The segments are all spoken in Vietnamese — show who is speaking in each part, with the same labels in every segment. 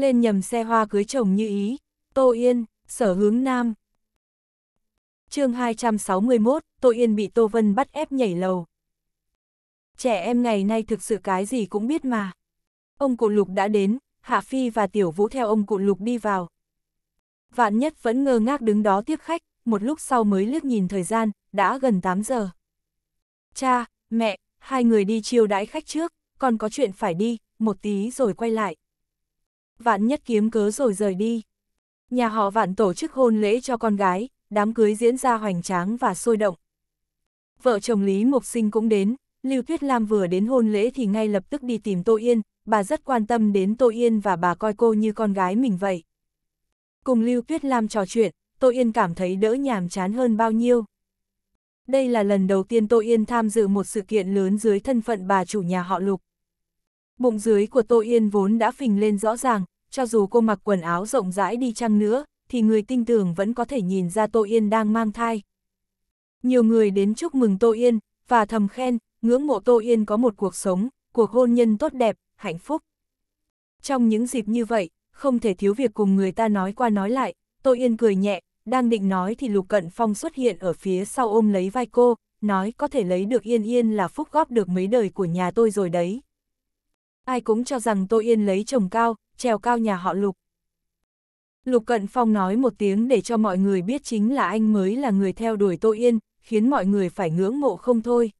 Speaker 1: lên nhầm xe hoa cưới chồng như ý, Tô Yên, sở hướng nam. chương 261, Tô Yên bị Tô Vân bắt ép nhảy lầu. Trẻ em ngày nay thực sự cái gì cũng biết mà. Ông cụ lục đã đến, Hạ Phi và Tiểu Vũ theo ông cụ lục đi vào. Vạn nhất vẫn ngơ ngác đứng đó tiếp khách, một lúc sau mới liếc nhìn thời gian, đã gần 8 giờ. Cha, mẹ, hai người đi chiêu đãi khách trước, còn có chuyện phải đi, một tí rồi quay lại vạn nhất kiếm cớ rồi rời đi. Nhà họ vạn tổ chức hôn lễ cho con gái, đám cưới diễn ra hoành tráng và sôi động. Vợ chồng Lý Mộc Sinh cũng đến, Lưu Tuyết Lam vừa đến hôn lễ thì ngay lập tức đi tìm Tô Yên, bà rất quan tâm đến Tô Yên và bà coi cô như con gái mình vậy. Cùng Lưu Tuyết Lam trò chuyện, Tô Yên cảm thấy đỡ nhàm chán hơn bao nhiêu. Đây là lần đầu tiên Tô Yên tham dự một sự kiện lớn dưới thân phận bà chủ nhà họ Lục. Bụng dưới của Tô Yên vốn đã phình lên rõ ràng, cho dù cô mặc quần áo rộng rãi đi chăng nữa, thì người tinh tường vẫn có thể nhìn ra Tô Yên đang mang thai. Nhiều người đến chúc mừng Tô Yên, và thầm khen, ngưỡng mộ Tô Yên có một cuộc sống, cuộc hôn nhân tốt đẹp, hạnh phúc. Trong những dịp như vậy, không thể thiếu việc cùng người ta nói qua nói lại, Tô Yên cười nhẹ, đang định nói thì Lục Cận Phong xuất hiện ở phía sau ôm lấy vai cô, nói có thể lấy được Yên Yên là phúc góp được mấy đời của nhà tôi rồi đấy ai cũng cho rằng Tô Yên lấy chồng cao, trèo cao nhà họ Lục. Lục Cận Phong nói một tiếng để cho mọi người biết chính là anh mới là người theo đuổi Tô Yên, khiến mọi người phải ngưỡng mộ không thôi.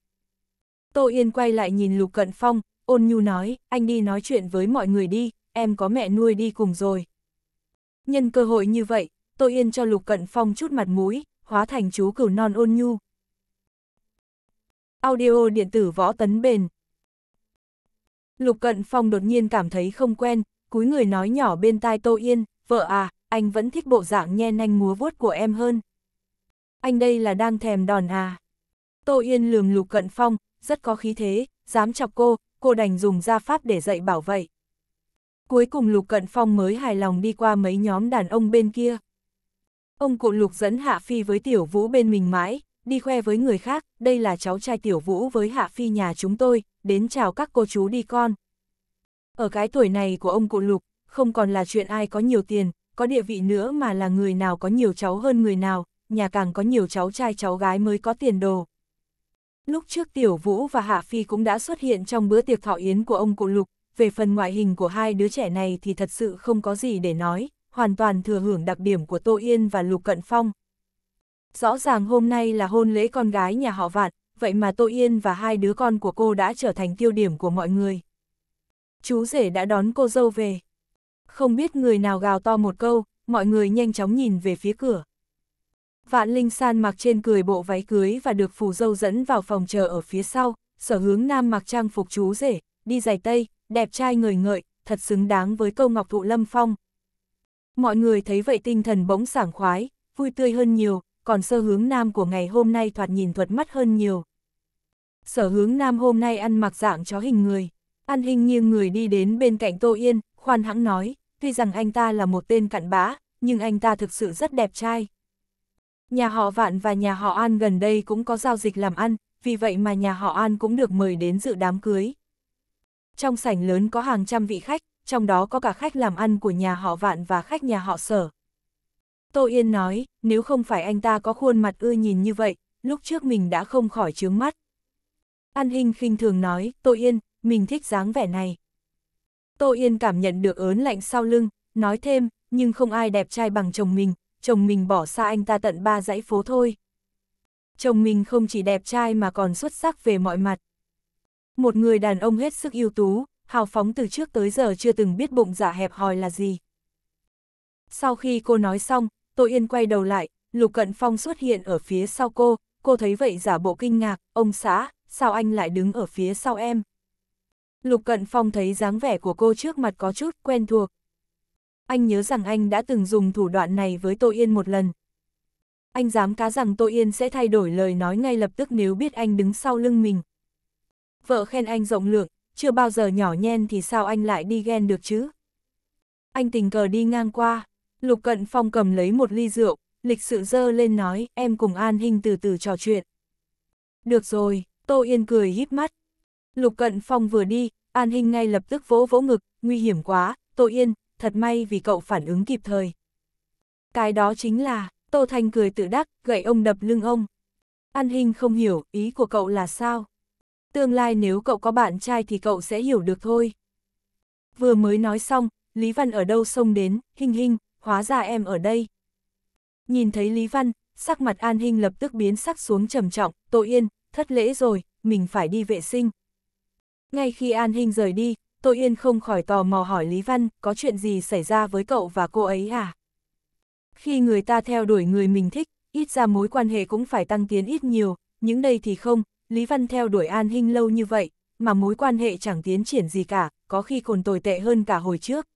Speaker 1: Tô Yên quay lại nhìn Lục Cận Phong, ôn nhu nói, anh đi nói chuyện với mọi người đi, em có mẹ nuôi đi cùng rồi. Nhân cơ hội như vậy, Tô Yên cho Lục Cận Phong chút mặt mũi, hóa thành chú cửu non ôn nhu. Audio điện tử võ tấn bền Lục Cận Phong đột nhiên cảm thấy không quen, cúi người nói nhỏ bên tai Tô Yên, vợ à, anh vẫn thích bộ dạng nhe nanh múa vuốt của em hơn. Anh đây là đang thèm đòn à. Tô Yên lườm Lục Cận Phong, rất có khí thế, dám chọc cô, cô đành dùng gia pháp để dạy bảo vậy. Cuối cùng Lục Cận Phong mới hài lòng đi qua mấy nhóm đàn ông bên kia. Ông cụ Lục dẫn Hạ Phi với tiểu vũ bên mình mãi, đi khoe với người khác, đây là cháu trai tiểu vũ với hạ phi nhà chúng tôi, đến chào các cô chú đi con. Ở cái tuổi này của ông cụ Lục, không còn là chuyện ai có nhiều tiền, có địa vị nữa mà là người nào có nhiều cháu hơn người nào, nhà càng có nhiều cháu trai cháu gái mới có tiền đồ. Lúc trước Tiểu Vũ và Hạ Phi cũng đã xuất hiện trong bữa tiệc thọ yến của ông cụ Lục, về phần ngoại hình của hai đứa trẻ này thì thật sự không có gì để nói, hoàn toàn thừa hưởng đặc điểm của Tô Yên và Lục Cận Phong, Rõ ràng hôm nay là hôn lễ con gái nhà họ Vạn, vậy mà Tô Yên và hai đứa con của cô đã trở thành tiêu điểm của mọi người. Chú rể đã đón cô dâu về. Không biết người nào gào to một câu, mọi người nhanh chóng nhìn về phía cửa. Vạn Linh San mặc trên cười bộ váy cưới và được phù dâu dẫn vào phòng chờ ở phía sau, sở hướng nam mặc trang phục chú rể, đi giày tây, đẹp trai người ngợi, thật xứng đáng với câu ngọc thụ lâm phong. Mọi người thấy vậy tinh thần bỗng sảng khoái, vui tươi hơn nhiều, còn sơ hướng nam của ngày hôm nay thoạt nhìn thuật mắt hơn nhiều. Sở hướng nam hôm nay ăn mặc dạng chó hình người. ăn hình nghiêng người đi đến bên cạnh Tô Yên, khoan hãng nói, tuy rằng anh ta là một tên cặn bã, nhưng anh ta thực sự rất đẹp trai. Nhà họ Vạn và nhà họ An gần đây cũng có giao dịch làm ăn, vì vậy mà nhà họ An cũng được mời đến dự đám cưới. Trong sảnh lớn có hàng trăm vị khách, trong đó có cả khách làm ăn của nhà họ Vạn và khách nhà họ Sở. Tô Yên nói, nếu không phải anh ta có khuôn mặt ưa nhìn như vậy, lúc trước mình đã không khỏi chướng mắt. An Hinh khinh thường nói, Tô Yên, mình thích dáng vẻ này. Tô Yên cảm nhận được ớn lạnh sau lưng, nói thêm, nhưng không ai đẹp trai bằng chồng mình, chồng mình bỏ xa anh ta tận ba dãy phố thôi. Chồng mình không chỉ đẹp trai mà còn xuất sắc về mọi mặt. Một người đàn ông hết sức ưu tú, hào phóng từ trước tới giờ chưa từng biết bụng dạ hẹp hòi là gì. Sau khi cô nói xong, Tô Yên quay đầu lại, Lục Cận Phong xuất hiện ở phía sau cô, cô thấy vậy giả bộ kinh ngạc, ông xã, sao anh lại đứng ở phía sau em? Lục Cận Phong thấy dáng vẻ của cô trước mặt có chút quen thuộc. Anh nhớ rằng anh đã từng dùng thủ đoạn này với Tô Yên một lần. Anh dám cá rằng Tô Yên sẽ thay đổi lời nói ngay lập tức nếu biết anh đứng sau lưng mình. Vợ khen anh rộng lượng, chưa bao giờ nhỏ nhen thì sao anh lại đi ghen được chứ? Anh tình cờ đi ngang qua, Lục Cận Phong cầm lấy một ly rượu, lịch sự dơ lên nói, em cùng An Hinh từ từ trò chuyện. Được rồi, Tô Yên cười híp mắt. Lục Cận Phong vừa đi, An Hinh ngay lập tức vỗ vỗ ngực, nguy hiểm quá, Tô Yên, thật may vì cậu phản ứng kịp thời. Cái đó chính là, Tô Thanh cười tự đắc, gậy ông đập lưng ông. An Hinh không hiểu, ý của cậu là sao? Tương lai nếu cậu có bạn trai thì cậu sẽ hiểu được thôi. Vừa mới nói xong, Lý Văn ở đâu xông đến, Hinh Hinh, hóa ra em ở đây. Nhìn thấy Lý Văn, sắc mặt An Hinh lập tức biến sắc xuống trầm trọng, Tô yên, thất lễ rồi, mình phải đi vệ sinh. Ngay khi An Hinh rời đi, Tô Yên không khỏi tò mò hỏi Lý Văn, có chuyện gì xảy ra với cậu và cô ấy à? Khi người ta theo đuổi người mình thích, ít ra mối quan hệ cũng phải tăng tiến ít nhiều, những đây thì không, Lý Văn theo đuổi An Hinh lâu như vậy, mà mối quan hệ chẳng tiến triển gì cả, có khi còn tồi tệ hơn cả hồi trước.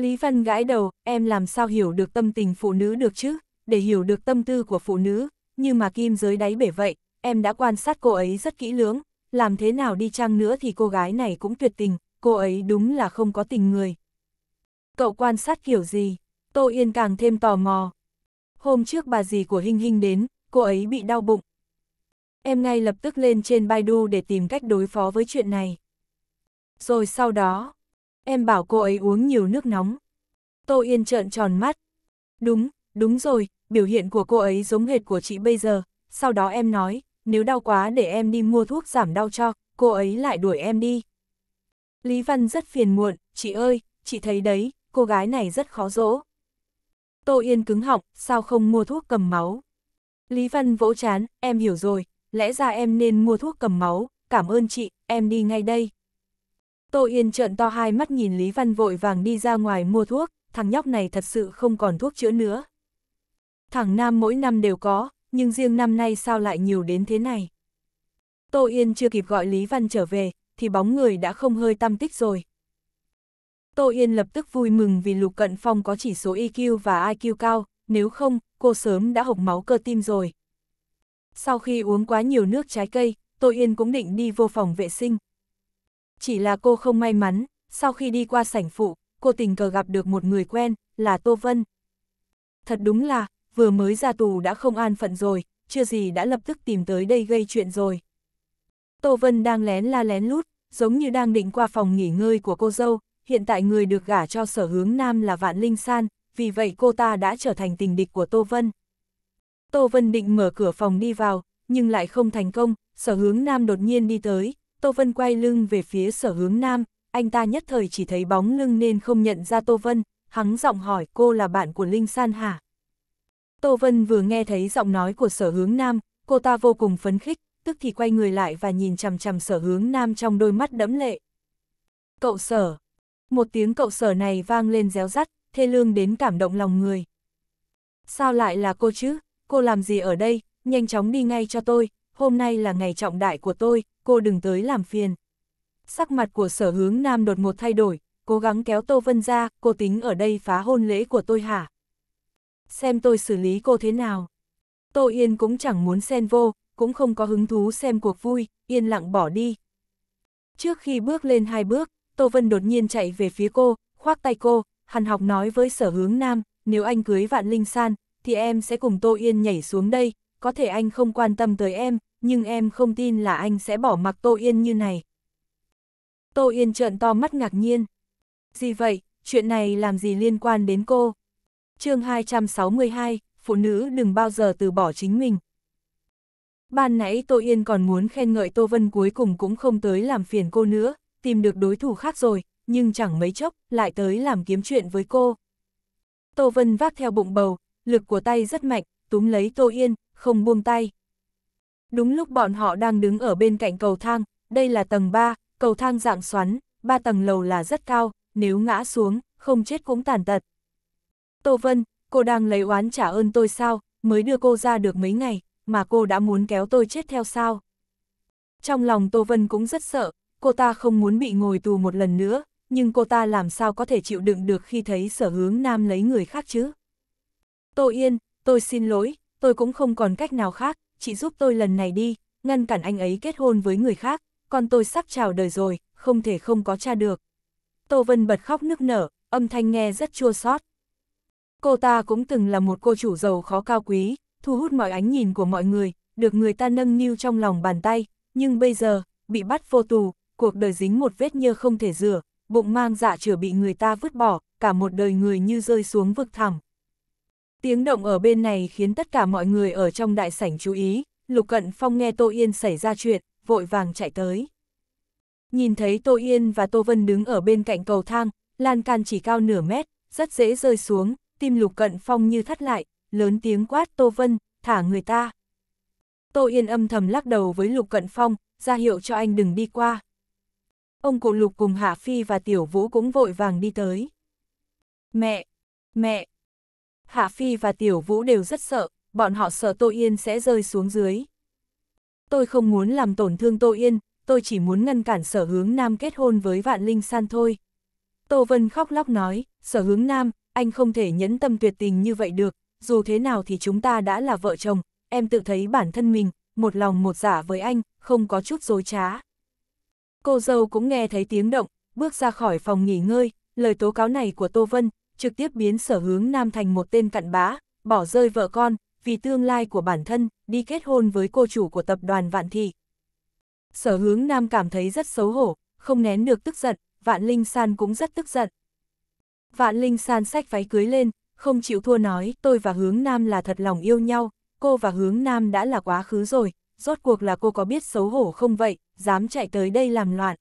Speaker 1: Lý Văn gãi đầu, em làm sao hiểu được tâm tình phụ nữ được chứ, để hiểu được tâm tư của phụ nữ, như mà kim dưới đáy bể vậy, em đã quan sát cô ấy rất kỹ lưỡng, làm thế nào đi chăng nữa thì cô gái này cũng tuyệt tình, cô ấy đúng là không có tình người. Cậu quan sát kiểu gì? Tô Yên càng thêm tò mò. Hôm trước bà dì của Hinh Hinh đến, cô ấy bị đau bụng. Em ngay lập tức lên trên Baidu để tìm cách đối phó với chuyện này. Rồi sau đó, Em bảo cô ấy uống nhiều nước nóng. Tô Yên trợn tròn mắt. Đúng, đúng rồi, biểu hiện của cô ấy giống hệt của chị bây giờ. Sau đó em nói, nếu đau quá để em đi mua thuốc giảm đau cho, cô ấy lại đuổi em đi. Lý Văn rất phiền muộn, chị ơi, chị thấy đấy, cô gái này rất khó dỗ. Tô Yên cứng họng, sao không mua thuốc cầm máu? Lý Văn vỗ chán, em hiểu rồi, lẽ ra em nên mua thuốc cầm máu, cảm ơn chị, em đi ngay đây. Tô Yên trợn to hai mắt nhìn Lý Văn vội vàng đi ra ngoài mua thuốc, thằng nhóc này thật sự không còn thuốc chữa nữa. Thằng Nam mỗi năm đều có, nhưng riêng năm nay sao lại nhiều đến thế này. Tô Yên chưa kịp gọi Lý Văn trở về, thì bóng người đã không hơi tâm tích rồi. Tô Yên lập tức vui mừng vì Lục Cận Phong có chỉ số EQ và IQ cao, nếu không, cô sớm đã hộc máu cơ tim rồi. Sau khi uống quá nhiều nước trái cây, Tô Yên cũng định đi vô phòng vệ sinh, chỉ là cô không may mắn, sau khi đi qua sảnh phụ, cô tình cờ gặp được một người quen, là Tô Vân. Thật đúng là, vừa mới ra tù đã không an phận rồi, chưa gì đã lập tức tìm tới đây gây chuyện rồi. Tô Vân đang lén la lén lút, giống như đang định qua phòng nghỉ ngơi của cô dâu, hiện tại người được gả cho sở hướng nam là Vạn Linh San, vì vậy cô ta đã trở thành tình địch của Tô Vân. Tô Vân định mở cửa phòng đi vào, nhưng lại không thành công, sở hướng nam đột nhiên đi tới, Tô Vân quay lưng về phía sở hướng nam, anh ta nhất thời chỉ thấy bóng lưng nên không nhận ra Tô Vân, hắn giọng hỏi cô là bạn của Linh San hả? Tô Vân vừa nghe thấy giọng nói của sở hướng nam, cô ta vô cùng phấn khích, tức thì quay người lại và nhìn chằm chằm sở hướng nam trong đôi mắt đẫm lệ. Cậu sở! Một tiếng cậu sở này vang lên réo rắt, thê lương đến cảm động lòng người. Sao lại là cô chứ? Cô làm gì ở đây? Nhanh chóng đi ngay cho tôi, hôm nay là ngày trọng đại của tôi, cô đừng tới làm phiền. Sắc mặt của sở hướng nam đột ngột thay đổi, cố gắng kéo Tô Vân ra, cô tính ở đây phá hôn lễ của tôi hả? Xem tôi xử lý cô thế nào? Tô Yên cũng chẳng muốn xen vô, cũng không có hứng thú xem cuộc vui, yên lặng bỏ đi. Trước khi bước lên hai bước, Tô Vân đột nhiên chạy về phía cô, khoác tay cô, hằn học nói với sở hướng nam, nếu anh cưới vạn linh san, thì em sẽ cùng Tô Yên nhảy xuống đây, có thể anh không quan tâm tới em, nhưng em không tin là anh sẽ bỏ mặc Tô Yên như này. Tô Yên trợn to mắt ngạc nhiên. Gì vậy, chuyện này làm gì liên quan đến cô? chương 262, phụ nữ đừng bao giờ từ bỏ chính mình. Ban nãy Tô Yên còn muốn khen ngợi Tô Vân cuối cùng cũng không tới làm phiền cô nữa, tìm được đối thủ khác rồi, nhưng chẳng mấy chốc lại tới làm kiếm chuyện với cô. Tô Vân vác theo bụng bầu, lực của tay rất mạnh, túm lấy Tô Yên, không buông tay. Đúng lúc bọn họ đang đứng ở bên cạnh cầu thang, đây là tầng 3, cầu thang dạng xoắn, ba tầng lầu là rất cao, nếu ngã xuống, không chết cũng tàn tật. Tô Vân, cô đang lấy oán trả ơn tôi sao, mới đưa cô ra được mấy ngày, mà cô đã muốn kéo tôi chết theo sao. Trong lòng Tô Vân cũng rất sợ, cô ta không muốn bị ngồi tù một lần nữa, nhưng cô ta làm sao có thể chịu đựng được khi thấy sở hướng nam lấy người khác chứ. Tô Yên, tôi xin lỗi, tôi cũng không còn cách nào khác, chị giúp tôi lần này đi, ngăn cản anh ấy kết hôn với người khác, còn tôi sắp chào đời rồi, không thể không có cha được. Tô Vân bật khóc nức nở, âm thanh nghe rất chua xót. Cô ta cũng từng là một cô chủ giàu khó cao quý, thu hút mọi ánh nhìn của mọi người, được người ta nâng niu trong lòng bàn tay, nhưng bây giờ, bị bắt vô tù, cuộc đời dính một vết nhơ không thể rửa, bụng mang dạ chữa bị người ta vứt bỏ, cả một đời người như rơi xuống vực thẳm. Tiếng động ở bên này khiến tất cả mọi người ở trong đại sảnh chú ý, Lục Cận Phong nghe Tô Yên xảy ra chuyện, vội vàng chạy tới. Nhìn thấy Tô Yên và Tô Vân đứng ở bên cạnh cầu thang, lan can chỉ cao nửa mét, rất dễ rơi xuống, tim Lục Cận Phong như thắt lại, lớn tiếng quát Tô Vân, thả người ta. Tô Yên âm thầm lắc đầu với Lục Cận Phong, ra hiệu cho anh đừng đi qua. Ông cụ Lục cùng Hạ Phi và Tiểu Vũ cũng vội vàng đi tới. Mẹ! Mẹ! Hạ Phi và Tiểu Vũ đều rất sợ, bọn họ sợ Tô Yên sẽ rơi xuống dưới. Tôi không muốn làm tổn thương Tô Yên, tôi chỉ muốn ngăn cản sở hướng nam kết hôn với Vạn Linh San thôi. Tô Vân khóc lóc nói, sở hướng nam, anh không thể nhẫn tâm tuyệt tình như vậy được, dù thế nào thì chúng ta đã là vợ chồng, em tự thấy bản thân mình, một lòng một giả dạ với anh, không có chút dối trá. Cô dâu cũng nghe thấy tiếng động, bước ra khỏi phòng nghỉ ngơi, lời tố cáo này của Tô Vân, trực tiếp biến sở hướng nam thành một tên cặn bã, bỏ rơi vợ con, vì tương lai của bản thân, đi kết hôn với cô chủ của tập đoàn Vạn Thị. Sở hướng nam cảm thấy rất xấu hổ, không nén được tức giận, Vạn Linh San cũng rất tức giận. Vạn Linh San sách váy cưới lên, không chịu thua nói, tôi và hướng nam là thật lòng yêu nhau, cô và hướng nam đã là quá khứ rồi, rốt cuộc là cô có biết xấu hổ không vậy, dám chạy tới đây làm loạn.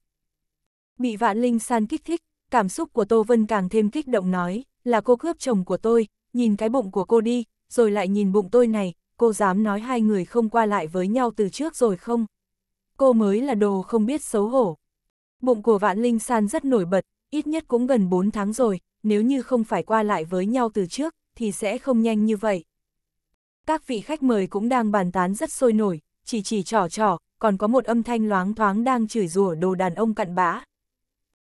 Speaker 1: Bị Vạn Linh San kích thích, cảm xúc của Tô Vân càng thêm kích động nói, là cô cướp chồng của tôi, nhìn cái bụng của cô đi, rồi lại nhìn bụng tôi này, cô dám nói hai người không qua lại với nhau từ trước rồi không? Cô mới là đồ không biết xấu hổ. Bụng của Vạn Linh San rất nổi bật, ít nhất cũng gần 4 tháng rồi, nếu như không phải qua lại với nhau từ trước, thì sẽ không nhanh như vậy. Các vị khách mời cũng đang bàn tán rất sôi nổi, chỉ chỉ trò trò, còn có một âm thanh loáng thoáng đang chửi rủa đồ đàn ông cặn bã.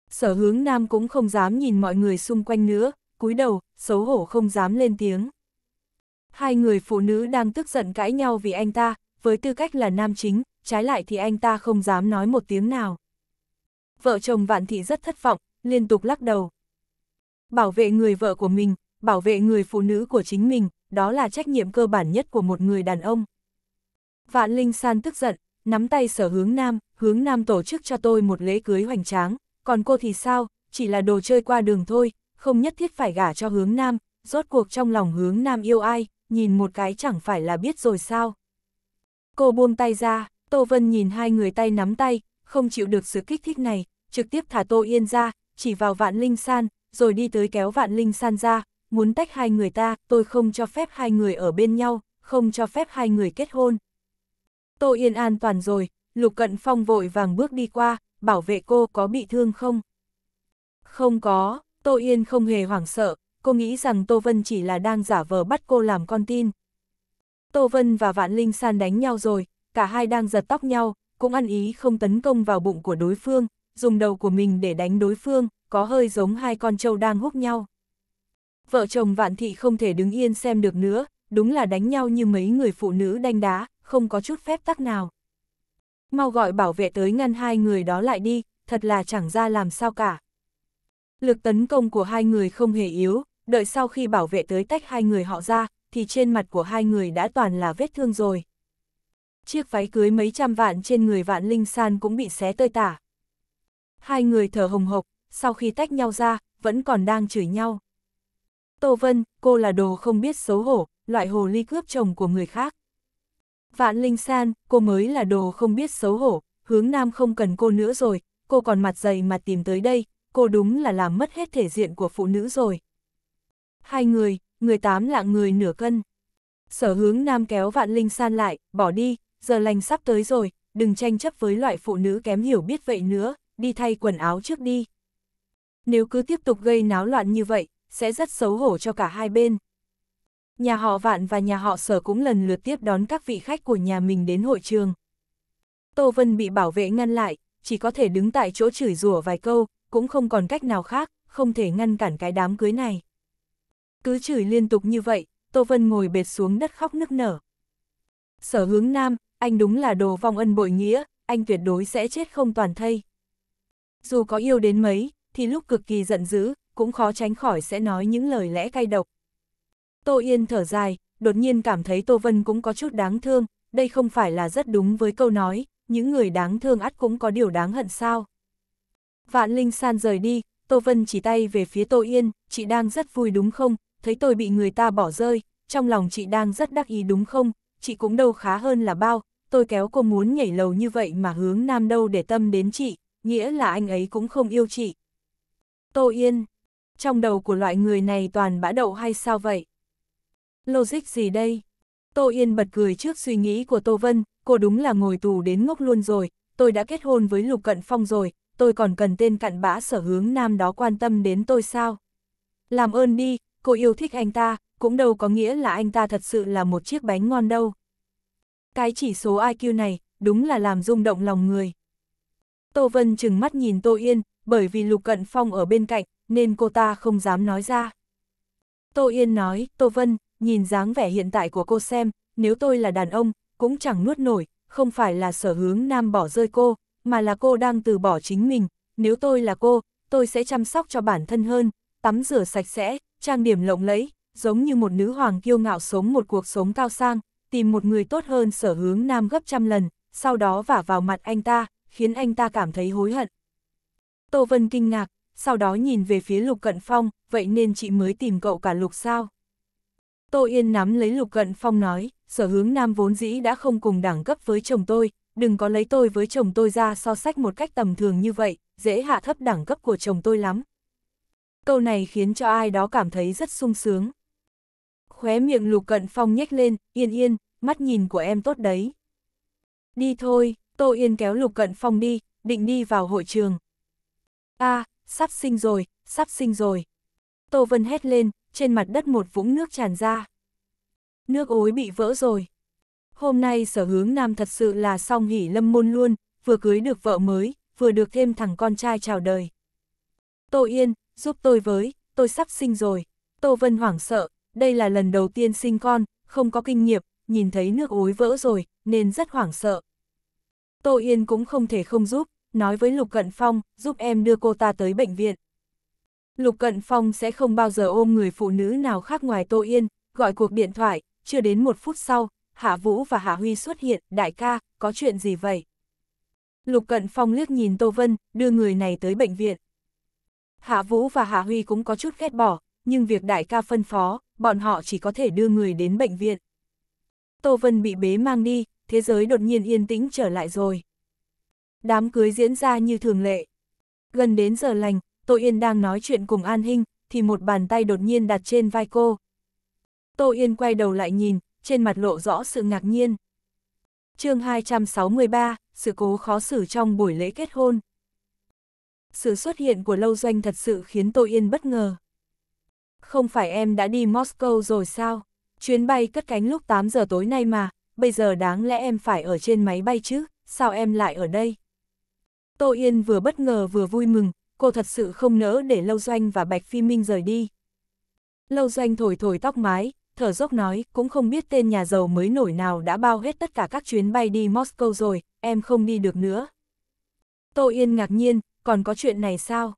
Speaker 1: Sở hướng nam cũng không dám nhìn mọi người xung quanh nữa, cúi đầu, xấu hổ không dám lên tiếng. Hai người phụ nữ đang tức giận cãi nhau vì anh ta, với tư cách là nam chính, trái lại thì anh ta không dám nói một tiếng nào. Vợ chồng Vạn Thị rất thất vọng, liên tục lắc đầu. Bảo vệ người vợ của mình, bảo vệ người phụ nữ của chính mình, đó là trách nhiệm cơ bản nhất của một người đàn ông. Vạn Linh San tức giận, nắm tay sở hướng nam, hướng nam tổ chức cho tôi một lễ cưới hoành tráng, còn cô thì sao, chỉ là đồ chơi qua đường thôi, không nhất thiết phải gả cho hướng nam, rốt cuộc trong lòng hướng nam yêu ai, nhìn một cái chẳng phải là biết rồi sao. Cô buông tay ra, Tô Vân nhìn hai người tay nắm tay, không chịu được sự kích thích này, trực tiếp thả Tô Yên ra, chỉ vào vạn linh san, rồi đi tới kéo vạn linh san ra, muốn tách hai người ta, tôi không cho phép hai người ở bên nhau, không cho phép hai người kết hôn. Tô Yên an toàn rồi, Lục Cận Phong vội vàng bước đi qua, bảo vệ cô có bị thương không? Không có, Tô Yên không hề hoảng sợ, cô nghĩ rằng Tô Vân chỉ là đang giả vờ bắt cô làm con tin. Tô Vân và Vạn Linh San đánh nhau rồi, cả hai đang giật tóc nhau, cũng ăn ý không tấn công vào bụng của đối phương, dùng đầu của mình để đánh đối phương, có hơi giống hai con trâu đang húc nhau. Vợ chồng Vạn Thị không thể đứng yên xem được nữa, đúng là đánh nhau như mấy người phụ nữ đanh đá, không có chút phép tắc nào. Mau gọi bảo vệ tới ngăn hai người đó lại đi, thật là chẳng ra làm sao cả. Lực tấn công của hai người không hề yếu, đợi sau khi bảo vệ tới tách hai người họ ra, thì trên mặt của hai người đã toàn là vết thương rồi. Chiếc váy cưới mấy trăm vạn trên người vạn linh san cũng bị xé tơi tả. Hai người thở hồng hộc, sau khi tách nhau ra, vẫn còn đang chửi nhau. Tô Vân, cô là đồ không biết xấu hổ, loại hồ ly cướp chồng của người khác. Vạn Linh San, cô mới là đồ không biết xấu hổ, hướng nam không cần cô nữa rồi, cô còn mặt dày mà tìm tới đây, cô đúng là làm mất hết thể diện của phụ nữ rồi. Hai người, người tám lạng người nửa cân. Sở hướng nam kéo vạn linh san lại, bỏ đi, giờ lành sắp tới rồi, đừng tranh chấp với loại phụ nữ kém hiểu biết vậy nữa, đi thay quần áo trước đi. Nếu cứ tiếp tục gây náo loạn như vậy, sẽ rất xấu hổ cho cả hai bên. Nhà họ Vạn và nhà họ Sở cũng lần lượt tiếp đón các vị khách của nhà mình đến hội trường. Tô Vân bị bảo vệ ngăn lại, chỉ có thể đứng tại chỗ chửi rủa vài câu, cũng không còn cách nào khác, không thể ngăn cản cái đám cưới này. Cứ chửi liên tục như vậy, Tô Vân ngồi bệt xuống đất khóc nức nở. Sở hướng nam, anh đúng là đồ vong ân bội nghĩa, anh tuyệt đối sẽ chết không toàn thây. Dù có yêu đến mấy, thì lúc cực kỳ giận dữ, cũng khó tránh khỏi sẽ nói những lời lẽ cay độc. Tô Yên thở dài, đột nhiên cảm thấy Tô Vân cũng có chút đáng thương, đây không phải là rất đúng với câu nói, những người đáng thương ắt cũng có điều đáng hận sao. Vạn Linh San rời đi, Tô Vân chỉ tay về phía Tô Yên, chị đang rất vui đúng không, thấy tôi bị người ta bỏ rơi, trong lòng chị đang rất đắc ý đúng không, chị cũng đâu khá hơn là bao, tôi kéo cô muốn nhảy lầu như vậy mà hướng nam đâu để tâm đến chị, nghĩa là anh ấy cũng không yêu chị. Tô Yên, trong đầu của loại người này toàn bã đậu hay sao vậy? Logic gì đây? Tô Yên bật cười trước suy nghĩ của Tô Vân, cô đúng là ngồi tù đến ngốc luôn rồi, tôi đã kết hôn với Lục Cận Phong rồi, tôi còn cần tên cặn bã sở hướng nam đó quan tâm đến tôi sao? Làm ơn đi, cô yêu thích anh ta, cũng đâu có nghĩa là anh ta thật sự là một chiếc bánh ngon đâu. Cái chỉ số IQ này, đúng là làm rung động lòng người. Tô Vân chừng mắt nhìn Tô Yên, bởi vì Lục Cận Phong ở bên cạnh, nên cô ta không dám nói ra. Tô Yên nói, Tô Vân, nhìn dáng vẻ hiện tại của cô xem, nếu tôi là đàn ông, cũng chẳng nuốt nổi, không phải là sở hướng nam bỏ rơi cô, mà là cô đang từ bỏ chính mình, nếu tôi là cô, tôi sẽ chăm sóc cho bản thân hơn, tắm rửa sạch sẽ, trang điểm lộng lẫy, giống như một nữ hoàng kiêu ngạo sống một cuộc sống cao sang, tìm một người tốt hơn sở hướng nam gấp trăm lần, sau đó vả vào mặt anh ta, khiến anh ta cảm thấy hối hận. Tô Vân kinh ngạc, sau đó nhìn về phía Lục Cận Phong, vậy nên chị mới tìm cậu cả Lục sao? Tô Yên nắm lấy Lục Cận Phong nói, sở hướng nam vốn dĩ đã không cùng đẳng cấp với chồng tôi, đừng có lấy tôi với chồng tôi ra so sách một cách tầm thường như vậy, dễ hạ thấp đẳng cấp của chồng tôi lắm. Câu này khiến cho ai đó cảm thấy rất sung sướng. Khóe miệng lục cận phong nhếch lên, yên yên, mắt nhìn của em tốt đấy. Đi thôi, Tô Yên kéo lục cận phong đi, định đi vào hội trường. a à, sắp sinh rồi, sắp sinh rồi. Tô Vân hét lên, trên mặt đất một vũng nước tràn ra. Nước ối bị vỡ rồi. Hôm nay sở hướng nam thật sự là song hỉ lâm môn luôn, vừa cưới được vợ mới, vừa được thêm thằng con trai chào đời. Tô Yên, giúp tôi với, tôi sắp sinh rồi. Tô Vân hoảng sợ, đây là lần đầu tiên sinh con, không có kinh nghiệm, nhìn thấy nước ối vỡ rồi, nên rất hoảng sợ. Tô Yên cũng không thể không giúp, nói với Lục Cận Phong, giúp em đưa cô ta tới bệnh viện. Lục Cận Phong sẽ không bao giờ ôm người phụ nữ nào khác ngoài Tô Yên, gọi cuộc điện thoại, chưa đến một phút sau, Hạ Vũ và Hạ Huy xuất hiện, đại ca, có chuyện gì vậy? Lục Cận Phong liếc nhìn Tô Vân, đưa người này tới bệnh viện. Hạ Vũ và Hạ Huy cũng có chút ghét bỏ, nhưng việc đại ca phân phó, bọn họ chỉ có thể đưa người đến bệnh viện. Tô Vân bị bế mang đi, thế giới đột nhiên yên tĩnh trở lại rồi. Đám cưới diễn ra như thường lệ. Gần đến giờ lành, Tô Yên đang nói chuyện cùng An Hinh, thì một bàn tay đột nhiên đặt trên vai cô. Tô Yên quay đầu lại nhìn, trên mặt lộ rõ sự ngạc nhiên. chương 263, sự cố khó xử trong buổi lễ kết hôn. Sự xuất hiện của Lâu Doanh thật sự khiến tô yên bất ngờ. Không phải em đã đi Moscow rồi sao? Chuyến bay cất cánh lúc 8 giờ tối nay mà, bây giờ đáng lẽ em phải ở trên máy bay chứ, sao em lại ở đây? Tô Yên vừa bất ngờ vừa vui mừng, cô thật sự không nỡ để Lâu Doanh và Bạch Phi Minh rời đi. Lâu Doanh thổi thổi tóc mái, thở dốc nói, cũng không biết tên nhà giàu mới nổi nào đã bao hết tất cả các chuyến bay đi Moscow rồi, em không đi được nữa. Tô Yên ngạc nhiên, còn có chuyện này sao?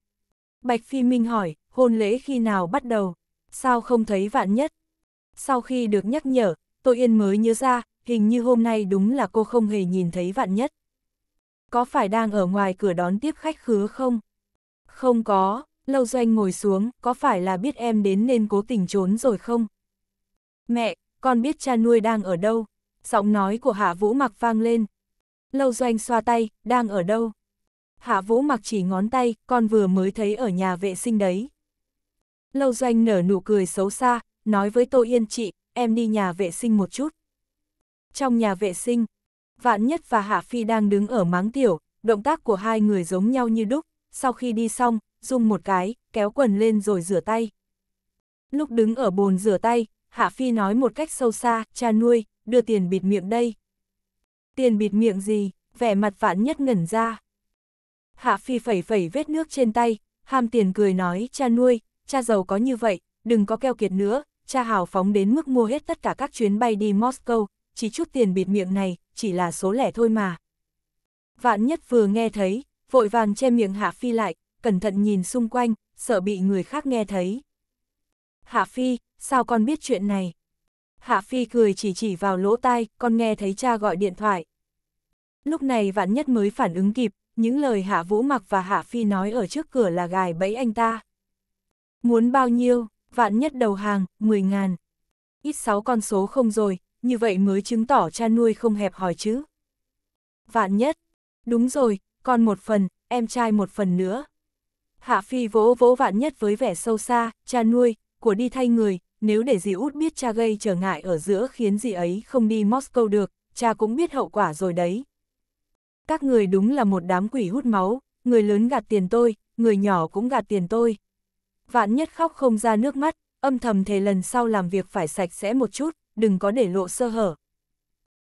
Speaker 1: Bạch Phi Minh hỏi, hôn lễ khi nào bắt đầu? Sao không thấy vạn nhất? Sau khi được nhắc nhở, Tô Yên mới nhớ ra, hình như hôm nay đúng là cô không hề nhìn thấy vạn nhất. Có phải đang ở ngoài cửa đón tiếp khách khứa không? Không có, Lâu Doanh ngồi xuống, có phải là biết em đến nên cố tình trốn rồi không? Mẹ, con biết cha nuôi đang ở đâu. Giọng nói của Hạ Vũ Mặc vang lên. Lâu Doanh xoa tay, đang ở đâu? Hạ Vũ Mặc chỉ ngón tay, con vừa mới thấy ở nhà vệ sinh đấy. Lâu Doanh nở nụ cười xấu xa, nói với Tô Yên chị, em đi nhà vệ sinh một chút. Trong nhà vệ sinh, Vạn Nhất và Hạ Phi đang đứng ở máng tiểu, động tác của hai người giống nhau như đúc, sau khi đi xong, dùng một cái, kéo quần lên rồi rửa tay. Lúc đứng ở bồn rửa tay, Hạ Phi nói một cách sâu xa, cha nuôi, đưa tiền bịt miệng đây. Tiền bịt miệng gì, vẻ mặt vạn nhất ngẩn ra. Hạ Phi phẩy phẩy vết nước trên tay, ham tiền cười nói, cha nuôi, cha giàu có như vậy, đừng có keo kiệt nữa, cha hào phóng đến mức mua hết tất cả các chuyến bay đi Moscow, chỉ chút tiền bịt miệng này, chỉ là số lẻ thôi mà. Vạn nhất vừa nghe thấy, vội vàng che miệng Hạ Phi lại, cẩn thận nhìn xung quanh, sợ bị người khác nghe thấy. Hạ Phi, sao con biết chuyện này? Hạ Phi cười chỉ chỉ vào lỗ tai, con nghe thấy cha gọi điện thoại. Lúc này vạn nhất mới phản ứng kịp, những lời Hạ Vũ Mặc và Hạ Phi nói ở trước cửa là gài bẫy anh ta. Muốn bao nhiêu, vạn nhất đầu hàng, 10 ngàn. Ít 6 con số không rồi, như vậy mới chứng tỏ cha nuôi không hẹp hòi chứ. Vạn nhất, đúng rồi, con một phần, em trai một phần nữa. Hạ Phi vỗ vỗ vạn nhất với vẻ sâu xa, cha nuôi, của đi thay người, nếu để dì út biết cha gây trở ngại ở giữa khiến dì ấy không đi Moscow được, cha cũng biết hậu quả rồi đấy. Các người đúng là một đám quỷ hút máu, người lớn gạt tiền tôi, người nhỏ cũng gạt tiền tôi. Vạn nhất khóc không ra nước mắt, âm thầm thề lần sau làm việc phải sạch sẽ một chút, đừng có để lộ sơ hở.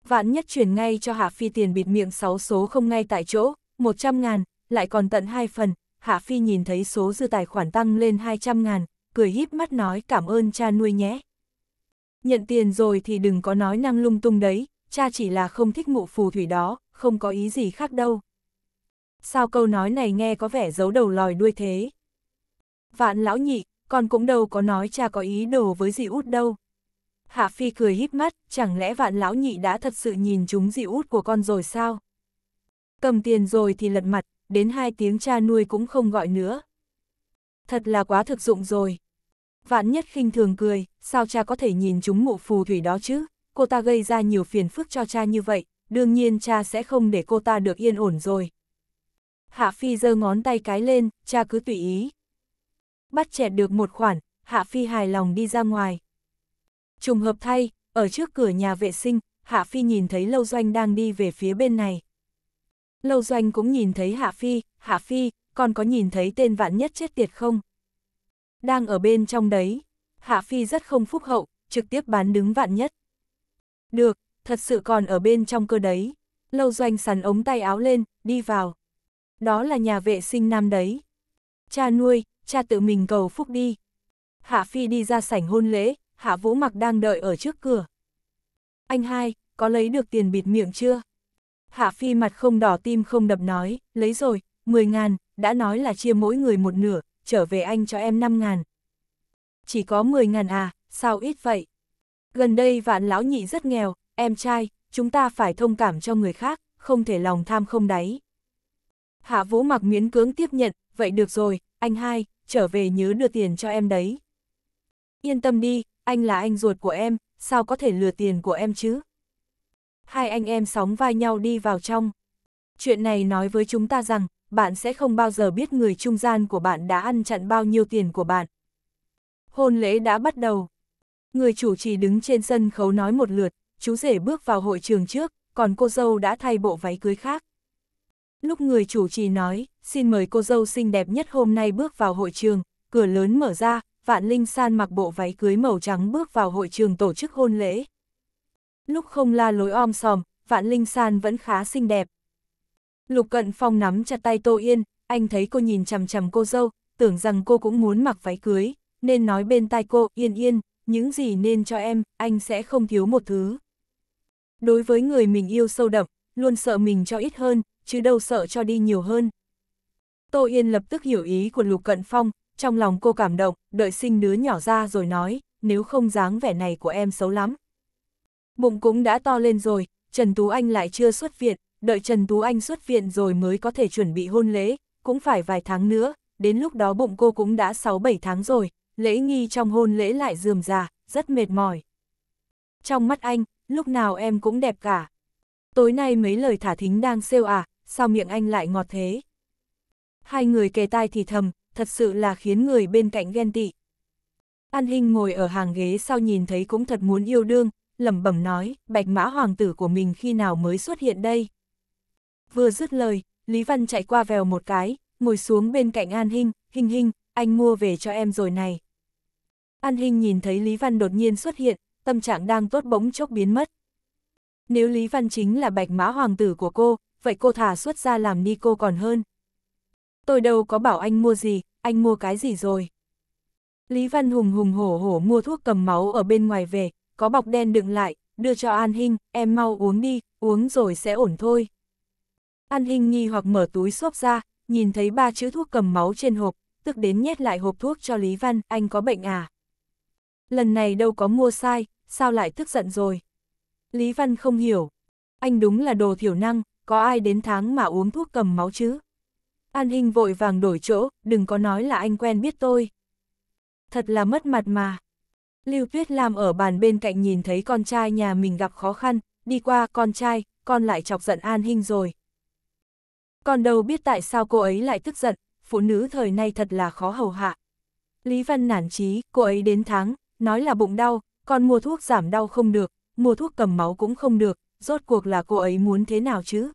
Speaker 1: Vạn nhất chuyển ngay cho Hạ Phi tiền bịt miệng 6 số không ngay tại chỗ, 100 ngàn, lại còn tận 2 phần, Hạ Phi nhìn thấy số dư tài khoản tăng lên 200 ngàn, cười híp mắt nói cảm ơn cha nuôi nhé. Nhận tiền rồi thì đừng có nói năng lung tung đấy, cha chỉ là không thích mụ phù thủy đó, không có ý gì khác đâu. Sao câu nói này nghe có vẻ giấu đầu lòi đuôi thế? Vạn lão nhị, con cũng đâu có nói cha có ý đồ với dị út đâu. Hạ Phi cười híp mắt, chẳng lẽ vạn lão nhị đã thật sự nhìn chúng dị út của con rồi sao? Cầm tiền rồi thì lật mặt, đến hai tiếng cha nuôi cũng không gọi nữa thật là quá thực dụng rồi. Vạn nhất khinh thường cười, sao cha có thể nhìn chúng mụ phù thủy đó chứ, cô ta gây ra nhiều phiền phức cho cha như vậy, đương nhiên cha sẽ không để cô ta được yên ổn rồi. Hạ Phi giơ ngón tay cái lên, cha cứ tùy ý. Bắt chẹt được một khoản, Hạ Phi hài lòng đi ra ngoài. Trùng hợp thay, ở trước cửa nhà vệ sinh, Hạ Phi nhìn thấy Lâu Doanh đang đi về phía bên này. Lâu Doanh cũng nhìn thấy Hạ Phi, Hạ Phi, con có nhìn thấy tên vạn nhất chết tiệt không? Đang ở bên trong đấy, Hạ Phi rất không phúc hậu, trực tiếp bán đứng vạn nhất. Được, thật sự còn ở bên trong cơ đấy. Lâu doanh sắn ống tay áo lên, đi vào. Đó là nhà vệ sinh nam đấy. Cha nuôi, cha tự mình cầu phúc đi. Hạ Phi đi ra sảnh hôn lễ, Hạ Vũ Mặc đang đợi ở trước cửa. Anh hai, có lấy được tiền bịt miệng chưa? Hạ Phi mặt không đỏ tim không đập nói, lấy rồi, 10 ngàn, đã nói là chia mỗi người một nửa, trở về anh cho em 5 ngàn. Chỉ có 10 ngàn à, sao ít vậy? Gần đây vạn lão nhị rất nghèo, em trai, chúng ta phải thông cảm cho người khác, không thể lòng tham không đáy. Hạ vũ mặc miến cưỡng tiếp nhận, vậy được rồi, anh hai, trở về nhớ đưa tiền cho em đấy. Yên tâm đi, anh là anh ruột của em, sao có thể lừa tiền của em chứ? Hai anh em sóng vai nhau đi vào trong. Chuyện này nói với chúng ta rằng, bạn sẽ không bao giờ biết người trung gian của bạn đã ăn chặn bao nhiêu tiền của bạn. Hôn lễ đã bắt đầu. Người chủ trì đứng trên sân khấu nói một lượt, chú rể bước vào hội trường trước, còn cô dâu đã thay bộ váy cưới khác. Lúc người chủ trì nói, xin mời cô dâu xinh đẹp nhất hôm nay bước vào hội trường, cửa lớn mở ra, Vạn Linh San mặc bộ váy cưới màu trắng bước vào hội trường tổ chức hôn lễ. Lúc không la lối om sòm, Vạn Linh San vẫn khá xinh đẹp, Lục Cận Phong nắm chặt tay Tô Yên, anh thấy cô nhìn chằm chằm cô dâu, tưởng rằng cô cũng muốn mặc váy cưới, nên nói bên tai cô, yên yên, những gì nên cho em, anh sẽ không thiếu một thứ. Đối với người mình yêu sâu đậm, luôn sợ mình cho ít hơn, chứ đâu sợ cho đi nhiều hơn. Tô Yên lập tức hiểu ý của Lục Cận Phong, trong lòng cô cảm động, đợi sinh đứa nhỏ ra rồi nói, nếu không dáng vẻ này của em xấu lắm. Bụng cũng đã to lên rồi, Trần Tú Anh lại chưa xuất viện, đợi Trần Tú Anh xuất viện rồi mới có thể chuẩn bị hôn lễ, cũng phải vài tháng nữa, đến lúc đó bụng cô cũng đã 6-7 tháng rồi, lễ nghi trong hôn lễ lại dườm già, rất mệt mỏi. Trong mắt anh, lúc nào em cũng đẹp cả. Tối nay mấy lời thả thính đang siêu à, sao miệng anh lại ngọt thế? Hai người kề tai thì thầm, thật sự là khiến người bên cạnh ghen tị. An Hinh ngồi ở hàng ghế sau nhìn thấy cũng thật muốn yêu đương, lẩm bẩm nói, bạch mã hoàng tử của mình khi nào mới xuất hiện đây? vừa dứt lời, Lý Văn chạy qua vèo một cái, ngồi xuống bên cạnh An Hinh, Hinh Hinh, anh mua về cho em rồi này. An Hinh nhìn thấy Lý Văn đột nhiên xuất hiện, tâm trạng đang tốt bỗng chốc biến mất. Nếu Lý Văn chính là bạch mã hoàng tử của cô, vậy cô thả xuất ra làm ni cô còn hơn. Tôi đâu có bảo anh mua gì, anh mua cái gì rồi. Lý Văn hùng hùng hổ hổ mua thuốc cầm máu ở bên ngoài về, có bọc đen đựng lại, đưa cho An Hinh, em mau uống đi, uống rồi sẽ ổn thôi. An Hinh nghi hoặc mở túi xốp ra, nhìn thấy ba chữ thuốc cầm máu trên hộp, tức đến nhét lại hộp thuốc cho Lý Văn, anh có bệnh à? Lần này đâu có mua sai, sao lại tức giận rồi? Lý Văn không hiểu. Anh đúng là đồ thiểu năng, có ai đến tháng mà uống thuốc cầm máu chứ? An Hinh vội vàng đổi chỗ, đừng có nói là anh quen biết tôi. Thật là mất mặt mà. Lưu Tuyết Lam ở bàn bên cạnh nhìn thấy con trai nhà mình gặp khó khăn, đi qua con trai, con lại chọc giận An Hinh rồi, còn đâu biết tại sao cô ấy lại tức giận, phụ nữ thời nay thật là khó hầu hạ. Lý Văn nản chí, cô ấy đến tháng, nói là bụng đau, còn mua thuốc giảm đau không được, mua thuốc cầm máu cũng không được, rốt cuộc là cô ấy muốn thế nào chứ?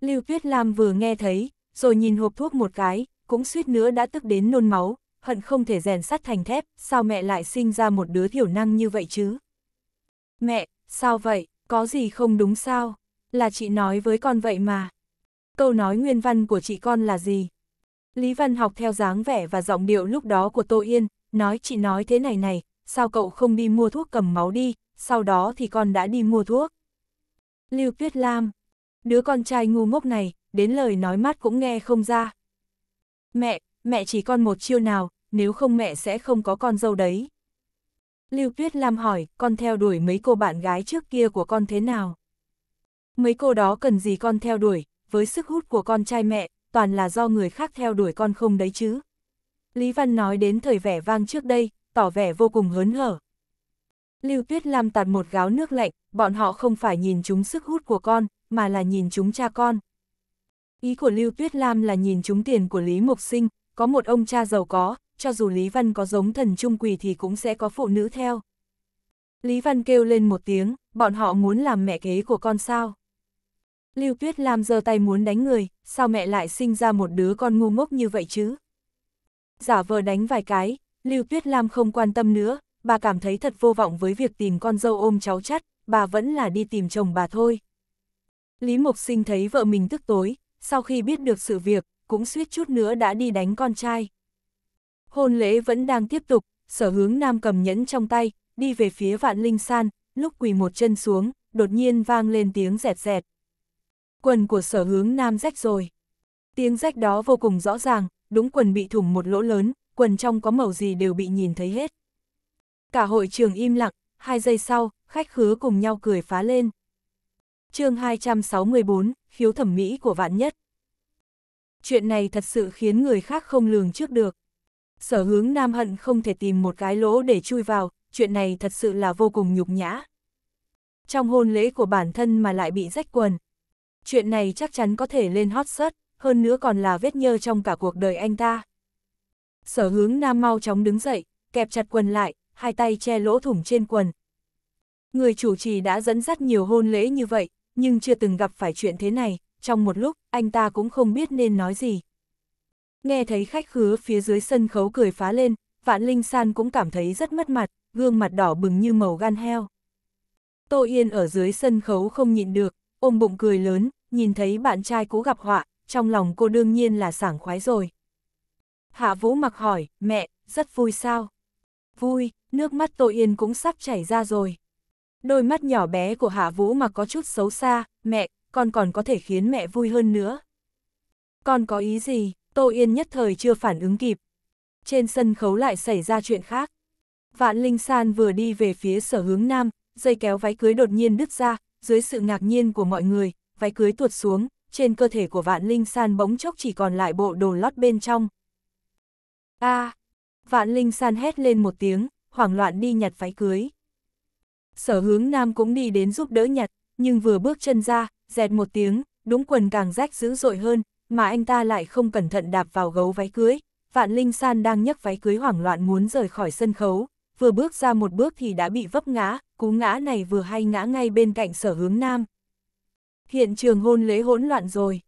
Speaker 1: Lưu Tuyết Lam vừa nghe thấy, rồi nhìn hộp thuốc một cái, cũng suýt nữa đã tức đến nôn máu, hận không thể rèn sắt thành thép, sao mẹ lại sinh ra một đứa thiểu năng như vậy chứ? Mẹ, sao vậy, có gì không đúng sao? Là chị nói với con vậy mà câu nói nguyên văn của chị con là gì? Lý Văn học theo dáng vẻ và giọng điệu lúc đó của Tô Yên, nói chị nói thế này này, sao cậu không đi mua thuốc cầm máu đi, sau đó thì con đã đi mua thuốc. Lưu Tuyết Lam, đứa con trai ngu ngốc này, đến lời nói mắt cũng nghe không ra. Mẹ, mẹ chỉ con một chiêu nào, nếu không mẹ sẽ không có con dâu đấy. Lưu Tuyết Lam hỏi, con theo đuổi mấy cô bạn gái trước kia của con thế nào? Mấy cô đó cần gì con theo đuổi, với sức hút của con trai mẹ, toàn là do người khác theo đuổi con không đấy chứ. Lý Văn nói đến thời vẻ vang trước đây, tỏ vẻ vô cùng hớn hở. Lưu Tuyết Lam tạt một gáo nước lạnh, bọn họ không phải nhìn chúng sức hút của con, mà là nhìn chúng cha con. Ý của Lưu Tuyết Lam là nhìn chúng tiền của Lý Mộc Sinh, có một ông cha giàu có, cho dù Lý Văn có giống thần trung quỷ thì cũng sẽ có phụ nữ theo. Lý Văn kêu lên một tiếng, bọn họ muốn làm mẹ kế của con sao? Lưu Tuyết Lam giơ tay muốn đánh người, sao mẹ lại sinh ra một đứa con ngu ngốc như vậy chứ? Giả vờ đánh vài cái, Lưu Tuyết Lam không quan tâm nữa, bà cảm thấy thật vô vọng với việc tìm con dâu ôm cháu chắt, bà vẫn là đi tìm chồng bà thôi. Lý Mộc Sinh thấy vợ mình tức tối, sau khi biết được sự việc, cũng suýt chút nữa đã đi đánh con trai. Hôn lễ vẫn đang tiếp tục, sở hướng nam cầm nhẫn trong tay, đi về phía vạn linh san, lúc quỳ một chân xuống, đột nhiên vang lên tiếng rẹt rẹt, Quần của sở hướng nam rách rồi. Tiếng rách đó vô cùng rõ ràng, đúng quần bị thủng một lỗ lớn, quần trong có màu gì đều bị nhìn thấy hết. Cả hội trường im lặng, hai giây sau, khách khứa cùng nhau cười phá lên. chương 264, khiếu thẩm mỹ của vạn nhất. Chuyện này thật sự khiến người khác không lường trước được. Sở hướng nam hận không thể tìm một cái lỗ để chui vào, chuyện này thật sự là vô cùng nhục nhã. Trong hôn lễ của bản thân mà lại bị rách quần, chuyện này chắc chắn có thể lên hot search, hơn nữa còn là vết nhơ trong cả cuộc đời anh ta. Sở hướng nam mau chóng đứng dậy, kẹp chặt quần lại, hai tay che lỗ thủng trên quần. Người chủ trì đã dẫn dắt nhiều hôn lễ như vậy, nhưng chưa từng gặp phải chuyện thế này, trong một lúc, anh ta cũng không biết nên nói gì. Nghe thấy khách khứa phía dưới sân khấu cười phá lên, Vạn Linh San cũng cảm thấy rất mất mặt, gương mặt đỏ bừng như màu gan heo. Tô Yên ở dưới sân khấu không nhịn được, ôm bụng cười lớn, nhìn thấy bạn trai cũ gặp họa, trong lòng cô đương nhiên là sảng khoái rồi. Hạ Vũ mặc hỏi, mẹ, rất vui sao? Vui, nước mắt Tô Yên cũng sắp chảy ra rồi. Đôi mắt nhỏ bé của Hạ Vũ mà có chút xấu xa, mẹ, con còn có thể khiến mẹ vui hơn nữa. Con có ý gì? Tô Yên nhất thời chưa phản ứng kịp. Trên sân khấu lại xảy ra chuyện khác. Vạn Linh San vừa đi về phía sở hướng nam, dây kéo váy cưới đột nhiên đứt ra, dưới sự ngạc nhiên của mọi người, váy cưới tuột xuống, trên cơ thể của vạn linh san bỗng chốc chỉ còn lại bộ đồ lót bên trong. a à, vạn linh san hét lên một tiếng, hoảng loạn đi nhặt váy cưới. Sở hướng nam cũng đi đến giúp đỡ nhặt, nhưng vừa bước chân ra, dẹt một tiếng, đúng quần càng rách dữ dội hơn, mà anh ta lại không cẩn thận đạp vào gấu váy cưới. Vạn Linh San đang nhấc váy cưới hoảng loạn muốn rời khỏi sân khấu, vừa bước ra một bước thì đã bị vấp ngã, cú ngã này vừa hay ngã ngay bên cạnh sở hướng nam, hiện trường hôn lễ hỗn loạn rồi.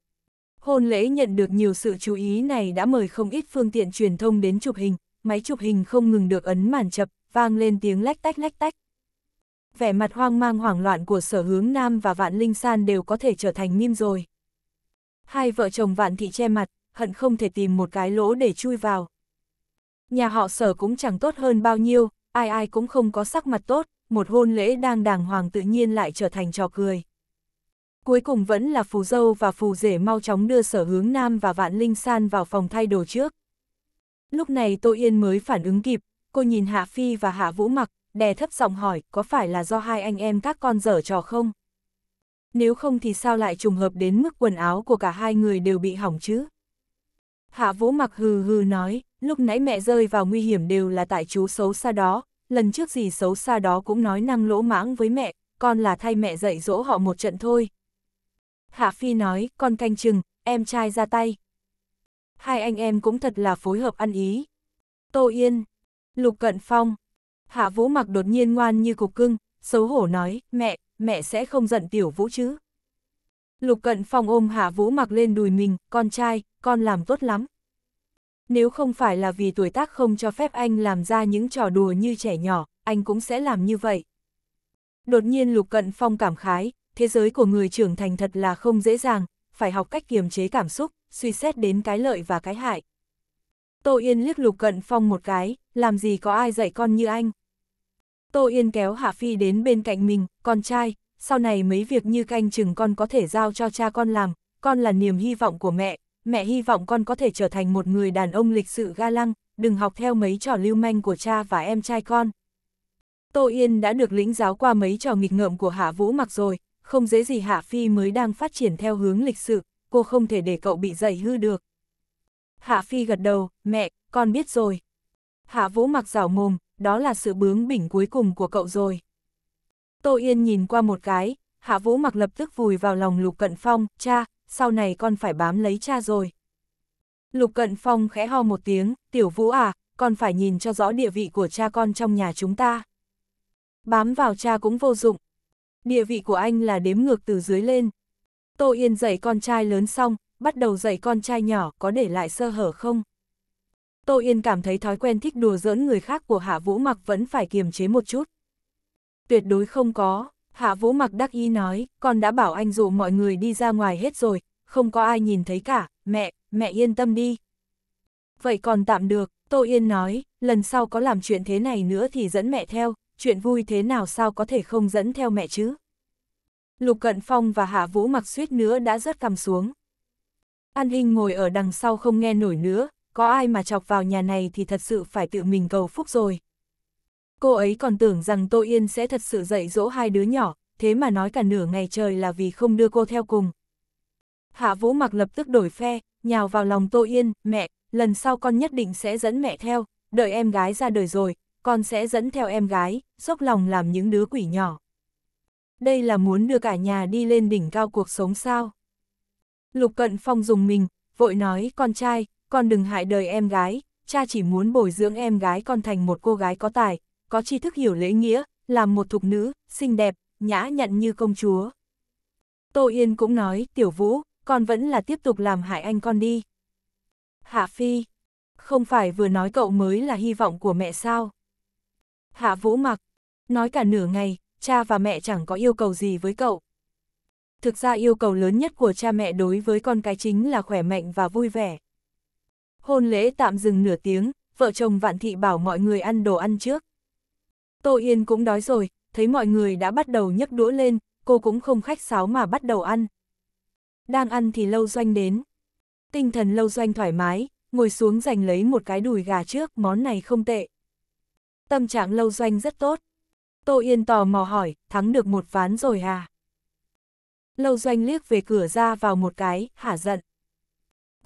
Speaker 1: Hôn lễ nhận được nhiều sự chú ý này đã mời không ít phương tiện truyền thông đến chụp hình, máy chụp hình không ngừng được ấn màn chập, vang lên tiếng lách tách lách tách. Vẻ mặt hoang mang hoảng loạn của sở hướng Nam và Vạn Linh San đều có thể trở thành mim rồi. Hai vợ chồng Vạn Thị che mặt, hận không thể tìm một cái lỗ để chui vào. Nhà họ sở cũng chẳng tốt hơn bao nhiêu, ai ai cũng không có sắc mặt tốt, một hôn lễ đang đàng hoàng tự nhiên lại trở thành trò cười. Cuối cùng vẫn là phù dâu và phù rể mau chóng đưa sở hướng nam và vạn linh san vào phòng thay đồ trước. Lúc này Tô Yên mới phản ứng kịp, cô nhìn Hạ Phi và Hạ Vũ mặc, đè thấp giọng hỏi có phải là do hai anh em các con dở trò không? Nếu không thì sao lại trùng hợp đến mức quần áo của cả hai người đều bị hỏng chứ? Hạ Vũ mặc hừ hừ nói, lúc nãy mẹ rơi vào nguy hiểm đều là tại chú xấu xa đó, lần trước gì xấu xa đó cũng nói năng lỗ mãng với mẹ, con là thay mẹ dạy dỗ họ một trận thôi, Hạ Phi nói, con canh chừng, em trai ra tay. Hai anh em cũng thật là phối hợp ăn ý. Tô Yên, Lục Cận Phong, Hạ Vũ mặc đột nhiên ngoan như cục cưng, xấu hổ nói, mẹ, mẹ sẽ không giận tiểu vũ chứ. Lục Cận Phong ôm Hạ Vũ mặc lên đùi mình, con trai, con làm tốt lắm. Nếu không phải là vì tuổi tác không cho phép anh làm ra những trò đùa như trẻ nhỏ, anh cũng sẽ làm như vậy. Đột nhiên Lục Cận Phong cảm khái, thế giới của người trưởng thành thật là không dễ dàng, phải học cách kiềm chế cảm xúc, suy xét đến cái lợi và cái hại. Tô Yên liếc Lục Cận Phong một cái, làm gì có ai dạy con như anh. Tô Yên kéo Hạ Phi đến bên cạnh mình, con trai, sau này mấy việc như canh chừng con có thể giao cho cha con làm, con là niềm hy vọng của mẹ, mẹ hy vọng con có thể trở thành một người đàn ông lịch sự ga lăng, đừng học theo mấy trò lưu manh của cha và em trai con. Tô Yên đã được lĩnh giáo qua mấy trò nghịch ngợm của Hạ Vũ mặc rồi, không dễ gì Hạ Phi mới đang phát triển theo hướng lịch sự, cô không thể để cậu bị dạy hư được. Hạ Phi gật đầu, mẹ, con biết rồi. Hạ Vũ mặc rảo mồm, đó là sự bướng bỉnh cuối cùng của cậu rồi. Tô Yên nhìn qua một cái, Hạ Vũ mặc lập tức vùi vào lòng Lục Cận Phong, cha, sau này con phải bám lấy cha rồi. Lục Cận Phong khẽ ho một tiếng, tiểu Vũ à, con phải nhìn cho rõ địa vị của cha con trong nhà chúng ta. Bám vào cha cũng vô dụng, Địa vị của anh là đếm ngược từ dưới lên. Tô Yên dạy con trai lớn xong, bắt đầu dạy con trai nhỏ có để lại sơ hở không? Tô Yên cảm thấy thói quen thích đùa giỡn người khác của Hạ Vũ Mặc vẫn phải kiềm chế một chút. Tuyệt đối không có, Hạ Vũ Mặc đắc ý nói, con đã bảo anh dụ mọi người đi ra ngoài hết rồi, không có ai nhìn thấy cả, mẹ, mẹ yên tâm đi. Vậy còn tạm được, Tô Yên nói, lần sau có làm chuyện thế này nữa thì dẫn mẹ theo, chuyện vui thế nào sao có thể không dẫn theo mẹ chứ. Lục Cận Phong và Hạ Vũ mặc suýt nữa đã rớt cầm xuống. An Hinh ngồi ở đằng sau không nghe nổi nữa, có ai mà chọc vào nhà này thì thật sự phải tự mình cầu phúc rồi. Cô ấy còn tưởng rằng Tô Yên sẽ thật sự dạy dỗ hai đứa nhỏ, thế mà nói cả nửa ngày trời là vì không đưa cô theo cùng. Hạ Vũ mặc lập tức đổi phe, nhào vào lòng Tô Yên, mẹ, lần sau con nhất định sẽ dẫn mẹ theo, đợi em gái ra đời rồi, con sẽ dẫn theo em gái, dốc lòng làm những đứa quỷ nhỏ. Đây là muốn đưa cả nhà đi lên đỉnh cao cuộc sống sao? Lục Cận Phong dùng mình, vội nói con trai, con đừng hại đời em gái, cha chỉ muốn bồi dưỡng em gái con thành một cô gái có tài, có tri thức hiểu lễ nghĩa, làm một thục nữ, xinh đẹp, nhã nhặn như công chúa. Tô Yên cũng nói, tiểu vũ, con vẫn là tiếp tục làm hại anh con đi. Hạ Phi, không phải vừa nói cậu mới là hy vọng của mẹ sao? Hạ vũ mặc, nói cả nửa ngày, cha và mẹ chẳng có yêu cầu gì với cậu. Thực ra yêu cầu lớn nhất của cha mẹ đối với con cái chính là khỏe mạnh và vui vẻ. Hôn lễ tạm dừng nửa tiếng, vợ chồng Vạn Thị bảo mọi người ăn đồ ăn trước. Tô Yên cũng đói rồi, thấy mọi người đã bắt đầu nhấc đũa lên, cô cũng không khách sáo mà bắt đầu ăn. Đang ăn thì lâu doanh đến. Tinh thần lâu doanh thoải mái, ngồi xuống giành lấy một cái đùi gà trước, món này không tệ. Tâm trạng lâu doanh rất tốt. Tô Yên tò mò hỏi, thắng được một ván rồi à? Lâu doanh liếc về cửa ra vào một cái, hả giận.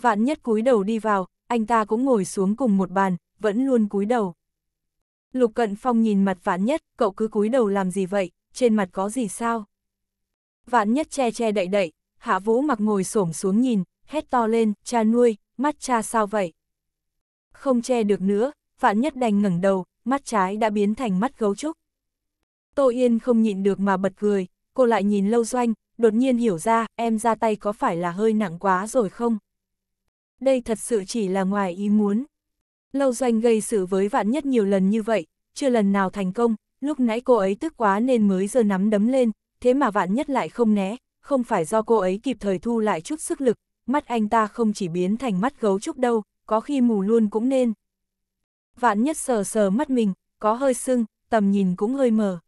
Speaker 1: Vạn nhất cúi đầu đi vào, anh ta cũng ngồi xuống cùng một bàn, vẫn luôn cúi đầu. Lục Cận Phong nhìn mặt vạn nhất, cậu cứ cúi đầu làm gì vậy, trên mặt có gì sao? Vạn nhất che che đậy đậy, hạ vũ mặc ngồi xổm xuống nhìn, hét to lên, cha nuôi, mắt cha sao vậy? Không che được nữa, vạn nhất đành ngẩng đầu, mắt trái đã biến thành mắt gấu trúc. Tô Yên không nhịn được mà bật cười, cô lại nhìn lâu doanh, đột nhiên hiểu ra em ra tay có phải là hơi nặng quá rồi không? Đây thật sự chỉ là ngoài ý muốn. Lâu doanh gây sự với vạn nhất nhiều lần như vậy, chưa lần nào thành công, lúc nãy cô ấy tức quá nên mới giơ nắm đấm lên, thế mà vạn nhất lại không né, không phải do cô ấy kịp thời thu lại chút sức lực, mắt anh ta không chỉ biến thành mắt gấu trúc đâu, có khi mù luôn cũng nên vạn nhất sờ sờ mắt mình, có hơi sưng, tầm nhìn cũng hơi mờ.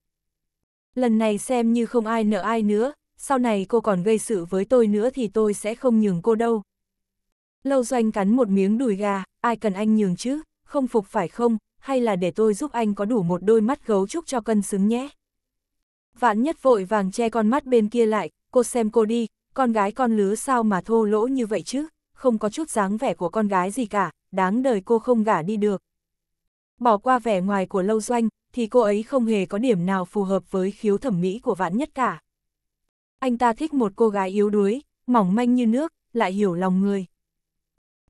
Speaker 1: Lần này xem như không ai nợ ai nữa, sau này cô còn gây sự với tôi nữa thì tôi sẽ không nhường cô đâu. Lâu doanh cắn một miếng đùi gà, ai cần anh nhường chứ, không phục phải không, hay là để tôi giúp anh có đủ một đôi mắt gấu trúc cho cân xứng nhé. Vạn nhất vội vàng che con mắt bên kia lại, cô xem cô đi, con gái con lứa sao mà thô lỗ như vậy chứ, không có chút dáng vẻ của con gái gì cả, đáng đời cô không gả đi được, Bỏ qua vẻ ngoài của lâu doanh, thì cô ấy không hề có điểm nào phù hợp với khiếu thẩm mỹ của vãn nhất cả. Anh ta thích một cô gái yếu đuối, mỏng manh như nước, lại hiểu lòng người.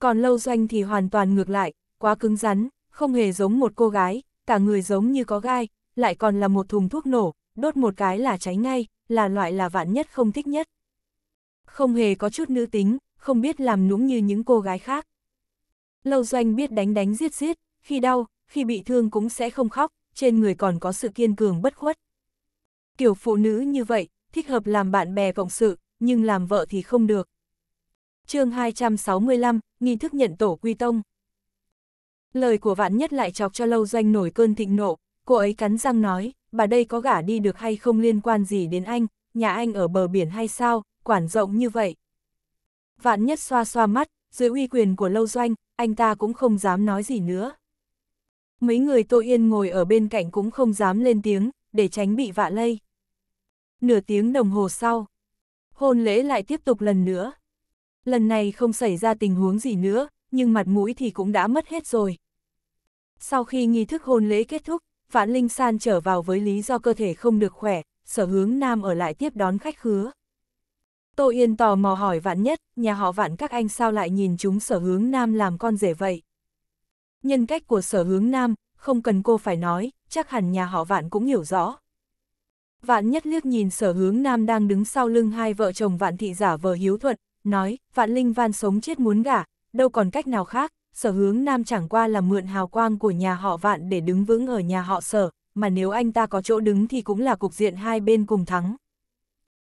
Speaker 1: Còn lâu doanh thì hoàn toàn ngược lại, quá cứng rắn, không hề giống một cô gái, cả người giống như có gai, lại còn là một thùng thuốc nổ, đốt một cái là cháy ngay, là loại là vạn nhất không thích nhất. Không hề có chút nữ tính, không biết làm nũng như những cô gái khác. Lâu doanh biết đánh đánh giết giết, khi đau, khi bị thương cũng sẽ không khóc, trên người còn có sự kiên cường bất khuất. Kiểu phụ nữ như vậy, thích hợp làm bạn bè cộng sự, nhưng làm vợ thì không được. chương 265, nghi thức nhận tổ quy tông. Lời của vạn nhất lại chọc cho lâu doanh nổi cơn thịnh nộ, cô ấy cắn răng nói, bà đây có gả đi được hay không liên quan gì đến anh, nhà anh ở bờ biển hay sao, quản rộng như vậy. Vạn nhất xoa xoa mắt, dưới uy quyền của lâu doanh, anh ta cũng không dám nói gì nữa. Mấy người Tô Yên ngồi ở bên cạnh cũng không dám lên tiếng, để tránh bị vạ lây. Nửa tiếng đồng hồ sau, hôn lễ lại tiếp tục lần nữa. Lần này không xảy ra tình huống gì nữa, nhưng mặt mũi thì cũng đã mất hết rồi. Sau khi nghi thức hôn lễ kết thúc, Vạn Linh San trở vào với lý do cơ thể không được khỏe, sở hướng nam ở lại tiếp đón khách khứa. Tô Yên tò mò hỏi Vạn Nhất, nhà họ Vạn các anh sao lại nhìn chúng sở hướng nam làm con rể vậy? Nhân cách của sở hướng nam, không cần cô phải nói, chắc hẳn nhà họ vạn cũng hiểu rõ. Vạn nhất liếc nhìn sở hướng nam đang đứng sau lưng hai vợ chồng vạn thị giả vờ hiếu thuận, nói, vạn linh van sống chết muốn gả, đâu còn cách nào khác, sở hướng nam chẳng qua là mượn hào quang của nhà họ vạn để đứng vững ở nhà họ sở, mà nếu anh ta có chỗ đứng thì cũng là cục diện hai bên cùng thắng.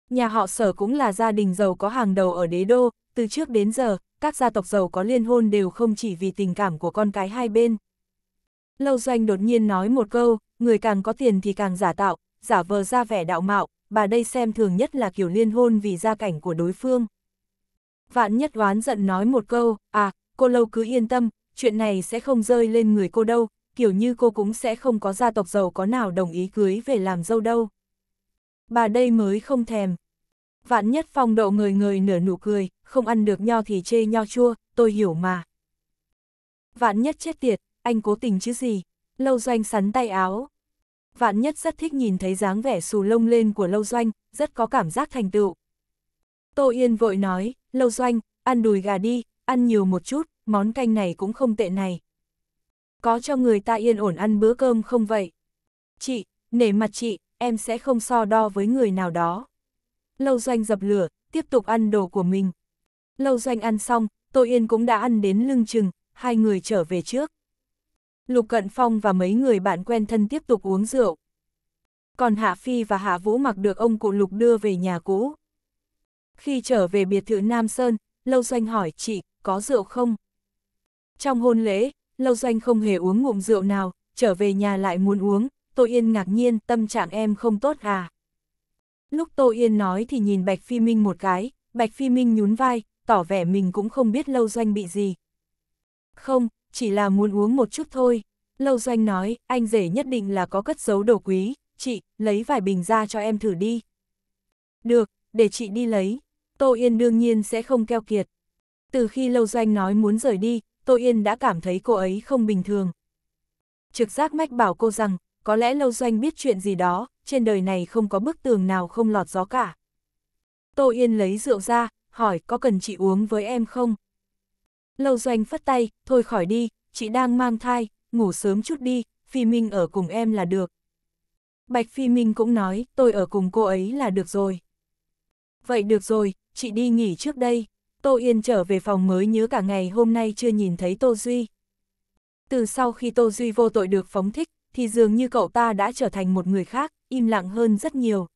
Speaker 1: Nhà họ sở cũng là gia đình giàu có hàng đầu ở đế đô, từ trước đến giờ, các gia tộc giàu có liên hôn đều không chỉ vì tình cảm của con cái hai bên. Lâu Doanh đột nhiên nói một câu, người càng có tiền thì càng giả tạo, giả vờ ra vẻ đạo mạo, bà đây xem thường nhất là kiểu liên hôn vì gia cảnh của đối phương. Vạn nhất oán giận nói một câu, à, cô lâu cứ yên tâm, chuyện này sẽ không rơi lên người cô đâu, kiểu như cô cũng sẽ không có gia tộc giàu có nào đồng ý cưới về làm dâu đâu. Bà đây mới không thèm, vạn nhất phong độ người người nửa nụ cười, không ăn được nho thì chê nho chua, tôi hiểu mà. Vạn nhất chết tiệt, anh cố tình chứ gì, lâu doanh sắn tay áo. Vạn nhất rất thích nhìn thấy dáng vẻ xù lông lên của lâu doanh, rất có cảm giác thành tựu. Tô Yên vội nói, lâu doanh, ăn đùi gà đi, ăn nhiều một chút, món canh này cũng không tệ này. Có cho người ta yên ổn ăn bữa cơm không vậy? Chị, nể mặt chị, em sẽ không so đo với người nào đó. Lâu Doanh dập lửa, tiếp tục ăn đồ của mình. Lâu Doanh ăn xong, Tô Yên cũng đã ăn đến lưng chừng, hai người trở về trước. Lục Cận Phong và mấy người bạn quen thân tiếp tục uống rượu. Còn Hạ Phi và Hạ Vũ mặc được ông cụ Lục đưa về nhà cũ. Khi trở về biệt thự Nam Sơn, Lâu Doanh hỏi chị, có rượu không? Trong hôn lễ, Lâu Doanh không hề uống ngụm rượu nào, trở về nhà lại muốn uống, Tô Yên ngạc nhiên, tâm trạng em không tốt à? Lúc Tô Yên nói thì nhìn Bạch Phi Minh một cái, Bạch Phi Minh nhún vai, tỏ vẻ mình cũng không biết Lâu Doanh bị gì. Không, chỉ là muốn uống một chút thôi. Lâu Doanh nói, anh rể nhất định là có cất giấu đồ quý, chị, lấy vài bình ra cho em thử đi. Được, để chị đi lấy. Tô Yên đương nhiên sẽ không keo kiệt. Từ khi Lâu Doanh nói muốn rời đi, Tô Yên đã cảm thấy cô ấy không bình thường. Trực giác mách bảo cô rằng, có lẽ Lâu Doanh biết chuyện gì đó, trên đời này không có bức tường nào không lọt gió cả. Tô Yên lấy rượu ra, hỏi có cần chị uống với em không? Lâu Doanh phất tay, thôi khỏi đi, chị đang mang thai, ngủ sớm chút đi, Phi Minh ở cùng em là được. Bạch Phi Minh cũng nói, tôi ở cùng cô ấy là được rồi. Vậy được rồi, chị đi nghỉ trước đây. Tô Yên trở về phòng mới nhớ cả ngày hôm nay chưa nhìn thấy Tô Duy. Từ sau khi Tô Duy vô tội được phóng thích, thì dường như cậu ta đã trở thành một người khác, im lặng hơn rất nhiều.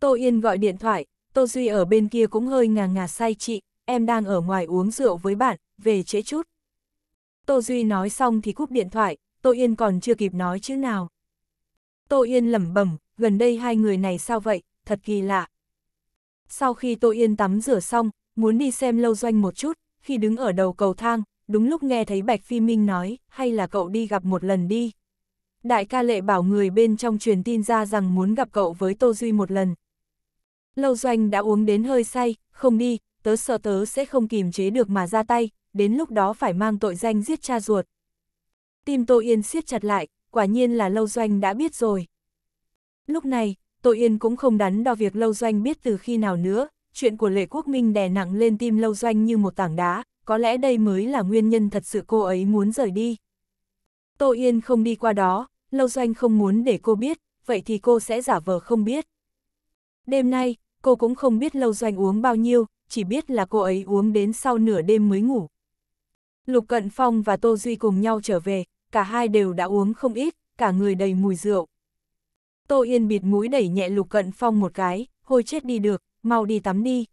Speaker 1: Tô Yên gọi điện thoại, Tô Duy ở bên kia cũng hơi ngà ngà say chị, em đang ở ngoài uống rượu với bạn, về trễ chút. Tô Duy nói xong thì cúp điện thoại, Tô Yên còn chưa kịp nói chữ nào. Tô Yên lẩm bẩm, gần đây hai người này sao vậy, thật kỳ lạ. Sau khi Tô Yên tắm rửa xong, muốn đi xem lâu doanh một chút, khi đứng ở đầu cầu thang, đúng lúc nghe thấy Bạch Phi Minh nói, hay là cậu đi gặp một lần đi đại ca lệ bảo người bên trong truyền tin ra rằng muốn gặp cậu với Tô Duy một lần. Lâu doanh đã uống đến hơi say, không đi, tớ sợ tớ sẽ không kìm chế được mà ra tay, đến lúc đó phải mang tội danh giết cha ruột. Tim Tô Yên siết chặt lại, quả nhiên là Lâu Doanh đã biết rồi. Lúc này, Tô Yên cũng không đắn đo việc Lâu Doanh biết từ khi nào nữa, chuyện của Lệ Quốc Minh đè nặng lên tim Lâu Doanh như một tảng đá, có lẽ đây mới là nguyên nhân thật sự cô ấy muốn rời đi. Tô Yên không đi qua đó, Lâu Doanh không muốn để cô biết, vậy thì cô sẽ giả vờ không biết. Đêm nay, cô cũng không biết Lâu Doanh uống bao nhiêu, chỉ biết là cô ấy uống đến sau nửa đêm mới ngủ. Lục Cận Phong và Tô Duy cùng nhau trở về, cả hai đều đã uống không ít, cả người đầy mùi rượu. Tô Yên bịt mũi đẩy nhẹ Lục Cận Phong một cái, hôi chết đi được, mau đi tắm đi.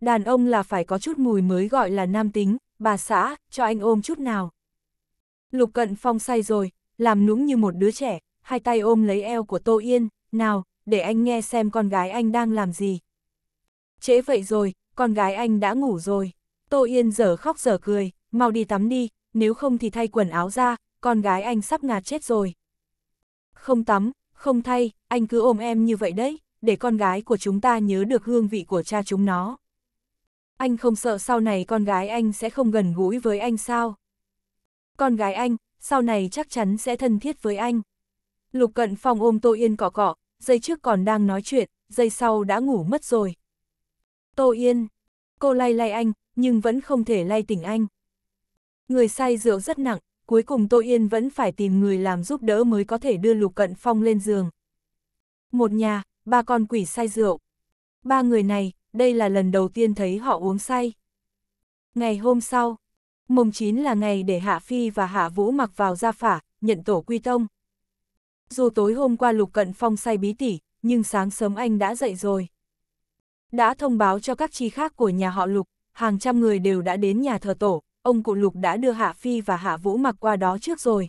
Speaker 1: Đàn ông là phải có chút mùi mới gọi là nam tính, bà xã, cho anh ôm chút nào. Lục Cận Phong say rồi, làm nũng như một đứa trẻ, hai tay ôm lấy eo của Tô Yên, nào, để anh nghe xem con gái anh đang làm gì. Trễ vậy rồi, con gái anh đã ngủ rồi. Tô Yên giờ khóc giờ cười, mau đi tắm đi, nếu không thì thay quần áo ra, con gái anh sắp ngạt chết rồi. Không tắm, không thay, anh cứ ôm em như vậy đấy, để con gái của chúng ta nhớ được hương vị của cha chúng nó. Anh không sợ sau này con gái anh sẽ không gần gũi với anh sao? con gái anh, sau này chắc chắn sẽ thân thiết với anh. Lục Cận Phong ôm Tô Yên cỏ cỏ giây trước còn đang nói chuyện, giây sau đã ngủ mất rồi. Tô Yên, cô lay lay anh, nhưng vẫn không thể lay tỉnh anh. Người say rượu rất nặng, cuối cùng Tô Yên vẫn phải tìm người làm giúp đỡ mới có thể đưa Lục Cận Phong lên giường. Một nhà, ba con quỷ say rượu. Ba người này, đây là lần đầu tiên thấy họ uống say. Ngày hôm sau, mùng 9 là ngày để Hạ Phi và Hạ Vũ mặc vào gia phả, nhận tổ quy tông. Dù tối hôm qua Lục Cận Phong say bí tỉ, nhưng sáng sớm anh đã dậy rồi. Đã thông báo cho các chi khác của nhà họ Lục, hàng trăm người đều đã đến nhà thờ tổ, ông cụ Lục đã đưa Hạ Phi và Hạ Vũ mặc qua đó trước rồi.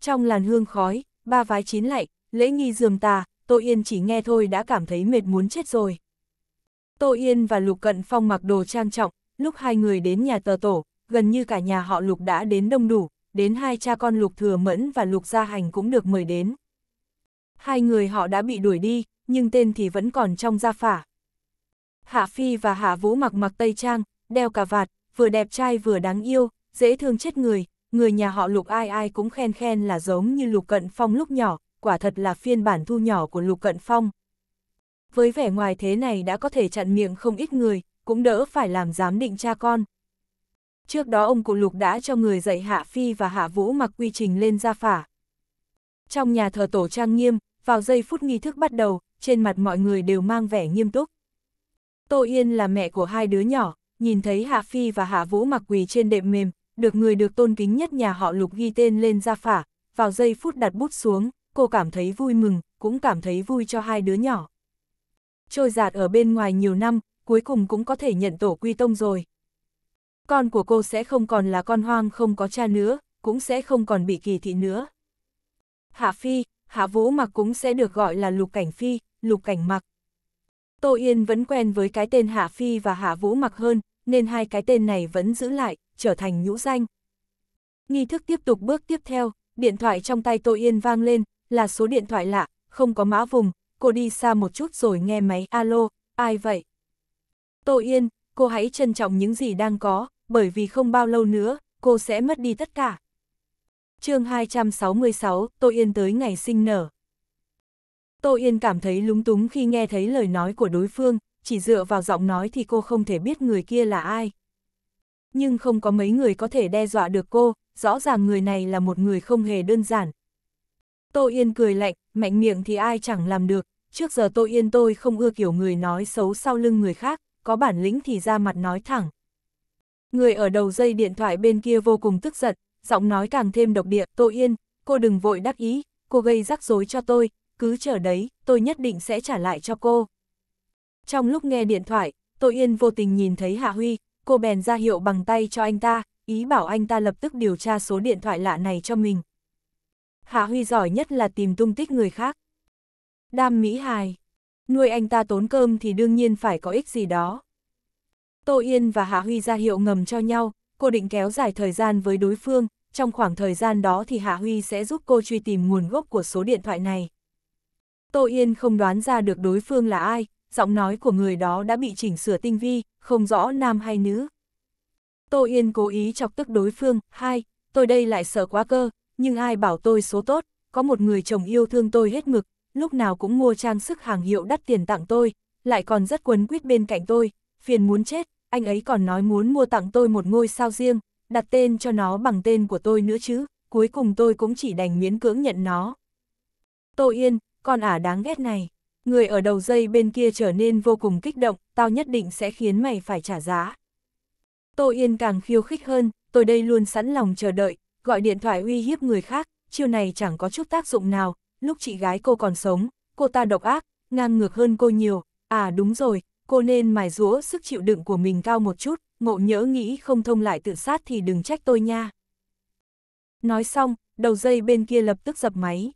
Speaker 1: Trong làn hương khói, ba vái chín lạy, lễ nghi dườm tà, Tô Yên chỉ nghe thôi đã cảm thấy mệt muốn chết rồi. Tô Yên và Lục Cận Phong mặc đồ trang trọng, lúc hai người đến nhà tờ tổ, gần như cả nhà họ Lục đã đến đông đủ, đến hai cha con Lục Thừa Mẫn và Lục Gia Hành cũng được mời đến. Hai người họ đã bị đuổi đi, nhưng tên thì vẫn còn trong gia phả. Hạ Phi và Hạ Vũ mặc mặc tây trang, đeo cà vạt, vừa đẹp trai vừa đáng yêu, dễ thương chết người, người nhà họ Lục ai ai cũng khen khen là giống như Lục Cận Phong lúc nhỏ, quả thật là phiên bản thu nhỏ của Lục Cận Phong. Với vẻ ngoài thế này đã có thể chặn miệng không ít người, cũng đỡ phải làm giám định cha con. Trước đó ông cụ Lục đã cho người dạy Hạ Phi và Hạ Vũ mặc quy trình lên gia phả. Trong nhà thờ tổ trang nghiêm, vào giây phút nghi thức bắt đầu, trên mặt mọi người đều mang vẻ nghiêm túc. Tô Yên là mẹ của hai đứa nhỏ, nhìn thấy Hạ Phi và Hạ Vũ mặc quỳ trên đệm mềm, được người được tôn kính nhất nhà họ Lục ghi tên lên gia phả, vào giây phút đặt bút xuống, cô cảm thấy vui mừng, cũng cảm thấy vui cho hai đứa nhỏ. Trôi giạt ở bên ngoài nhiều năm, cuối cùng cũng có thể nhận tổ quy tông rồi. Con của cô sẽ không còn là con hoang không có cha nữa, cũng sẽ không còn bị kỳ thị nữa. Hạ Phi, Hạ Vũ Mặc cũng sẽ được gọi là Lục Cảnh Phi, Lục Cảnh Mặc. Tô Yên vẫn quen với cái tên Hạ Phi và Hạ Vũ Mặc hơn, nên hai cái tên này vẫn giữ lại, trở thành nhũ danh. Nghi thức tiếp tục bước tiếp theo, điện thoại trong tay Tô Yên vang lên, là số điện thoại lạ, không có mã vùng, cô đi xa một chút rồi nghe máy alo, ai vậy? Tô Yên, cô hãy trân trọng những gì đang có, bởi vì không bao lâu nữa, cô sẽ mất đi tất cả. chương 266, Tô Yên tới ngày sinh nở. Tô Yên cảm thấy lúng túng khi nghe thấy lời nói của đối phương, chỉ dựa vào giọng nói thì cô không thể biết người kia là ai. Nhưng không có mấy người có thể đe dọa được cô, rõ ràng người này là một người không hề đơn giản. Tô Yên cười lạnh, mạnh miệng thì ai chẳng làm được, trước giờ Tô Yên tôi không ưa kiểu người nói xấu sau lưng người khác, có bản lĩnh thì ra mặt nói thẳng. Người ở đầu dây điện thoại bên kia vô cùng tức giận, giọng nói càng thêm độc địa, Tô Yên, cô đừng vội đắc ý, cô gây rắc rối cho tôi, cứ chờ đấy, tôi nhất định sẽ trả lại cho cô. Trong lúc nghe điện thoại, Tô Yên vô tình nhìn thấy Hạ Huy, cô bèn ra hiệu bằng tay cho anh ta, ý bảo anh ta lập tức điều tra số điện thoại lạ này cho mình. Hạ Huy giỏi nhất là tìm tung tích người khác. Đam Mỹ Hài nuôi anh ta tốn cơm thì đương nhiên phải có ích gì đó. Tô Yên và Hạ Huy ra hiệu ngầm cho nhau, cô định kéo dài thời gian với đối phương, trong khoảng thời gian đó thì Hạ Huy sẽ giúp cô truy tìm nguồn gốc của số điện thoại này. Tô Yên không đoán ra được đối phương là ai, giọng nói của người đó đã bị chỉnh sửa tinh vi, không rõ nam hay nữ. Tô Yên cố ý chọc tức đối phương, hai, tôi đây lại sợ quá cơ, nhưng ai bảo tôi số tốt, có một người chồng yêu thương tôi hết mực, lúc nào cũng mua trang sức hàng hiệu đắt tiền tặng tôi, lại còn rất quấn quýt bên cạnh tôi, phiền muốn chết, anh ấy còn nói muốn mua tặng tôi một ngôi sao riêng, đặt tên cho nó bằng tên của tôi nữa chứ, cuối cùng tôi cũng chỉ đành miễn cưỡng nhận nó. Tô Yên, con ả đáng ghét này, người ở đầu dây bên kia trở nên vô cùng kích động, tao nhất định sẽ khiến mày phải trả giá. Tô Yên càng khiêu khích hơn, tôi đây luôn sẵn lòng chờ đợi, gọi điện thoại uy hiếp người khác, chiêu này chẳng có chút tác dụng nào, lúc chị gái cô còn sống, cô ta độc ác, ngang ngược hơn cô nhiều, à đúng rồi, cô nên mài rũa sức chịu đựng của mình cao một chút, ngộ nhỡ nghĩ không thông lại tự sát thì đừng trách tôi nha. Nói xong, đầu dây bên kia lập tức dập máy.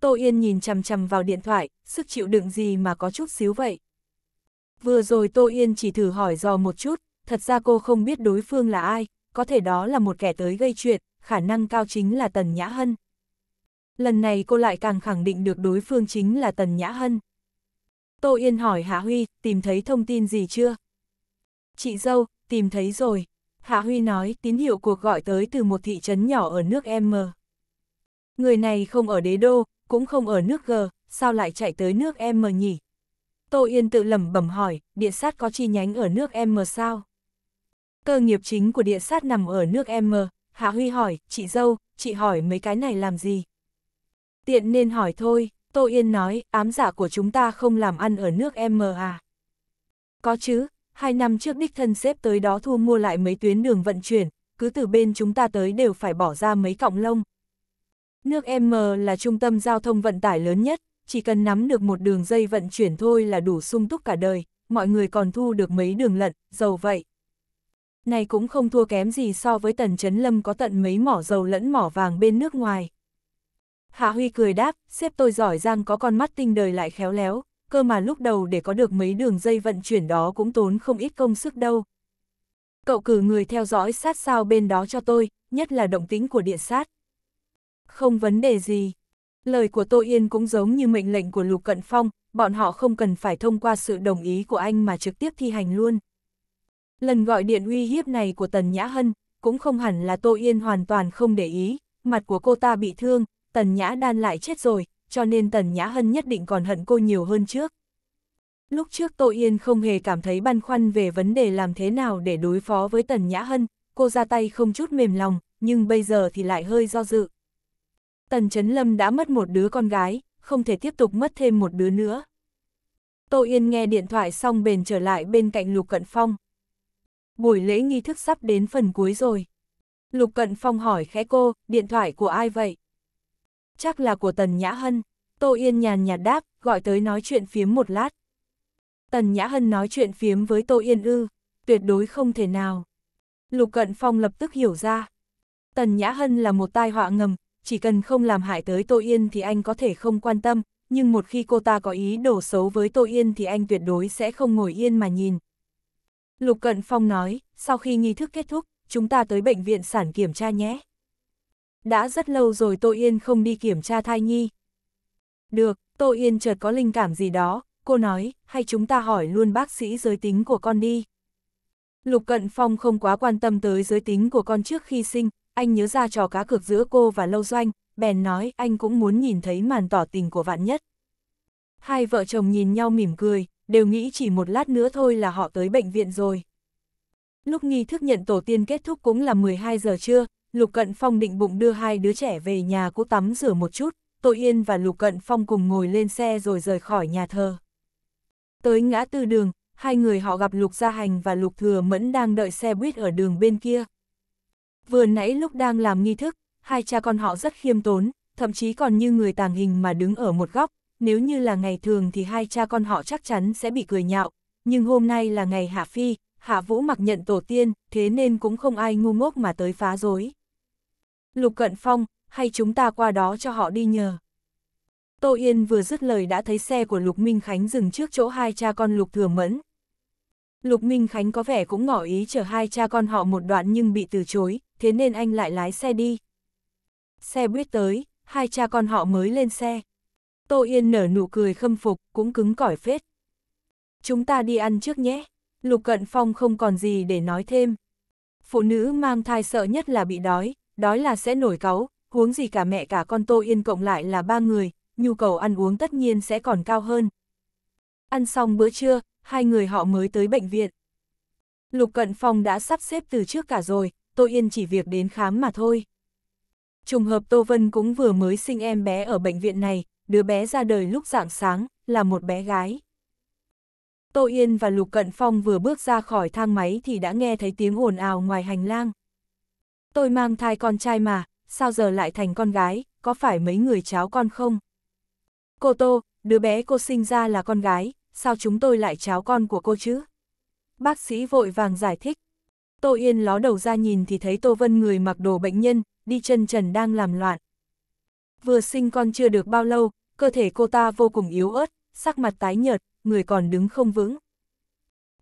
Speaker 1: Tô Yên nhìn chằm chằm vào điện thoại, sức chịu đựng gì mà có chút xíu vậy. Vừa rồi Tô Yên chỉ thử hỏi dò một chút, thật ra cô không biết đối phương là ai, có thể đó là một kẻ tới gây chuyện, khả năng cao chính là Tần Nhã Hân lần này cô lại càng khẳng định được đối phương chính là Tần Nhã Hân. Tô Yên hỏi Hạ Huy, tìm thấy thông tin gì chưa? Chị dâu, tìm thấy rồi. Hạ Huy nói tín hiệu cuộc gọi tới từ một thị trấn nhỏ ở nước M. Người này không ở đế đô, cũng không ở nước G, sao lại chạy tới nước M nhỉ? Tô Yên tự lẩm bẩm hỏi, địa sát có chi nhánh ở nước M sao? Cơ nghiệp chính của địa sát nằm ở nước M, Hạ Huy hỏi, chị dâu, chị hỏi mấy cái này làm gì? tiện nên hỏi thôi, Tô Yên nói, ám giả dạ của chúng ta không làm ăn ở nước M à? Có chứ, hai năm trước đích thân xếp tới đó thu mua lại mấy tuyến đường vận chuyển, cứ từ bên chúng ta tới đều phải bỏ ra mấy cọng lông. Nước M là trung tâm giao thông vận tải lớn nhất, chỉ cần nắm được một đường dây vận chuyển thôi là đủ sung túc cả đời, mọi người còn thu được mấy đường lận, dầu vậy. Này cũng không thua kém gì so với tần chấn lâm có tận mấy mỏ dầu lẫn mỏ vàng bên nước ngoài. Hạ Huy cười đáp, xếp tôi giỏi giang có con mắt tinh đời lại khéo léo, cơ mà lúc đầu để có được mấy đường dây vận chuyển đó cũng tốn không ít công sức đâu. Cậu cử người theo dõi sát sao bên đó cho tôi, nhất là động tính của điện sát. Không vấn đề gì. Lời của Tô Yên cũng giống như mệnh lệnh của Lục Cận Phong, bọn họ không cần phải thông qua sự đồng ý của anh mà trực tiếp thi hành luôn. Lần gọi điện uy hiếp này của Tần Nhã Hân, cũng không hẳn là Tô Yên hoàn toàn không để ý, mặt của cô ta bị thương, Tần Nhã Đan lại chết rồi, cho nên Tần Nhã Hân nhất định còn hận cô nhiều hơn trước. Lúc trước Tô Yên không hề cảm thấy băn khoăn về vấn đề làm thế nào để đối phó với Tần Nhã Hân, cô ra tay không chút mềm lòng, nhưng bây giờ thì lại hơi do dự. Tần Trấn Lâm đã mất một đứa con gái, không thể tiếp tục mất thêm một đứa nữa. Tô Yên nghe điện thoại xong bền trở lại bên cạnh Lục Cận Phong. Buổi lễ nghi thức sắp đến phần cuối rồi. Lục Cận Phong hỏi khẽ cô, điện thoại của ai vậy? chắc là của Tần Nhã Hân. Tô Yên nhàn nhạt đáp, gọi tới nói chuyện phiếm một lát. Tần Nhã Hân nói chuyện phiếm với Tô Yên ư, tuyệt đối không thể nào. Lục Cận Phong lập tức hiểu ra. Tần Nhã Hân là một tai họa ngầm, chỉ cần không làm hại tới Tô Yên thì anh có thể không quan tâm, nhưng một khi cô ta có ý đổ xấu với Tô Yên thì anh tuyệt đối sẽ không ngồi yên mà nhìn. Lục Cận Phong nói, sau khi nghi thức kết thúc, chúng ta tới bệnh viện sản kiểm tra nhé. Đã rất lâu rồi Tô Yên không đi kiểm tra thai nhi. Được, Tô Yên chợt có linh cảm gì đó, cô nói, hay chúng ta hỏi luôn bác sĩ giới tính của con đi. Lục Cận Phong không quá quan tâm tới giới tính của con trước khi sinh, anh nhớ ra trò cá cược giữa cô và Lâu Doanh, bèn nói anh cũng muốn nhìn thấy màn tỏ tình của vạn nhất. Hai vợ chồng nhìn nhau mỉm cười, đều nghĩ chỉ một lát nữa thôi là họ tới bệnh viện rồi. Lúc nghi thức nhận tổ tiên kết thúc cũng là 12 giờ trưa, Lục Cận Phong định bụng đưa hai đứa trẻ về nhà cũ tắm rửa một chút, Tô Yên và Lục Cận Phong cùng ngồi lên xe rồi rời khỏi nhà thờ. Tới ngã tư đường, hai người họ gặp Lục Gia Hành và Lục Thừa Mẫn đang đợi xe buýt ở đường bên kia. Vừa nãy lúc đang làm nghi thức, hai cha con họ rất khiêm tốn, thậm chí còn như người tàng hình mà đứng ở một góc, nếu như là ngày thường thì hai cha con họ chắc chắn sẽ bị cười nhạo, nhưng hôm nay là ngày Hạ Phi, Hạ Vũ mặc nhận tổ tiên, thế nên cũng không ai ngu ngốc mà tới phá rối. Lục Cận Phong, hay chúng ta qua đó cho họ đi nhờ. Tô Yên vừa dứt lời đã thấy xe của Lục Minh Khánh dừng trước chỗ hai cha con Lục Thừa Mẫn. Lục Minh Khánh có vẻ cũng ngỏ ý chở hai cha con họ một đoạn nhưng bị từ chối, thế nên anh lại lái xe đi. Xe buýt tới, hai cha con họ mới lên xe. Tô Yên nở nụ cười khâm phục, cũng cứng cỏi phết. Chúng ta đi ăn trước nhé. Lục Cận Phong không còn gì để nói thêm. Phụ nữ mang thai sợ nhất là bị đói, đói là sẽ nổi cáu, huống gì cả mẹ cả con Tô Yên cộng lại là ba người, nhu cầu ăn uống tất nhiên sẽ còn cao hơn. Ăn xong bữa trưa, hai người họ mới tới bệnh viện. Lục Cận Phong đã sắp xếp từ trước cả rồi, Tô Yên chỉ việc đến khám mà thôi. Trùng hợp Tô Vân cũng vừa mới sinh em bé ở bệnh viện này, đứa bé ra đời lúc rạng sáng, là một bé gái. Tô Yên và Lục Cận Phong vừa bước ra khỏi thang máy thì đã nghe thấy tiếng ồn ào ngoài hành lang tôi mang thai con trai mà, sao giờ lại thành con gái, có phải mấy người cháo con không? Cô Tô, đứa bé cô sinh ra là con gái, sao chúng tôi lại cháo con của cô chứ? Bác sĩ vội vàng giải thích. Tô Yên ló đầu ra nhìn thì thấy Tô Vân người mặc đồ bệnh nhân, đi chân trần đang làm loạn. Vừa sinh con chưa được bao lâu, cơ thể cô ta vô cùng yếu ớt, sắc mặt tái nhợt, người còn đứng không vững.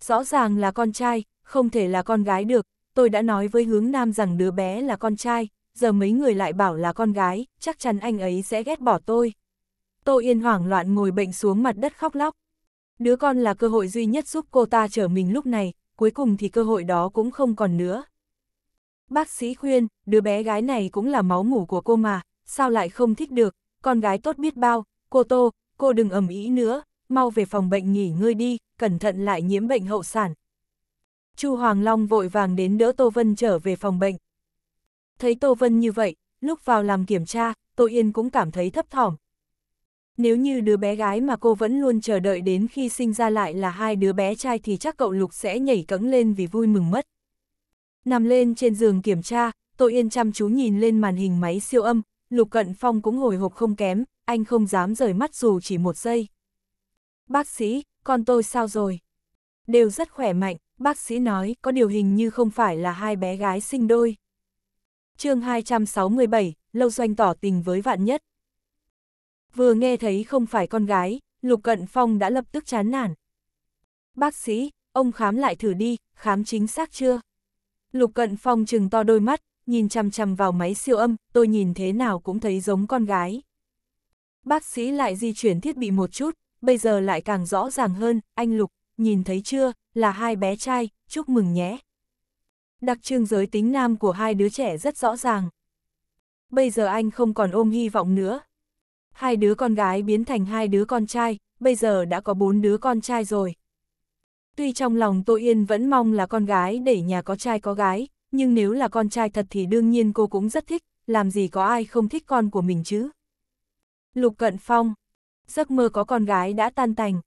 Speaker 1: Rõ ràng là con trai, không thể là con gái được, tôi đã nói với hướng nam rằng đứa bé là con trai, giờ mấy người lại bảo là con gái, chắc chắn anh ấy sẽ ghét bỏ tôi. Tô Yên hoảng loạn ngồi bệnh xuống mặt đất khóc lóc. Đứa con là cơ hội duy nhất giúp cô ta trở mình lúc này, cuối cùng thì cơ hội đó cũng không còn nữa. Bác sĩ khuyên, đứa bé gái này cũng là máu mủ của cô mà, sao lại không thích được, con gái tốt biết bao, cô Tô, cô đừng ầm ý nữa, mau về phòng bệnh nghỉ ngơi đi, cẩn thận lại nhiễm bệnh hậu sản, Chu Hoàng Long vội vàng đến đỡ Tô Vân trở về phòng bệnh. Thấy Tô Vân như vậy, lúc vào làm kiểm tra, Tô Yên cũng cảm thấy thấp thỏm. Nếu như đứa bé gái mà cô vẫn luôn chờ đợi đến khi sinh ra lại là hai đứa bé trai thì chắc cậu Lục sẽ nhảy cẫng lên vì vui mừng mất. Nằm lên trên giường kiểm tra, Tô Yên chăm chú nhìn lên màn hình máy siêu âm, Lục Cận Phong cũng hồi hộp không kém, anh không dám rời mắt dù chỉ một giây. Bác sĩ, con tôi sao rồi? Đều rất khỏe mạnh bác sĩ nói có điều hình như không phải là hai bé gái sinh đôi. chương 267, Lâu Doanh tỏ tình với vạn nhất. Vừa nghe thấy không phải con gái, Lục Cận Phong đã lập tức chán nản. Bác sĩ, ông khám lại thử đi, khám chính xác chưa? Lục Cận Phong chừng to đôi mắt, nhìn chằm chằm vào máy siêu âm, tôi nhìn thế nào cũng thấy giống con gái. Bác sĩ lại di chuyển thiết bị một chút, bây giờ lại càng rõ ràng hơn, anh Lục, nhìn thấy chưa, là hai bé trai, chúc mừng nhé. Đặc trưng giới tính nam của hai đứa trẻ rất rõ ràng. Bây giờ anh không còn ôm hy vọng nữa. Hai đứa con gái biến thành hai đứa con trai, bây giờ đã có bốn đứa con trai rồi. Tuy trong lòng Tô Yên vẫn mong là con gái để nhà có trai có gái, nhưng nếu là con trai thật thì đương nhiên cô cũng rất thích, làm gì có ai không thích con của mình chứ. Lục Cận Phong Giấc mơ có con gái đã tan tành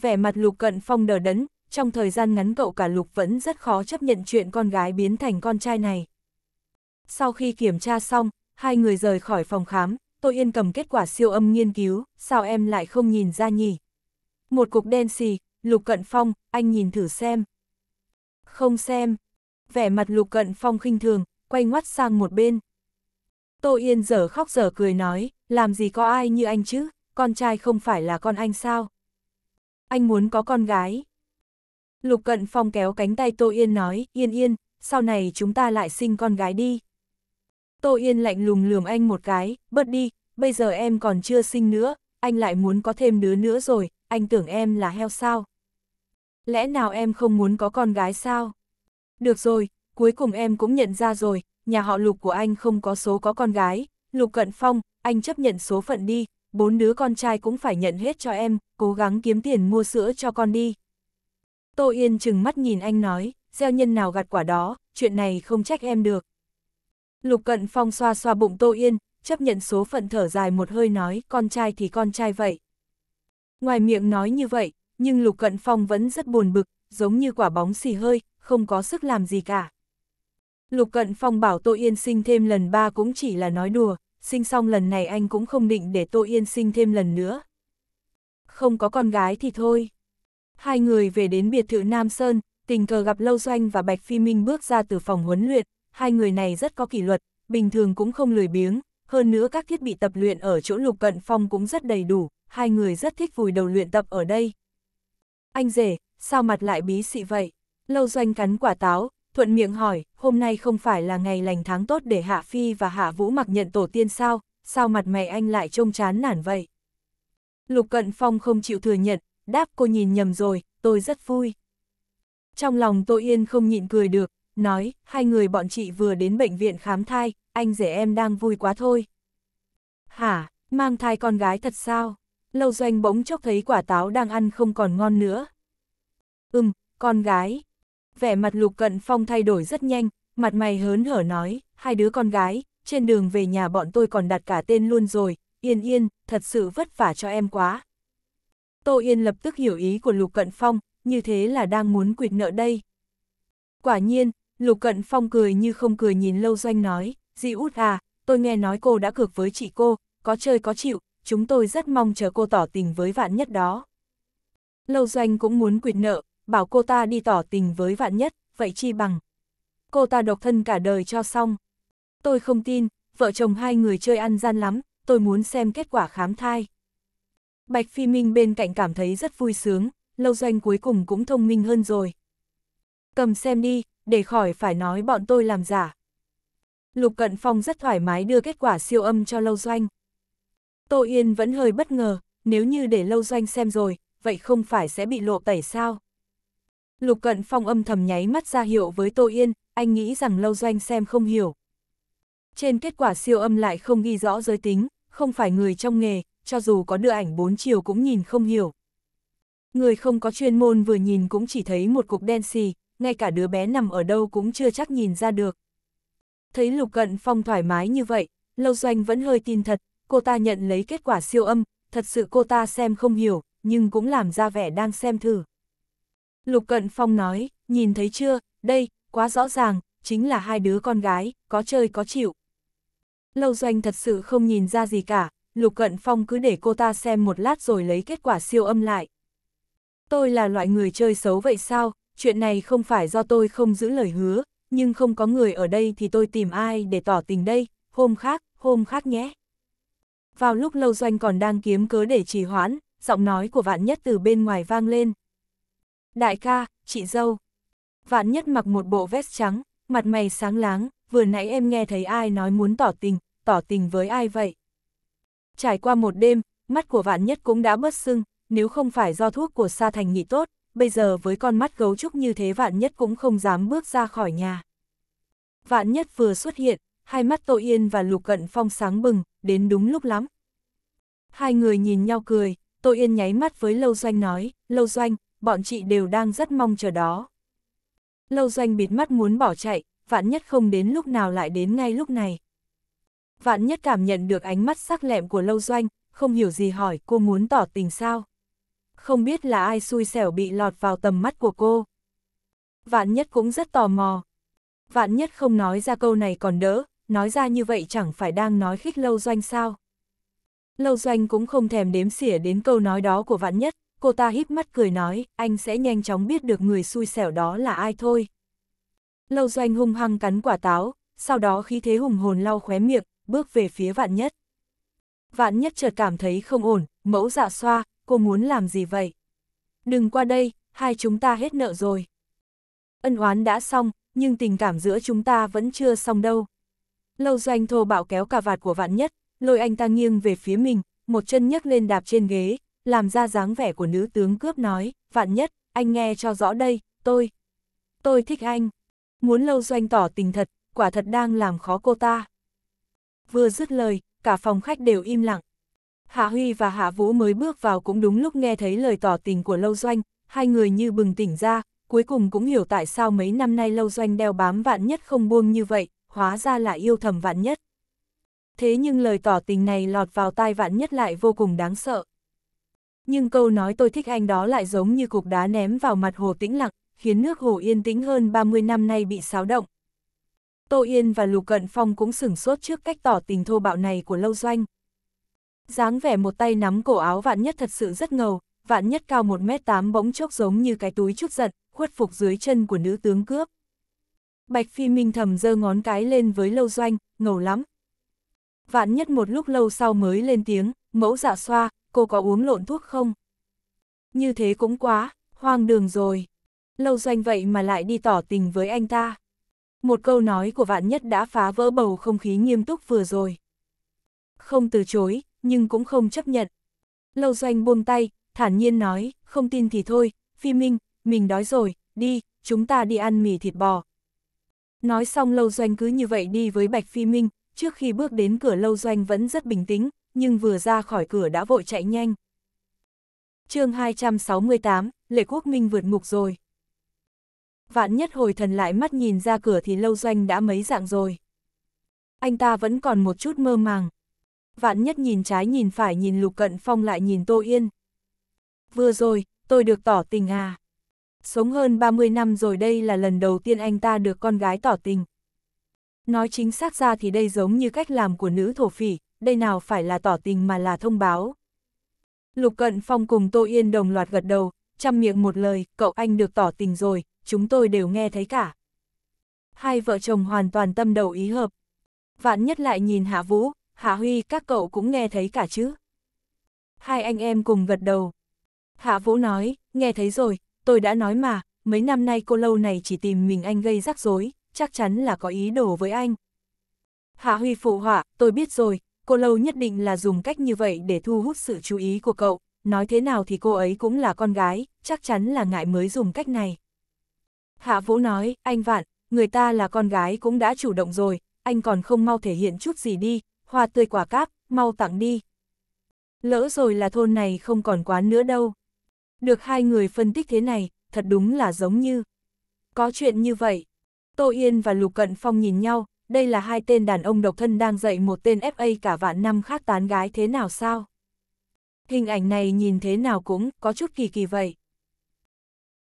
Speaker 1: vẻ mặt Lục Cận Phong đờ đẫn, trong thời gian ngắn cậu cả Lục vẫn rất khó chấp nhận chuyện con gái biến thành con trai này. Sau khi kiểm tra xong, hai người rời khỏi phòng khám, tôi yên cầm kết quả siêu âm nghiên cứu, sao em lại không nhìn ra nhỉ? Một cục đen xì, Lục Cận Phong, anh nhìn thử xem. Không xem. Vẻ mặt Lục Cận Phong khinh thường, quay ngoắt sang một bên. Tô Yên dở khóc dở cười nói, làm gì có ai như anh chứ, con trai không phải là con anh sao? anh muốn có con gái. Lục Cận Phong kéo cánh tay Tô Yên nói, Yên Yên, sau này chúng ta lại sinh con gái đi. Tô Yên lạnh lùng lườm anh một cái, bớt đi, bây giờ em còn chưa sinh nữa, anh lại muốn có thêm đứa nữa rồi, anh tưởng em là heo sao? Lẽ nào em không muốn có con gái sao? Được rồi, cuối cùng em cũng nhận ra rồi, nhà họ lục của anh không có số có con gái, lục cận phong, anh chấp nhận số phận đi, bốn đứa con trai cũng phải nhận hết cho em, cố gắng kiếm tiền mua sữa cho con đi. Tô Yên chừng mắt nhìn anh nói, gieo nhân nào gặt quả đó, chuyện này không trách em được. Lục Cận Phong xoa xoa bụng Tô Yên, chấp nhận số phận thở dài một hơi nói con trai thì con trai vậy. Ngoài miệng nói như vậy, nhưng Lục Cận Phong vẫn rất buồn bực, giống như quả bóng xì hơi, không có sức làm gì cả. Lục Cận Phong bảo Tô Yên sinh thêm lần ba cũng chỉ là nói đùa, sinh xong lần này anh cũng không định để Tô Yên sinh thêm lần nữa. Không có con gái thì thôi. Hai người về đến biệt thự Nam Sơn, tình cờ gặp Lâu Doanh và Bạch Phi Minh bước ra từ phòng huấn luyện, hai người này rất có kỷ luật, bình thường cũng không lười biếng, hơn nữa các thiết bị tập luyện ở chỗ Lục Cận Phong cũng rất đầy đủ, hai người rất thích vùi đầu luyện tập ở đây. Anh rể, sao mặt lại bí xị vậy? Lâu Doanh cắn quả táo, thuận miệng hỏi, hôm nay không phải là ngày lành tháng tốt để Hạ Phi và Hạ Vũ mặc nhận tổ tiên sao, sao mặt mày anh lại trông chán nản vậy? Lục Cận Phong không chịu thừa nhận, đáp cô nhìn nhầm rồi, tôi rất vui. Trong lòng tôi Yên không nhịn cười được, nói, hai người bọn chị vừa đến bệnh viện khám thai, anh rể em đang vui quá thôi. Hả, mang thai con gái thật sao? Lâu doanh bỗng chốc thấy quả táo đang ăn không còn ngon nữa. Ừm, con gái, vẻ mặt Lục Cận Phong thay đổi rất nhanh, mặt mày hớn hở nói, hai đứa con gái, trên đường về nhà bọn tôi còn đặt cả tên luôn rồi, yên yên, thật sự vất vả cho em quá. Tô Yên lập tức hiểu ý của Lục Cận Phong, như thế là đang muốn quyệt nợ đây. Quả nhiên, Lục Cận Phong cười như không cười nhìn Lâu Doanh nói, Di út à, tôi nghe nói cô đã cược với chị cô, có chơi có chịu, chúng tôi rất mong chờ cô tỏ tình với vạn nhất đó. Lâu Doanh cũng muốn quyệt nợ, bảo cô ta đi tỏ tình với vạn nhất, vậy chi bằng. Cô ta độc thân cả đời cho xong. Tôi không tin, vợ chồng hai người chơi ăn gian lắm, tôi muốn xem kết quả khám thai. Bạch Phi Minh bên cạnh cảm thấy rất vui sướng, lâu doanh cuối cùng cũng thông minh hơn rồi. Cầm xem đi, để khỏi phải nói bọn tôi làm giả. Lục Cận Phong rất thoải mái đưa kết quả siêu âm cho lâu doanh. Tô Yên vẫn hơi bất ngờ, nếu như để lâu doanh xem rồi, vậy không phải sẽ bị lộ tẩy sao? Lục Cận Phong âm thầm nháy mắt ra hiệu với Tô Yên, anh nghĩ rằng Lâu Doanh xem không hiểu. Trên kết quả siêu âm lại không ghi rõ giới tính, không phải người trong nghề, cho dù có đưa ảnh bốn chiều cũng nhìn không hiểu. Người không có chuyên môn vừa nhìn cũng chỉ thấy một cục đen xì, ngay cả đứa bé nằm ở đâu cũng chưa chắc nhìn ra được. Thấy Lục Cận Phong thoải mái như vậy, Lâu Doanh vẫn hơi tin thật, cô ta nhận lấy kết quả siêu âm, thật sự cô ta xem không hiểu, nhưng cũng làm ra vẻ đang xem thử. Lục Cận Phong nói, nhìn thấy chưa, đây, quá rõ ràng, chính là hai đứa con gái, có chơi có chịu. Lâu Doanh thật sự không nhìn ra gì cả, Lục Cận Phong cứ để cô ta xem một lát rồi lấy kết quả siêu âm lại. Tôi là loại người chơi xấu vậy sao, chuyện này không phải do tôi không giữ lời hứa, nhưng không có người ở đây thì tôi tìm ai để tỏ tình đây, hôm khác, hôm khác nhé. Vào lúc Lâu Doanh còn đang kiếm cớ để trì hoãn, giọng nói của vạn nhất từ bên ngoài vang lên, đại ca, chị dâu. Vạn nhất mặc một bộ vest trắng, mặt mày sáng láng, vừa nãy em nghe thấy ai nói muốn tỏ tình, tỏ tình với ai vậy? Trải qua một đêm, mắt của vạn nhất cũng đã bớt sưng, nếu không phải do thuốc của Sa Thành nghỉ tốt, bây giờ với con mắt gấu trúc như thế vạn nhất cũng không dám bước ra khỏi nhà. Vạn nhất vừa xuất hiện, hai mắt Tô Yên và Lục Cận Phong sáng bừng, đến đúng lúc lắm. Hai người nhìn nhau cười, Tô Yên nháy mắt với Lâu Doanh nói, Lâu Doanh, bọn chị đều đang rất mong chờ đó. Lâu doanh bịt mắt muốn bỏ chạy, vạn nhất không đến lúc nào lại đến ngay lúc này. Vạn nhất cảm nhận được ánh mắt sắc lẹm của lâu doanh, không hiểu gì hỏi cô muốn tỏ tình sao. Không biết là ai xui xẻo bị lọt vào tầm mắt của cô. Vạn nhất cũng rất tò mò. Vạn nhất không nói ra câu này còn đỡ, nói ra như vậy chẳng phải đang nói khích lâu doanh sao. Lâu doanh cũng không thèm đếm xỉa đến câu nói đó của vạn nhất, cô ta híp mắt cười nói, anh sẽ nhanh chóng biết được người xui xẻo đó là ai thôi. Lâu doanh hung hăng cắn quả táo, sau đó khí thế hùng hồn lau khóe miệng, bước về phía vạn nhất. Vạn nhất chợt cảm thấy không ổn, mẫu dạ xoa, cô muốn làm gì vậy? Đừng qua đây, hai chúng ta hết nợ rồi. Ân oán đã xong, nhưng tình cảm giữa chúng ta vẫn chưa xong đâu. Lâu doanh thô bạo kéo cà vạt của vạn nhất, lôi anh ta nghiêng về phía mình, một chân nhấc lên đạp trên ghế, làm ra dáng vẻ của nữ tướng cướp nói, vạn nhất, anh nghe cho rõ đây, tôi, tôi thích anh. Muốn lâu doanh tỏ tình thật, quả thật đang làm khó cô ta. Vừa dứt lời, cả phòng khách đều im lặng. Hạ Huy và Hạ Vũ mới bước vào cũng đúng lúc nghe thấy lời tỏ tình của Lâu Doanh, hai người như bừng tỉnh ra, cuối cùng cũng hiểu tại sao mấy năm nay Lâu Doanh đeo bám vạn nhất không buông như vậy, hóa ra là yêu thầm vạn nhất. Thế nhưng lời tỏ tình này lọt vào tai vạn nhất lại vô cùng đáng sợ nhưng câu nói tôi thích anh đó lại giống như cục đá ném vào mặt hồ tĩnh lặng, khiến nước hồ yên tĩnh hơn 30 năm nay bị xáo động. Tô Yên và Lục Cận Phong cũng sửng sốt trước cách tỏ tình thô bạo này của Lâu Doanh. dáng vẻ một tay nắm cổ áo vạn nhất thật sự rất ngầu, vạn nhất cao 1m8 bỗng chốc giống như cái túi chút giận, khuất phục dưới chân của nữ tướng cướp. Bạch Phi Minh thầm giơ ngón cái lên với Lâu Doanh, ngầu lắm. Vạn nhất một lúc lâu sau mới lên tiếng, mẫu dạ xoa, cô có uống lộn thuốc không? Như thế cũng quá, hoang đường rồi. Lâu doanh vậy mà lại đi tỏ tình với anh ta. Một câu nói của vạn nhất đã phá vỡ bầu không khí nghiêm túc vừa rồi. Không từ chối, nhưng cũng không chấp nhận. Lâu doanh buông tay, thản nhiên nói, không tin thì thôi, phi minh, mình đói rồi, đi, chúng ta đi ăn mì thịt bò. Nói xong lâu doanh cứ như vậy đi với Bạch Phi Minh, trước khi bước đến cửa lâu doanh vẫn rất bình tĩnh, nhưng vừa ra khỏi cửa đã vội chạy nhanh. chương 268, Lệ Quốc Minh vượt ngục rồi. Vạn nhất hồi thần lại mắt nhìn ra cửa thì lâu doanh đã mấy dạng rồi. Anh ta vẫn còn một chút mơ màng. Vạn nhất nhìn trái nhìn phải nhìn lục cận phong lại nhìn Tô Yên. Vừa rồi, tôi được tỏ tình à. Sống hơn 30 năm rồi đây là lần đầu tiên anh ta được con gái tỏ tình. Nói chính xác ra thì đây giống như cách làm của nữ thổ phỉ, đây nào phải là tỏ tình mà là thông báo. Lục Cận Phong cùng Tô Yên đồng loạt gật đầu, chăm miệng một lời, cậu anh được tỏ tình rồi, chúng tôi đều nghe thấy cả. Hai vợ chồng hoàn toàn tâm đầu ý hợp. Vạn nhất lại nhìn Hạ Vũ, Hạ Huy các cậu cũng nghe thấy cả chứ. Hai anh em cùng gật đầu. Hạ Vũ nói, nghe thấy rồi, tôi đã nói mà, mấy năm nay cô lâu này chỉ tìm mình anh gây rắc rối, chắc chắn là có ý đồ với anh. Hạ Huy phụ họa, tôi biết rồi, cô lâu nhất định là dùng cách như vậy để thu hút sự chú ý của cậu, nói thế nào thì cô ấy cũng là con gái, chắc chắn là ngại mới dùng cách này. Hạ Vũ nói, anh Vạn, người ta là con gái cũng đã chủ động rồi, anh còn không mau thể hiện chút gì đi, hoa tươi quả cáp, mau tặng đi. Lỡ rồi là thôn này không còn quán nữa đâu. Được hai người phân tích thế này, thật đúng là giống như. Có chuyện như vậy. Tô Yên và Lục Cận Phong nhìn nhau, đây là hai tên đàn ông độc thân đang dạy một tên FA cả vạn năm khác tán gái thế nào sao? Hình ảnh này nhìn thế nào cũng có chút kỳ kỳ vậy.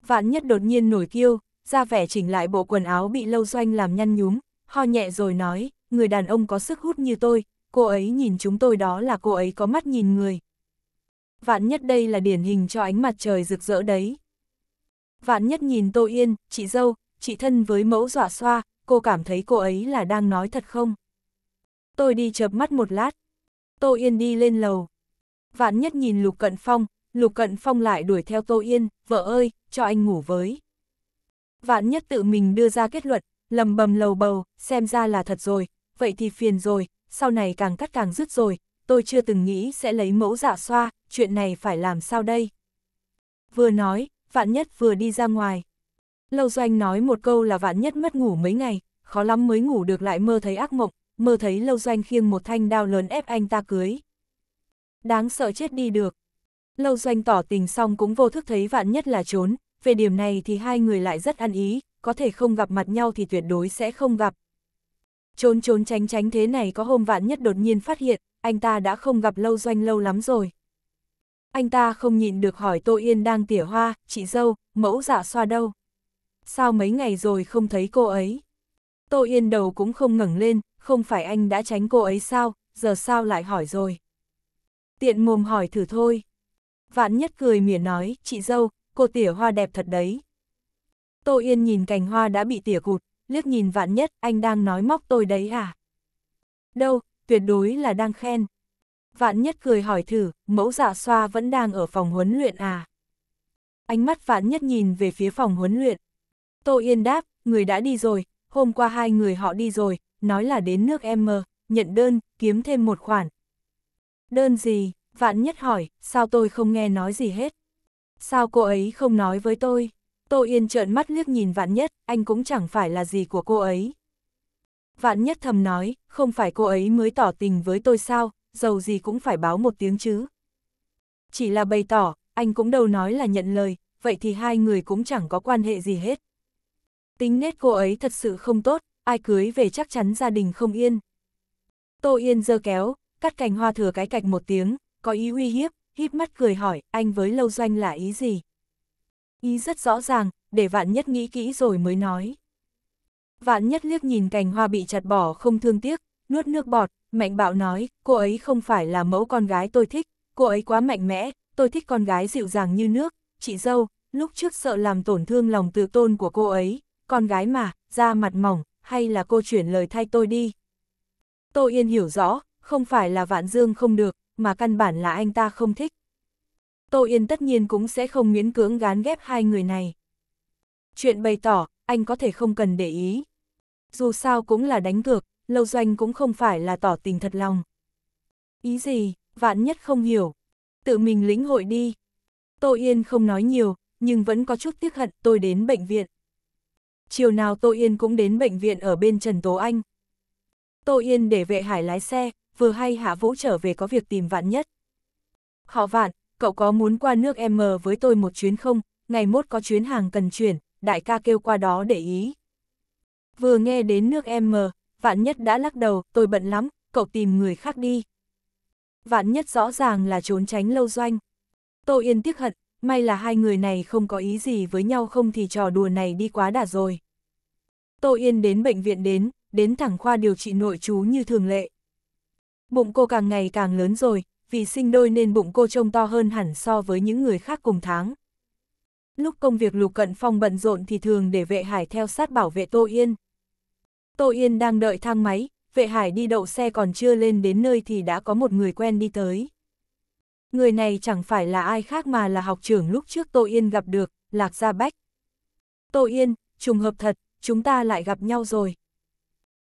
Speaker 1: Vạn nhất đột nhiên nổi kiêu, ra vẻ chỉnh lại bộ quần áo bị lâu doanh làm nhăn nhúm, ho nhẹ rồi nói, người đàn ông có sức hút như tôi, cô ấy nhìn chúng tôi đó là cô ấy có mắt nhìn người. Vạn nhất đây là điển hình cho ánh mặt trời rực rỡ đấy. Vạn nhất nhìn Tô Yên, chị dâu, chị thân với mẫu dọa xoa, cô cảm thấy cô ấy là đang nói thật không? Tôi đi chợp mắt một lát. Tô Yên đi lên lầu. Vạn nhất nhìn Lục Cận Phong, Lục Cận Phong lại đuổi theo Tô Yên, vợ ơi, cho anh ngủ với. Vạn nhất tự mình đưa ra kết luận, lầm bầm lầu bầu, xem ra là thật rồi, vậy thì phiền rồi, sau này càng cắt càng rứt rồi, tôi chưa từng nghĩ sẽ lấy mẫu dạ xoa, chuyện này phải làm sao đây? Vừa nói, vạn nhất vừa đi ra ngoài. Lâu Doanh nói một câu là vạn nhất mất ngủ mấy ngày, khó lắm mới ngủ được lại mơ thấy ác mộng, mơ thấy Lâu Doanh khiêng một thanh đao lớn ép anh ta cưới. Đáng sợ chết đi được. Lâu Doanh tỏ tình xong cũng vô thức thấy vạn nhất là trốn, về điểm này thì hai người lại rất ăn ý, có thể không gặp mặt nhau thì tuyệt đối sẽ không gặp. Trốn trốn tránh tránh thế này có hôm vạn nhất đột nhiên phát hiện, anh ta đã không gặp Lâu Doanh lâu lắm rồi. Anh ta không nhịn được hỏi Tô Yên đang tỉa hoa, chị dâu, mẫu dạ xoa đâu sao mấy ngày rồi không thấy cô ấy? Tô Yên đầu cũng không ngẩng lên, không phải anh đã tránh cô ấy sao, giờ sao lại hỏi rồi? Tiện mồm hỏi thử thôi. Vạn nhất cười mỉa nói, chị dâu, cô tỉa hoa đẹp thật đấy. Tô Yên nhìn cành hoa đã bị tỉa cụt, liếc nhìn vạn nhất, anh đang nói móc tôi đấy à? Đâu, tuyệt đối là đang khen. Vạn nhất cười hỏi thử, mẫu dạ xoa vẫn đang ở phòng huấn luyện à? Ánh mắt vạn nhất nhìn về phía phòng huấn luyện, Tô Yên đáp, người đã đi rồi, hôm qua hai người họ đi rồi, nói là đến nước M, nhận đơn, kiếm thêm một khoản. Đơn gì, vạn nhất hỏi, sao tôi không nghe nói gì hết? Sao cô ấy không nói với tôi? Tô Yên trợn mắt liếc nhìn vạn nhất, anh cũng chẳng phải là gì của cô ấy. Vạn nhất thầm nói, không phải cô ấy mới tỏ tình với tôi sao, dầu gì cũng phải báo một tiếng chứ. Chỉ là bày tỏ, anh cũng đâu nói là nhận lời, vậy thì hai người cũng chẳng có quan hệ gì hết. Tính nết cô ấy thật sự không tốt, ai cưới về chắc chắn gia đình không yên. Tô Yên dơ kéo, cắt cành hoa thừa cái cạch một tiếng, có ý uy hiếp, hít mắt cười hỏi, anh với lâu doanh là ý gì? Ý rất rõ ràng, để vạn nhất nghĩ kỹ rồi mới nói. Vạn nhất liếc nhìn cành hoa bị chặt bỏ không thương tiếc, nuốt nước bọt, mạnh bạo nói, cô ấy không phải là mẫu con gái tôi thích, cô ấy quá mạnh mẽ, tôi thích con gái dịu dàng như nước, chị dâu, lúc trước sợ làm tổn thương lòng tự tôn của cô ấy, con gái mà, da mặt mỏng, hay là cô chuyển lời thay tôi đi. Tô Yên hiểu rõ, không phải là Vạn Dương không được, mà căn bản là anh ta không thích. Tô Yên tất nhiên cũng sẽ không miễn cưỡng gán ghép hai người này. Chuyện bày tỏ, anh có thể không cần để ý. Dù sao cũng là đánh cược, Lâu Doanh cũng không phải là tỏ tình thật lòng. Ý gì, Vạn Nhất không hiểu. Tự mình lĩnh hội đi. Tô Yên không nói nhiều, nhưng vẫn có chút tiếc hận tôi đến bệnh viện chiều nào Tô Yên cũng đến bệnh viện ở bên Trần Tố Anh. Tô Yên để vệ hải lái xe, vừa hay Hạ Vũ trở về có việc tìm vạn nhất. Họ vạn, cậu có muốn qua nước M với tôi một chuyến không, ngày mốt có chuyến hàng cần chuyển, đại ca kêu qua đó để ý. Vừa nghe đến nước M, vạn nhất đã lắc đầu, tôi bận lắm, cậu tìm người khác đi. Vạn nhất rõ ràng là trốn tránh lâu doanh. Tô Yên tiếc hận, may là hai người này không có ý gì với nhau không thì trò đùa này đi quá đà rồi. Tô Yên đến bệnh viện đến, đến thẳng khoa điều trị nội chú như thường lệ. Bụng cô càng ngày càng lớn rồi, vì sinh đôi nên bụng cô trông to hơn hẳn so với những người khác cùng tháng. Lúc công việc Lục Cận Phong bận rộn thì thường để vệ hải theo sát bảo vệ Tô Yên. Tô Yên đang đợi thang máy, vệ hải đi đậu xe còn chưa lên đến nơi thì đã có một người quen đi tới. Người này chẳng phải là ai khác mà là học trưởng lúc trước Tô Yên gặp được, Lạc Gia Bách. Tô Yên, trùng hợp thật, chúng ta lại gặp nhau rồi.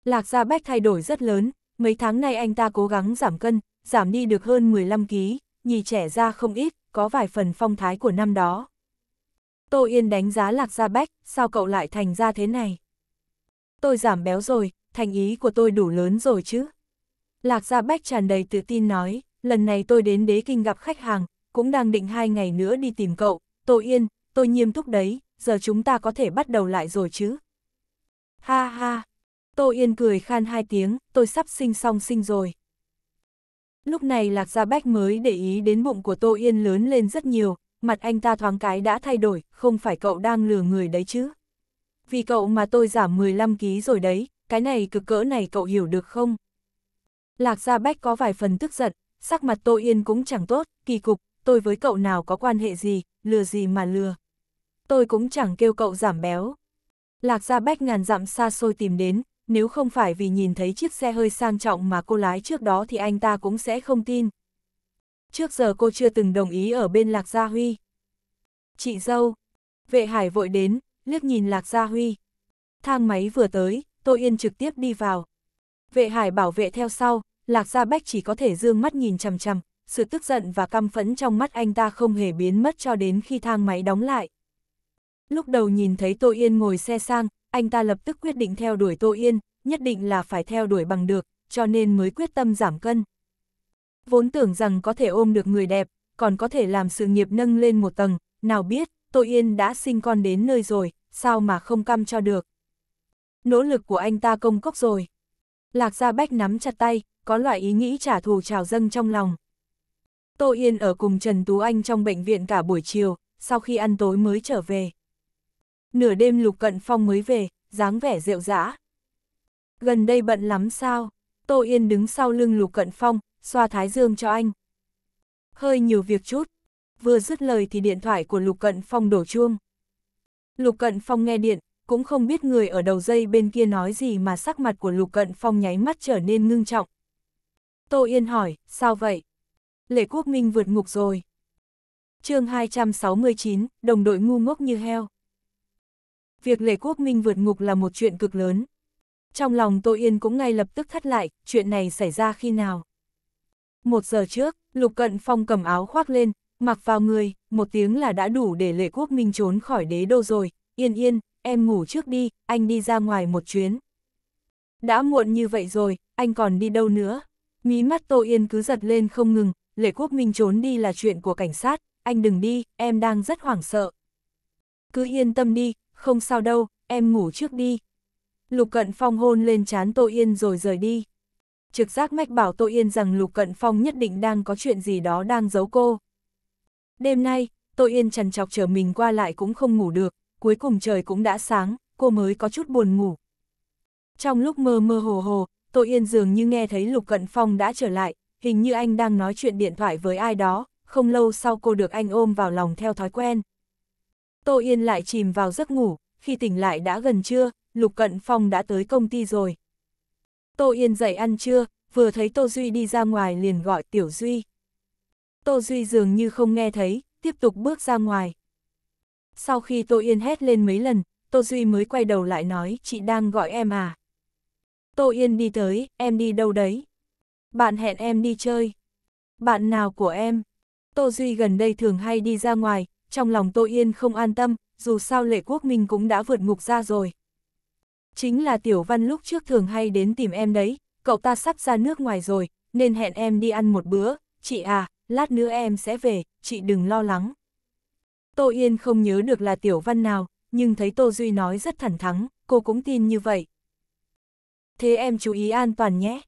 Speaker 1: Lạc Gia Bách thay đổi rất lớn, mấy tháng nay anh ta cố gắng giảm cân, giảm đi được hơn 15kg, nhì trẻ ra không ít, có vài phần phong thái của năm đó. Tô Yên đánh giá Lạc Gia Bách, sao cậu lại thành ra thế này? Tôi giảm béo rồi, thành ý của tôi đủ lớn rồi chứ. Lạc Gia Bách tràn đầy tự tin nói lần này tôi đến đế kinh gặp khách hàng, cũng đang định hai ngày nữa đi tìm cậu, Tô Yên, tôi nghiêm túc đấy, giờ chúng ta có thể bắt đầu lại rồi chứ. Ha ha, Tô Yên cười khan hai tiếng, tôi sắp sinh xong sinh rồi. Lúc này Lạc Gia Bách mới để ý đến bụng của Tô Yên lớn lên rất nhiều, mặt anh ta thoáng cái đã thay đổi, không phải cậu đang lừa người đấy chứ. Vì cậu mà tôi giảm 15 ký rồi đấy, cái này cực cỡ này cậu hiểu được không? Lạc Gia Bách có vài phần tức giận, sắc mặt Tô Yên cũng chẳng tốt, kỳ cục, tôi với cậu nào có quan hệ gì, lừa gì mà lừa. Tôi cũng chẳng kêu cậu giảm béo. Lạc Gia Bách ngàn dặm xa xôi tìm đến, nếu không phải vì nhìn thấy chiếc xe hơi sang trọng mà cô lái trước đó thì anh ta cũng sẽ không tin. Trước giờ cô chưa từng đồng ý ở bên Lạc Gia Huy. Chị dâu, vệ hải vội đến, liếc nhìn Lạc Gia Huy. Thang máy vừa tới, Tô Yên trực tiếp đi vào. Vệ hải bảo vệ theo sau, Lạc Gia Bách chỉ có thể dương mắt nhìn chằm chằm, sự tức giận và căm phẫn trong mắt anh ta không hề biến mất cho đến khi thang máy đóng lại. Lúc đầu nhìn thấy Tô Yên ngồi xe sang, anh ta lập tức quyết định theo đuổi Tô Yên, nhất định là phải theo đuổi bằng được, cho nên mới quyết tâm giảm cân. Vốn tưởng rằng có thể ôm được người đẹp, còn có thể làm sự nghiệp nâng lên một tầng, nào biết, Tô Yên đã sinh con đến nơi rồi, sao mà không căm cho được. Nỗ lực của anh ta công cốc rồi. Lạc Gia Bách nắm chặt tay, có loại ý nghĩ trả thù trào dâng trong lòng. Tô Yên ở cùng Trần Tú Anh trong bệnh viện cả buổi chiều, sau khi ăn tối mới trở về. Nửa đêm Lục Cận Phong mới về, dáng vẻ rượu rã. Gần đây bận lắm sao? Tô Yên đứng sau lưng Lục Cận Phong, xoa thái dương cho anh. Hơi nhiều việc chút. Vừa dứt lời thì điện thoại của Lục Cận Phong đổ chuông. Lục Cận Phong nghe điện, cũng không biết người ở đầu dây bên kia nói gì mà sắc mặt của Lục Cận Phong nháy mắt trở nên ngưng trọng. Tô Yên hỏi, sao vậy? Lệ Quốc Minh vượt ngục rồi. chương 269, đồng đội ngu ngốc như heo. Việc Lệ Quốc Minh vượt ngục là một chuyện cực lớn. Trong lòng Tô Yên cũng ngay lập tức thắt lại, chuyện này xảy ra khi nào? Một giờ trước, Lục Cận Phong cầm áo khoác lên, mặc vào người, một tiếng là đã đủ để Lệ Quốc Minh trốn khỏi đế đô rồi, yên yên, em ngủ trước đi, anh đi ra ngoài một chuyến. Đã muộn như vậy rồi, anh còn đi đâu nữa? Mí mắt Tô Yên cứ giật lên không ngừng, Lệ Quốc Minh trốn đi là chuyện của cảnh sát, anh đừng đi, em đang rất hoảng sợ. Cứ yên tâm đi, không sao đâu, em ngủ trước đi. Lục Cận Phong hôn lên chán Tô Yên rồi rời đi. Trực giác mách bảo Tô Yên rằng Lục Cận Phong nhất định đang có chuyện gì đó đang giấu cô. Đêm nay, Tô Yên trần chọc chờ mình qua lại cũng không ngủ được, cuối cùng trời cũng đã sáng, cô mới có chút buồn ngủ. Trong lúc mơ mơ hồ hồ, Tô Yên dường như nghe thấy Lục Cận Phong đã trở lại, hình như anh đang nói chuyện điện thoại với ai đó, không lâu sau cô được anh ôm vào lòng theo thói quen. Tô Yên lại chìm vào giấc ngủ, khi tỉnh lại đã gần trưa, Lục Cận Phong đã tới công ty rồi. Tô Yên dậy ăn trưa, vừa thấy Tô Duy đi ra ngoài liền gọi Tiểu Duy. Tô Duy dường như không nghe thấy, tiếp tục bước ra ngoài. Sau khi Tô Yên hét lên mấy lần, Tô Duy mới quay đầu lại nói, chị đang gọi em à. Tô Yên đi tới, em đi đâu đấy? Bạn hẹn em đi chơi. Bạn nào của em? Tô Duy gần đây thường hay đi ra ngoài, trong lòng Tô Yên không an tâm, dù sao lệ quốc mình cũng đã vượt ngục ra rồi. Chính là Tiểu Văn lúc trước thường hay đến tìm em đấy, cậu ta sắp ra nước ngoài rồi, nên hẹn em đi ăn một bữa, chị à, lát nữa em sẽ về, chị đừng lo lắng. Tô Yên không nhớ được là tiểu văn nào, nhưng thấy Tô Duy nói rất thẳng thắng, cô cũng tin như vậy. Thế em chú ý an toàn nhé.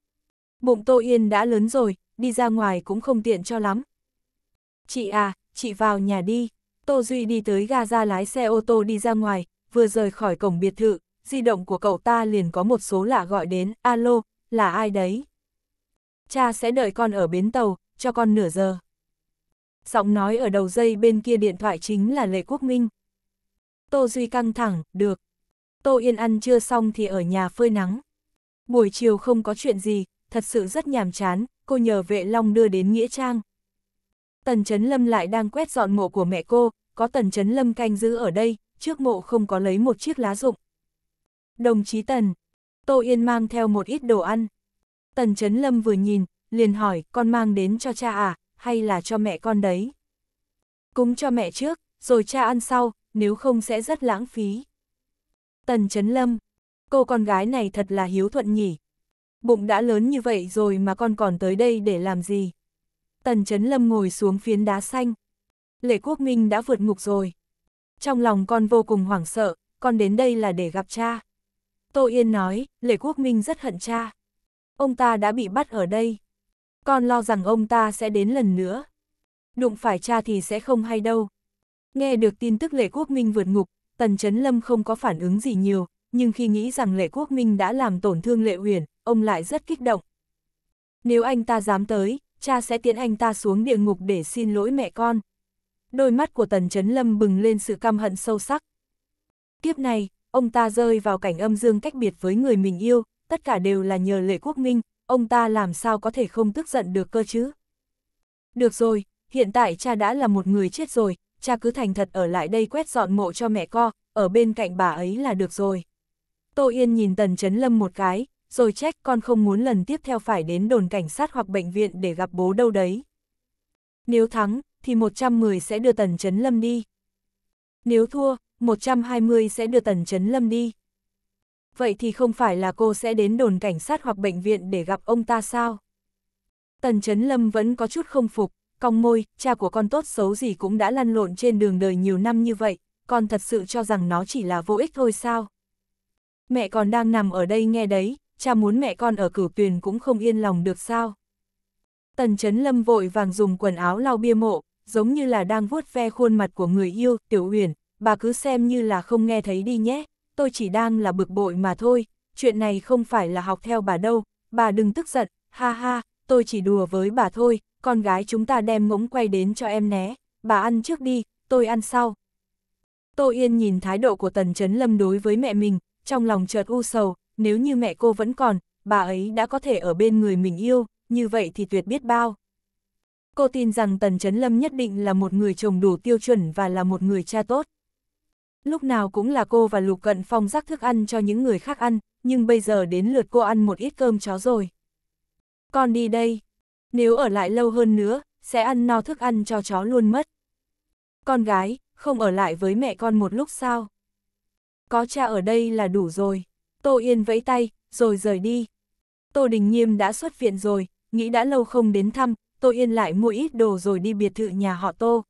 Speaker 1: Bụng Tô Yên đã lớn rồi, đi ra ngoài cũng không tiện cho lắm. Chị à, chị vào nhà đi. Tô Duy đi tới ga ra lái xe ô tô đi ra ngoài, vừa rời khỏi cổng biệt thự, di động của cậu ta liền có một số lạ gọi đến, alo, là ai đấy? Cha sẽ đợi con ở bến tàu, cho con nửa giờ. Giọng nói ở đầu dây bên kia điện thoại chính là Lệ Quốc Minh. Tô Duy căng thẳng, được. Tô Yên ăn chưa xong thì ở nhà phơi nắng. Buổi chiều không có chuyện gì, thật sự rất nhàm chán, cô nhờ vệ long đưa đến Nghĩa Trang. Tần Trấn Lâm lại đang quét dọn mộ của mẹ cô, có Tần Trấn Lâm canh giữ ở đây, trước mộ không có lấy một chiếc lá rụng. Đồng chí Tần, Tô Yên mang theo một ít đồ ăn. Tần Trấn Lâm vừa nhìn, liền hỏi, con mang đến cho cha à, hay là cho mẹ con đấy? Cúng cho mẹ trước, rồi cha ăn sau, nếu không sẽ rất lãng phí. Tần Chấn Lâm, cô con gái này thật là hiếu thuận nhỉ. Bụng đã lớn như vậy rồi mà con còn tới đây để làm gì? Tần Chấn Lâm ngồi xuống phiến đá xanh. Lệ Quốc Minh đã vượt ngục rồi. Trong lòng con vô cùng hoảng sợ, con đến đây là để gặp cha. Tô Yên nói, Lệ Quốc Minh rất hận cha. Ông ta đã bị bắt ở đây. Con lo rằng ông ta sẽ đến lần nữa. Đụng phải cha thì sẽ không hay đâu. Nghe được tin tức lệ quốc minh vượt ngục, Tần Chấn Lâm không có phản ứng gì nhiều, nhưng khi nghĩ rằng lệ quốc minh đã làm tổn thương lệ huyền, ông lại rất kích động. Nếu anh ta dám tới, cha sẽ tiễn anh ta xuống địa ngục để xin lỗi mẹ con. Đôi mắt của Tần Chấn Lâm bừng lên sự căm hận sâu sắc. Kiếp này, ông ta rơi vào cảnh âm dương cách biệt với người mình yêu, tất cả đều là nhờ lệ quốc minh, ông ta làm sao có thể không tức giận được cơ chứ? Được rồi, hiện tại cha đã là một người chết rồi, cha cứ thành thật ở lại đây quét dọn mộ cho mẹ co, ở bên cạnh bà ấy là được rồi. Tô Yên nhìn Tần Trấn Lâm một cái, rồi trách con không muốn lần tiếp theo phải đến đồn cảnh sát hoặc bệnh viện để gặp bố đâu đấy. Nếu thắng, thì 110 sẽ đưa Tần Trấn Lâm đi. Nếu thua, 120 sẽ đưa Tần Trấn Lâm đi vậy thì không phải là cô sẽ đến đồn cảnh sát hoặc bệnh viện để gặp ông ta sao? Tần Chấn Lâm vẫn có chút không phục, cong môi, cha của con tốt xấu gì cũng đã lăn lộn trên đường đời nhiều năm như vậy, con thật sự cho rằng nó chỉ là vô ích thôi sao? Mẹ còn đang nằm ở đây nghe đấy, cha muốn mẹ con ở cửu tuyền cũng không yên lòng được sao? Tần Chấn Lâm vội vàng dùng quần áo lau bia mộ, giống như là đang vuốt ve khuôn mặt của người yêu, Tiểu Uyển, bà cứ xem như là không nghe thấy đi nhé tôi chỉ đang là bực bội mà thôi, chuyện này không phải là học theo bà đâu, bà đừng tức giận, ha ha, tôi chỉ đùa với bà thôi, con gái chúng ta đem ngỗng quay đến cho em né, bà ăn trước đi, tôi ăn sau. Tô Yên nhìn thái độ của Tần Trấn Lâm đối với mẹ mình, trong lòng chợt u sầu, nếu như mẹ cô vẫn còn, bà ấy đã có thể ở bên người mình yêu, như vậy thì tuyệt biết bao. Cô tin rằng Tần Trấn Lâm nhất định là một người chồng đủ tiêu chuẩn và là một người cha tốt. Lúc nào cũng là cô và Lục Cận Phong rắc thức ăn cho những người khác ăn, nhưng bây giờ đến lượt cô ăn một ít cơm chó rồi. Con đi đây. Nếu ở lại lâu hơn nữa, sẽ ăn no thức ăn cho chó luôn mất. Con gái, không ở lại với mẹ con một lúc sao? Có cha ở đây là đủ rồi. Tô Yên vẫy tay, rồi rời đi. Tô Đình Nhiêm đã xuất viện rồi, nghĩ đã lâu không đến thăm, Tô Yên lại mua ít đồ rồi đi biệt thự nhà họ Tô.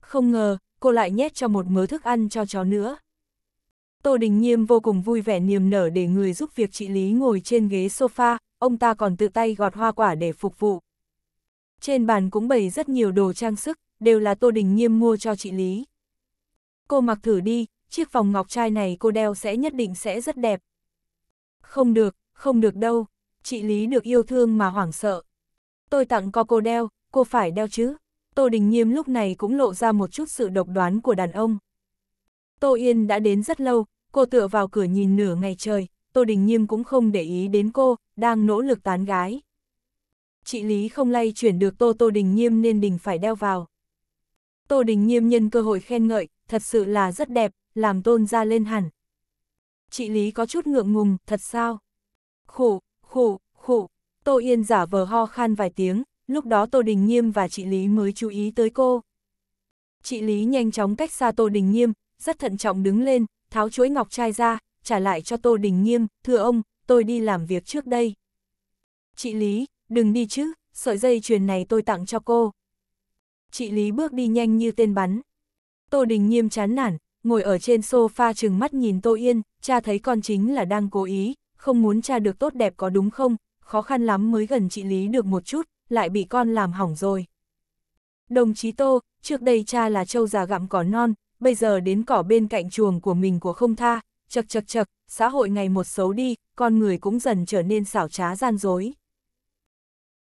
Speaker 1: Không ngờ, cô lại nhét cho một mớ thức ăn cho chó nữa. Tô Đình Nhiêm vô cùng vui vẻ niềm nở để người giúp việc chị Lý ngồi trên ghế sofa, ông ta còn tự tay gọt hoa quả để phục vụ. Trên bàn cũng bày rất nhiều đồ trang sức, đều là Tô Đình Nhiêm mua cho chị Lý. Cô mặc thử đi, chiếc vòng ngọc trai này cô đeo sẽ nhất định sẽ rất đẹp. Không được, không được đâu, chị Lý được yêu thương mà hoảng sợ. Tôi tặng co cô đeo, cô phải đeo chứ. Tô Đình Nghiêm lúc này cũng lộ ra một chút sự độc đoán của đàn ông. Tô Yên đã đến rất lâu, cô tựa vào cửa nhìn nửa ngày trời, Tô Đình Nghiêm cũng không để ý đến cô, đang nỗ lực tán gái. Chị Lý không lay chuyển được Tô Tô Đình Nghiêm nên Đình phải đeo vào. Tô Đình Nghiêm nhân cơ hội khen ngợi, thật sự là rất đẹp, làm tôn ra lên hẳn. Chị Lý có chút ngượng ngùng, thật sao? Khủ, khủ, khủ, Tô Yên giả vờ ho khan vài tiếng, lúc đó Tô Đình Nghiêm và chị Lý mới chú ý tới cô. Chị Lý nhanh chóng cách xa Tô Đình Nghiêm, rất thận trọng đứng lên, tháo chuỗi ngọc trai ra, trả lại cho Tô Đình Nghiêm, thưa ông, tôi đi làm việc trước đây. Chị Lý, đừng đi chứ, sợi dây chuyền này tôi tặng cho cô. Chị Lý bước đi nhanh như tên bắn. Tô Đình Nghiêm chán nản, ngồi ở trên sofa trừng mắt nhìn Tô Yên, cha thấy con chính là đang cố ý, không muốn cha được tốt đẹp có đúng không, khó khăn lắm mới gần chị Lý được một chút, lại bị con làm hỏng rồi. Đồng chí Tô, trước đây cha là trâu già gặm cỏ non, bây giờ đến cỏ bên cạnh chuồng của mình của không tha, chật chật chật, xã hội ngày một xấu đi, con người cũng dần trở nên xảo trá gian dối.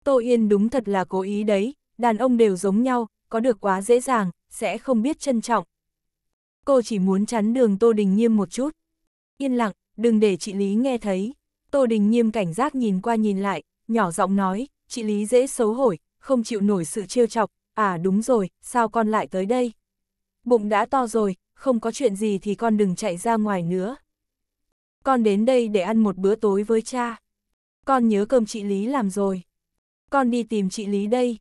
Speaker 1: Tô Yên đúng thật là cố ý đấy, đàn ông đều giống nhau, có được quá dễ dàng, sẽ không biết trân trọng. Cô chỉ muốn chắn đường Tô Đình Nghiêm một chút. Yên lặng, đừng để chị Lý nghe thấy. Tô Đình Nghiêm cảnh giác nhìn qua nhìn lại, nhỏ giọng nói, chị Lý dễ xấu hổi, không chịu nổi sự trêu chọc, à đúng rồi, sao con lại tới đây? Bụng đã to rồi, không có chuyện gì thì con đừng chạy ra ngoài nữa. Con đến đây để ăn một bữa tối với cha. Con nhớ cơm chị Lý làm rồi. Con đi tìm chị Lý đây.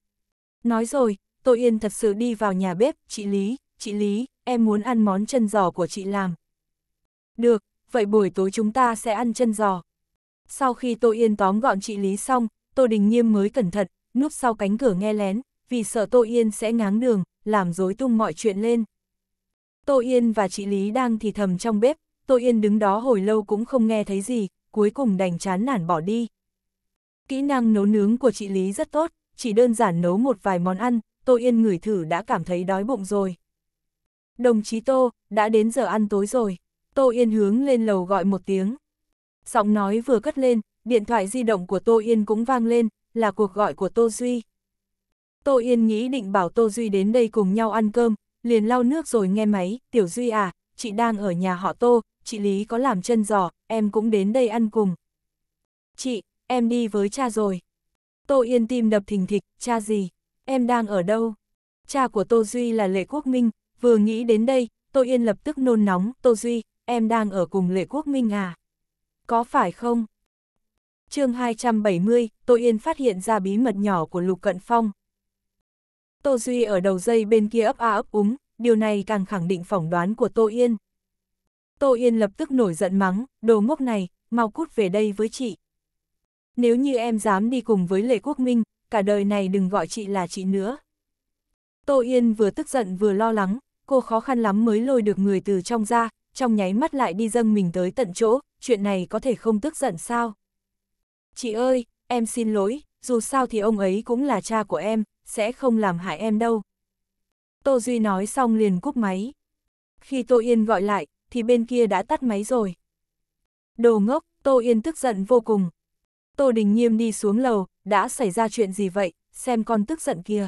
Speaker 1: Nói rồi, tôi Yên thật sự đi vào nhà bếp, chị Lý, chị Lý, em muốn ăn món chân giò của chị làm. Được, vậy buổi tối chúng ta sẽ ăn chân giò. Sau khi tôi Yên tóm gọn chị Lý xong, Tô Đình Nghiêm mới cẩn thận, núp sau cánh cửa nghe lén, vì sợ Tô Yên sẽ ngáng đường, làm dối tung mọi chuyện lên. Tô Yên và chị Lý đang thì thầm trong bếp, Tô Yên đứng đó hồi lâu cũng không nghe thấy gì, cuối cùng đành chán nản bỏ đi. Kỹ năng nấu nướng của chị Lý rất tốt, chỉ đơn giản nấu một vài món ăn, Tô Yên ngửi thử đã cảm thấy đói bụng rồi. Đồng chí Tô, đã đến giờ ăn tối rồi. Tô Yên hướng lên lầu gọi một tiếng. Giọng nói vừa cất lên, điện thoại di động của Tô Yên cũng vang lên, là cuộc gọi của Tô Duy. Tô Yên nghĩ định bảo Tô Duy đến đây cùng nhau ăn cơm, liền lau nước rồi nghe máy, Tiểu Duy à, chị đang ở nhà họ Tô, chị Lý có làm chân giò, em cũng đến đây ăn cùng. Chị, em đi với cha rồi. Tô Yên tim đập thình thịch, cha gì, em đang ở đâu? Cha của Tô Duy là Lệ Quốc Minh, vừa nghĩ đến đây, Tô Yên lập tức nôn nóng, Tô Duy, em đang ở cùng Lệ Quốc Minh à? Có phải không? chương 270, Tô Yên phát hiện ra bí mật nhỏ của Lục Cận Phong. Tô Duy ở đầu dây bên kia ấp a ấp úng, điều này càng khẳng định phỏng đoán của Tô Yên. Tô Yên lập tức nổi giận mắng, đồ ngốc này, mau cút về đây với chị. Nếu như em dám đi cùng với Lệ Quốc Minh, cả đời này đừng gọi chị là chị nữa. Tô Yên vừa tức giận vừa lo lắng, cô khó khăn lắm mới lôi được người từ trong ra, trong nháy mắt lại đi dâng mình tới tận chỗ, chuyện này có thể không tức giận sao? Chị ơi, em xin lỗi, dù sao thì ông ấy cũng là cha của em, sẽ không làm hại em đâu. Tô Duy nói xong liền cúp máy. Khi Tô Yên gọi lại, thì bên kia đã tắt máy rồi. Đồ ngốc, Tô Yên tức giận vô cùng. Tô Đình Nghiêm đi xuống lầu, đã xảy ra chuyện gì vậy, xem con tức giận kia.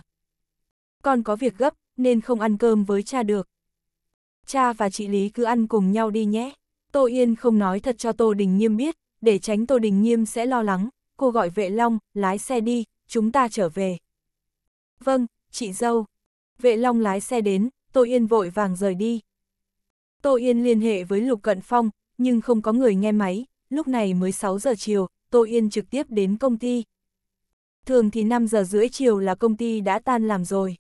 Speaker 1: Con có việc gấp, nên không ăn cơm với cha được. Cha và chị Lý cứ ăn cùng nhau đi nhé. Tô Yên không nói thật cho Tô Đình Nghiêm biết, để tránh Tô Đình Nghiêm sẽ lo lắng, cô gọi vệ long, lái xe đi, chúng ta trở về. Vâng, chị dâu. Vệ long lái xe đến, Tô Yên vội vàng rời đi. Tô Yên liên hệ với Lục Cận Phong, nhưng không có người nghe máy, lúc này mới 6 giờ chiều, Tô Yên trực tiếp đến công ty. Thường thì 5 giờ rưỡi chiều là công ty đã tan làm rồi.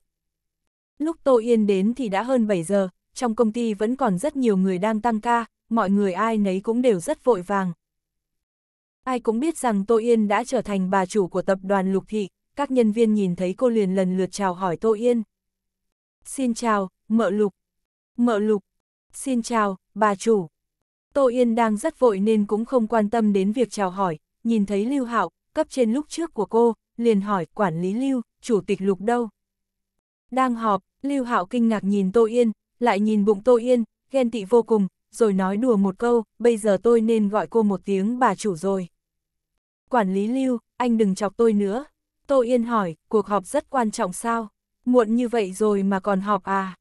Speaker 1: Lúc Tô Yên đến thì đã hơn 7 giờ, trong công ty vẫn còn rất nhiều người đang tăng ca, mọi người ai nấy cũng đều rất vội vàng, Ai cũng biết rằng Tô Yên đã trở thành bà chủ của tập đoàn Lục Thị, các nhân viên nhìn thấy cô liền lần lượt chào hỏi Tô Yên. Xin chào, mợ Lục. Mợ Lục. Xin chào, bà chủ. Tô Yên đang rất vội nên cũng không quan tâm đến việc chào hỏi, nhìn thấy Lưu Hạo, cấp trên lúc trước của cô, liền hỏi quản lý Lưu, chủ tịch Lục đâu. Đang họp, Lưu Hạo kinh ngạc nhìn Tô Yên, lại nhìn bụng Tô Yên, ghen tị vô cùng, rồi nói đùa một câu, bây giờ tôi nên gọi cô một tiếng bà chủ rồi. Quản lý lưu, anh đừng chọc tôi nữa. Tô Yên hỏi, cuộc họp rất quan trọng sao? Muộn như vậy rồi mà còn họp à?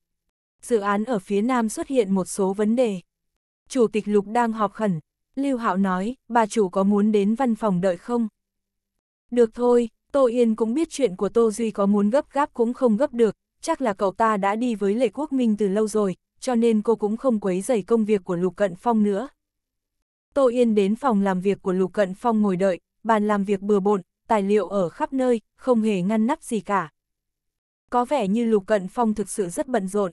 Speaker 1: Dự án ở phía Nam xuất hiện một số vấn đề. Chủ tịch Lục đang họp khẩn. Lưu Hạo nói, bà chủ có muốn đến văn phòng đợi không? Được thôi, Tô Yên cũng biết chuyện của Tô Duy có muốn gấp gáp cũng không gấp được, chắc là cậu ta đã đi với Lệ Quốc Minh từ lâu rồi, cho nên cô cũng không quấy rầy công việc của Lục Cận Phong nữa. Tô Yên đến phòng làm việc của Lục Cận Phong ngồi đợi, bàn làm việc bừa bộn, tài liệu ở khắp nơi, không hề ngăn nắp gì cả. Có vẻ như Lục Cận Phong thực sự rất bận rộn.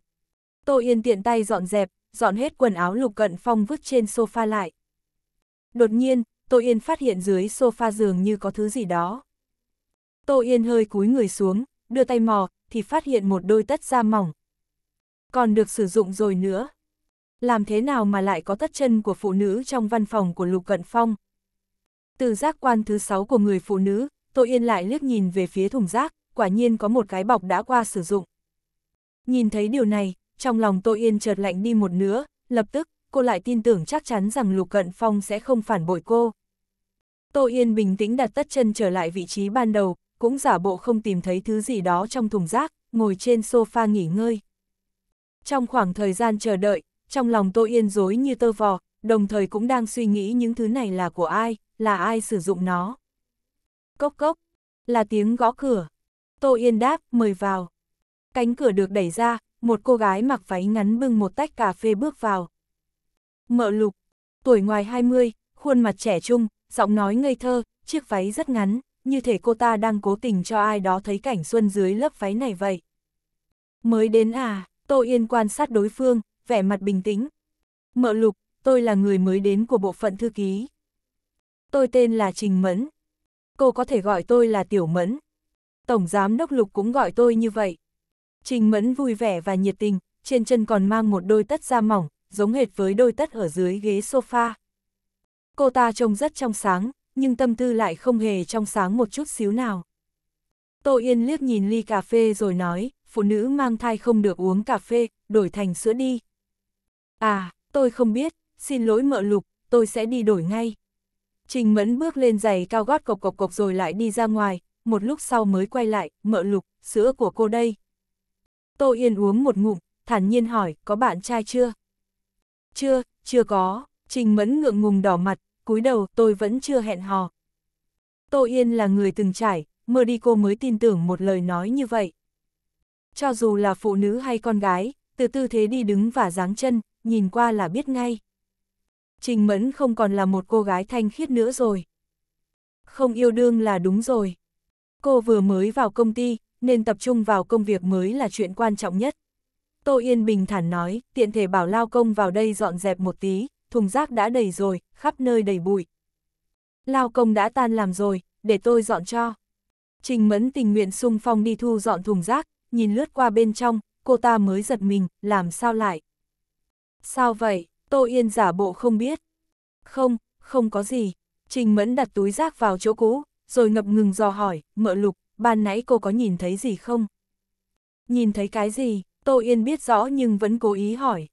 Speaker 1: Tô Yên tiện tay dọn dẹp, dọn hết quần áo Lục Cận Phong vứt trên sofa lại. Đột nhiên, Tô Yên phát hiện dưới sofa giường như có thứ gì đó. Tô Yên hơi cúi người xuống, đưa tay mò, thì phát hiện một đôi tất da mỏng. Còn được sử dụng rồi nữa. Làm thế nào mà lại có tất chân của phụ nữ trong văn phòng của Lục Cận Phong? Từ giác quan thứ sáu của người phụ nữ, tôi yên lại liếc nhìn về phía thùng rác, quả nhiên có một cái bọc đã qua sử dụng. Nhìn thấy điều này, trong lòng tôi yên chợt lạnh đi một nửa, lập tức, cô lại tin tưởng chắc chắn rằng Lục Cận Phong sẽ không phản bội cô. Tô Yên bình tĩnh đặt tất chân trở lại vị trí ban đầu, cũng giả bộ không tìm thấy thứ gì đó trong thùng rác, ngồi trên sofa nghỉ ngơi. Trong khoảng thời gian chờ đợi, trong lòng Tô Yên dối như tơ vò, đồng thời cũng đang suy nghĩ những thứ này là của ai, là ai sử dụng nó. Cốc cốc, là tiếng gõ cửa. Tô Yên đáp, mời vào. Cánh cửa được đẩy ra, một cô gái mặc váy ngắn bưng một tách cà phê bước vào. Mợ lục, tuổi ngoài 20, khuôn mặt trẻ trung, giọng nói ngây thơ, chiếc váy rất ngắn, như thể cô ta đang cố tình cho ai đó thấy cảnh xuân dưới lớp váy này vậy. Mới đến à, Tô Yên quan sát đối phương, vẻ mặt bình tĩnh. Mợ lục, tôi là người mới đến của bộ phận thư ký. Tôi tên là Trình Mẫn. Cô có thể gọi tôi là Tiểu Mẫn. Tổng giám đốc Lục cũng gọi tôi như vậy. Trình Mẫn vui vẻ và nhiệt tình, trên chân còn mang một đôi tất da mỏng, giống hệt với đôi tất ở dưới ghế sofa. Cô ta trông rất trong sáng, nhưng tâm tư lại không hề trong sáng một chút xíu nào. Tô Yên liếc nhìn ly cà phê rồi nói, phụ nữ mang thai không được uống cà phê, đổi thành sữa đi. À, tôi không biết, xin lỗi mợ lục, tôi sẽ đi đổi ngay. Trình Mẫn bước lên giày cao gót cộc cộc cộc rồi lại đi ra ngoài, một lúc sau mới quay lại, mợ lục, sữa của cô đây. Tô Yên uống một ngụm, thản nhiên hỏi, có bạn trai chưa? Chưa, chưa có, Trình Mẫn ngượng ngùng đỏ mặt, cúi đầu tôi vẫn chưa hẹn hò. Tô Yên là người từng trải, mơ đi cô mới tin tưởng một lời nói như vậy. Cho dù là phụ nữ hay con gái, từ tư thế đi đứng và dáng chân, nhìn qua là biết ngay. Trình Mẫn không còn là một cô gái thanh khiết nữa rồi. Không yêu đương là đúng rồi. Cô vừa mới vào công ty, nên tập trung vào công việc mới là chuyện quan trọng nhất. Tô Yên bình thản nói, tiện thể bảo lao công vào đây dọn dẹp một tí, thùng rác đã đầy rồi, khắp nơi đầy bụi. Lao công đã tan làm rồi, để tôi dọn cho. Trình Mẫn tình nguyện xung phong đi thu dọn thùng rác, nhìn lướt qua bên trong, cô ta mới giật mình, làm sao lại? Sao vậy? Tô Yên giả bộ không biết. Không, không có gì. Trình Mẫn đặt túi rác vào chỗ cũ, rồi ngập ngừng dò hỏi, mợ lục, ban nãy cô có nhìn thấy gì không? Nhìn thấy cái gì, Tô Yên biết rõ nhưng vẫn cố ý hỏi.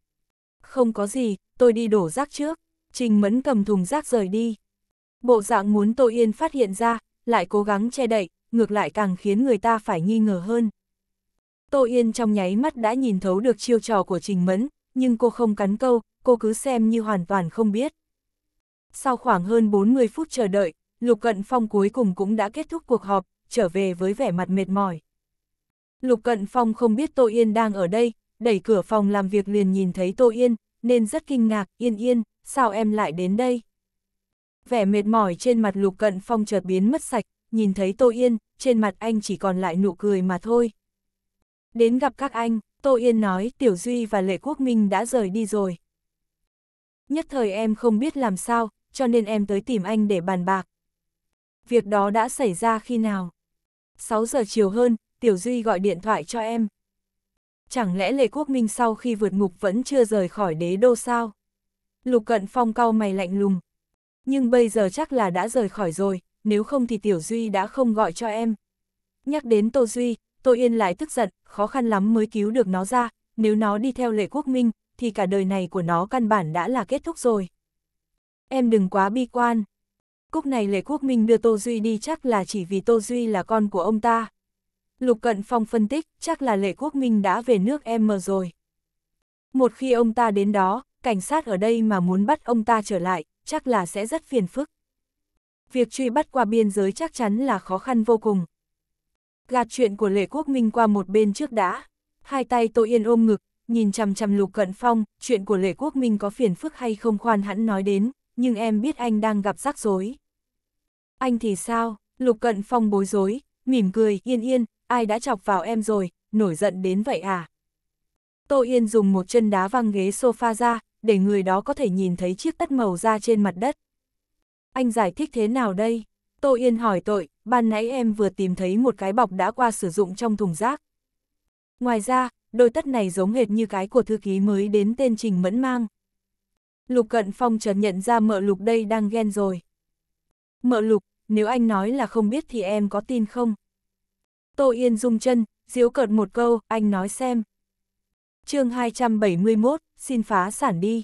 Speaker 1: Không có gì, tôi đi đổ rác trước. Trình Mẫn cầm thùng rác rời đi. Bộ dạng muốn Tô Yên phát hiện ra, lại cố gắng che đậy, ngược lại càng khiến người ta phải nghi ngờ hơn. Tô Yên trong nháy mắt đã nhìn thấu được chiêu trò của Trình Mẫn, nhưng cô không cắn câu, cô cứ xem như hoàn toàn không biết. Sau khoảng hơn 40 phút chờ đợi, Lục Cận Phong cuối cùng cũng đã kết thúc cuộc họp, trở về với vẻ mặt mệt mỏi. Lục Cận Phong không biết Tô Yên đang ở đây, đẩy cửa phòng làm việc liền nhìn thấy Tô Yên, nên rất kinh ngạc, yên yên, sao em lại đến đây? Vẻ mệt mỏi trên mặt Lục Cận Phong chợt biến mất sạch, nhìn thấy Tô Yên, trên mặt anh chỉ còn lại nụ cười mà thôi. Đến gặp các anh, Tô Yên nói Tiểu Duy và Lệ Quốc Minh đã rời đi rồi. Nhất thời em không biết làm sao, cho nên em tới tìm anh để bàn bạc. Việc đó đã xảy ra khi nào? 6 giờ chiều hơn, Tiểu Duy gọi điện thoại cho em. Chẳng lẽ Lệ Quốc Minh sau khi vượt ngục vẫn chưa rời khỏi đế đô sao? Lục Cận Phong cau mày lạnh lùng. Nhưng bây giờ chắc là đã rời khỏi rồi, nếu không thì Tiểu Duy đã không gọi cho em. Nhắc đến Tô Duy, tôi yên lại tức giận, khó khăn lắm mới cứu được nó ra, nếu nó đi theo lệ quốc minh, thì cả đời này của nó căn bản đã là kết thúc rồi. Em đừng quá bi quan. Cúc này lệ quốc minh đưa Tô Duy đi chắc là chỉ vì Tô Duy là con của ông ta. Lục Cận Phong phân tích, chắc là lệ quốc minh đã về nước em mờ rồi. Một khi ông ta đến đó, cảnh sát ở đây mà muốn bắt ông ta trở lại, chắc là sẽ rất phiền phức. Việc truy bắt qua biên giới chắc chắn là khó khăn vô cùng, Gạt chuyện của Lệ Quốc Minh qua một bên trước đã. Hai tay Tô Yên ôm ngực, nhìn chằm chằm Lục Cận Phong, chuyện của Lệ Quốc Minh có phiền phức hay không khoan hẳn nói đến, nhưng em biết anh đang gặp rắc rối. Anh thì sao? Lục Cận Phong bối rối, mỉm cười, yên yên, ai đã chọc vào em rồi, nổi giận đến vậy à? Tô Yên dùng một chân đá văng ghế sofa ra, để người đó có thể nhìn thấy chiếc tất màu da trên mặt đất. Anh giải thích thế nào đây? Tô Yên hỏi tội, ban nãy em vừa tìm thấy một cái bọc đã qua sử dụng trong thùng rác. Ngoài ra, đôi tất này giống hệt như cái của thư ký mới đến tên Trình Mẫn mang. Lục Cận Phong chợt nhận ra mợ Lục đây đang ghen rồi. Mợ Lục, nếu anh nói là không biết thì em có tin không? Tô Yên rung chân, diếu cợt một câu, anh nói xem. chương 271, xin phá sản đi.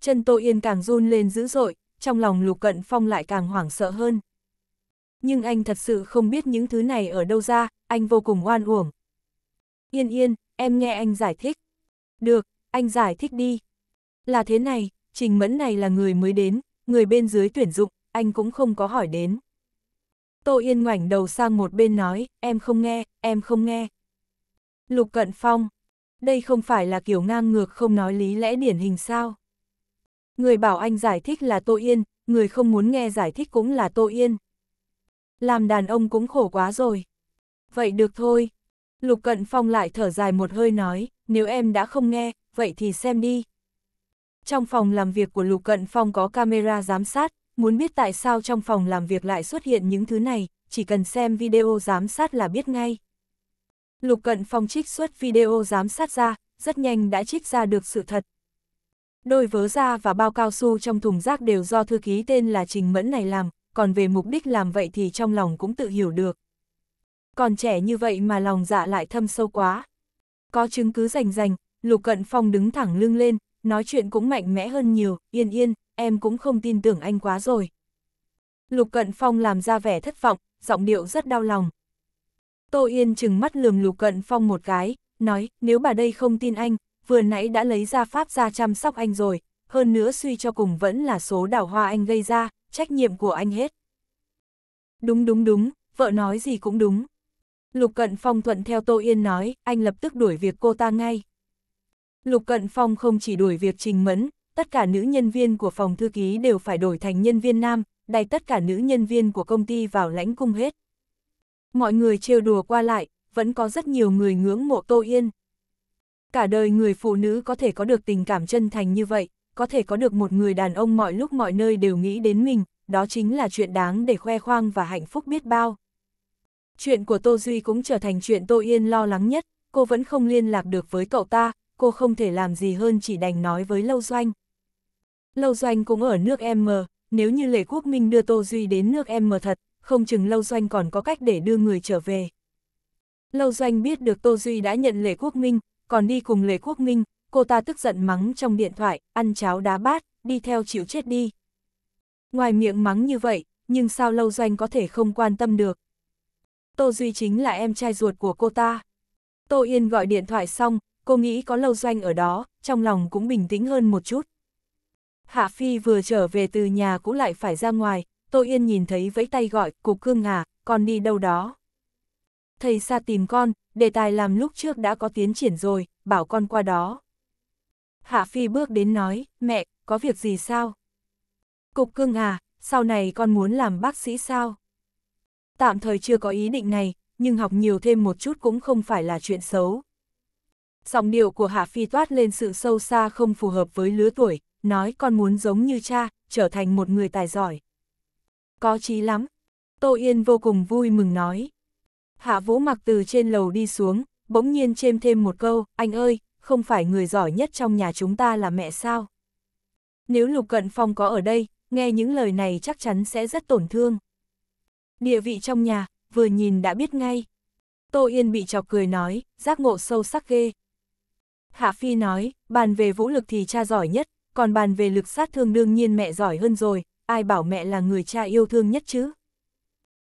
Speaker 1: Chân Tô Yên càng run lên dữ dội, trong lòng Lục Cận Phong lại càng hoảng sợ hơn. Nhưng anh thật sự không biết những thứ này ở đâu ra, anh vô cùng oan uổng. Yên yên, em nghe anh giải thích. Được, anh giải thích đi. Là thế này, Trình Mẫn này là người mới đến, người bên dưới tuyển dụng, anh cũng không có hỏi đến. Tô Yên ngoảnh đầu sang một bên nói, em không nghe, em không nghe. Lục Cận Phong, đây không phải là kiểu ngang ngược không nói lý lẽ điển hình sao. Người bảo anh giải thích là Tô Yên, người không muốn nghe giải thích cũng là Tô Yên làm đàn ông cũng khổ quá rồi. Vậy được thôi. Lục Cận Phong lại thở dài một hơi nói, nếu em đã không nghe, vậy thì xem đi. Trong phòng làm việc của Lục Cận Phong có camera giám sát, muốn biết tại sao trong phòng làm việc lại xuất hiện những thứ này, chỉ cần xem video giám sát là biết ngay. Lục Cận Phong trích xuất video giám sát ra, rất nhanh đã trích ra được sự thật. Đôi vớ da và bao cao su trong thùng rác đều do thư ký tên là Trình Mẫn này làm, còn về mục đích làm vậy thì trong lòng cũng tự hiểu được. Còn trẻ như vậy mà lòng dạ lại thâm sâu quá. Có chứng cứ rành rành, Lục Cận Phong đứng thẳng lưng lên, nói chuyện cũng mạnh mẽ hơn nhiều, yên yên, em cũng không tin tưởng anh quá rồi. Lục Cận Phong làm ra vẻ thất vọng, giọng điệu rất đau lòng. Tô Yên chừng mắt lườm Lục Cận Phong một cái, nói, nếu bà đây không tin anh, vừa nãy đã lấy ra pháp ra chăm sóc anh rồi, hơn nữa suy cho cùng vẫn là số đảo hoa anh gây ra, trách nhiệm của anh hết. Đúng đúng đúng, vợ nói gì cũng đúng. Lục Cận Phong thuận theo Tô Yên nói, anh lập tức đuổi việc cô ta ngay. Lục Cận Phong không chỉ đuổi việc Trình Mẫn, tất cả nữ nhân viên của phòng thư ký đều phải đổi thành nhân viên nam, đầy tất cả nữ nhân viên của công ty vào lãnh cung hết. Mọi người trêu đùa qua lại, vẫn có rất nhiều người ngưỡng mộ Tô Yên. Cả đời người phụ nữ có thể có được tình cảm chân thành như vậy, có thể có được một người đàn ông mọi lúc mọi nơi đều nghĩ đến mình, đó chính là chuyện đáng để khoe khoang và hạnh phúc biết bao. Chuyện của Tô Duy cũng trở thành chuyện Tô Yên lo lắng nhất, cô vẫn không liên lạc được với cậu ta, cô không thể làm gì hơn chỉ đành nói với Lâu Doanh. Lâu Doanh cũng ở nước M, nếu như Lệ Quốc Minh đưa Tô Duy đến nước M thật, không chừng Lâu Doanh còn có cách để đưa người trở về. Lâu Doanh biết được Tô Duy đã nhận Lệ Quốc Minh, còn đi cùng Lệ Quốc Minh, cô ta tức giận mắng trong điện thoại, ăn cháo đá bát, đi theo chịu chết đi. Ngoài miệng mắng như vậy, nhưng sao Lâu Doanh có thể không quan tâm được. Tô Duy chính là em trai ruột của cô ta. Tô Yên gọi điện thoại xong, cô nghĩ có Lâu Doanh ở đó, trong lòng cũng bình tĩnh hơn một chút. Hạ Phi vừa trở về từ nhà cũng lại phải ra ngoài, Tô Yên nhìn thấy vẫy tay gọi, cục cương ngà, con đi đâu đó. Thầy xa tìm con, đề tài làm lúc trước đã có tiến triển rồi, bảo con qua đó. Hạ Phi bước đến nói, mẹ, có việc gì sao? Cục cưng à, sau này con muốn làm bác sĩ sao? Tạm thời chưa có ý định này, nhưng học nhiều thêm một chút cũng không phải là chuyện xấu. Giọng điệu của Hạ Phi toát lên sự sâu xa không phù hợp với lứa tuổi, nói con muốn giống như cha, trở thành một người tài giỏi. Có chí lắm. Tô Yên vô cùng vui mừng nói. Hạ Vũ mặc từ trên lầu đi xuống, bỗng nhiên chêm thêm một câu, anh ơi, không phải người giỏi nhất trong nhà chúng ta là mẹ sao? Nếu Lục Cận Phong có ở đây, nghe những lời này chắc chắn sẽ rất tổn thương. Địa vị trong nhà, vừa nhìn đã biết ngay. Tô Yên bị chọc cười nói, giác ngộ sâu sắc ghê. Hạ Phi nói, bàn về vũ lực thì cha giỏi nhất, còn bàn về lực sát thương đương nhiên mẹ giỏi hơn rồi, ai bảo mẹ là người cha yêu thương nhất chứ?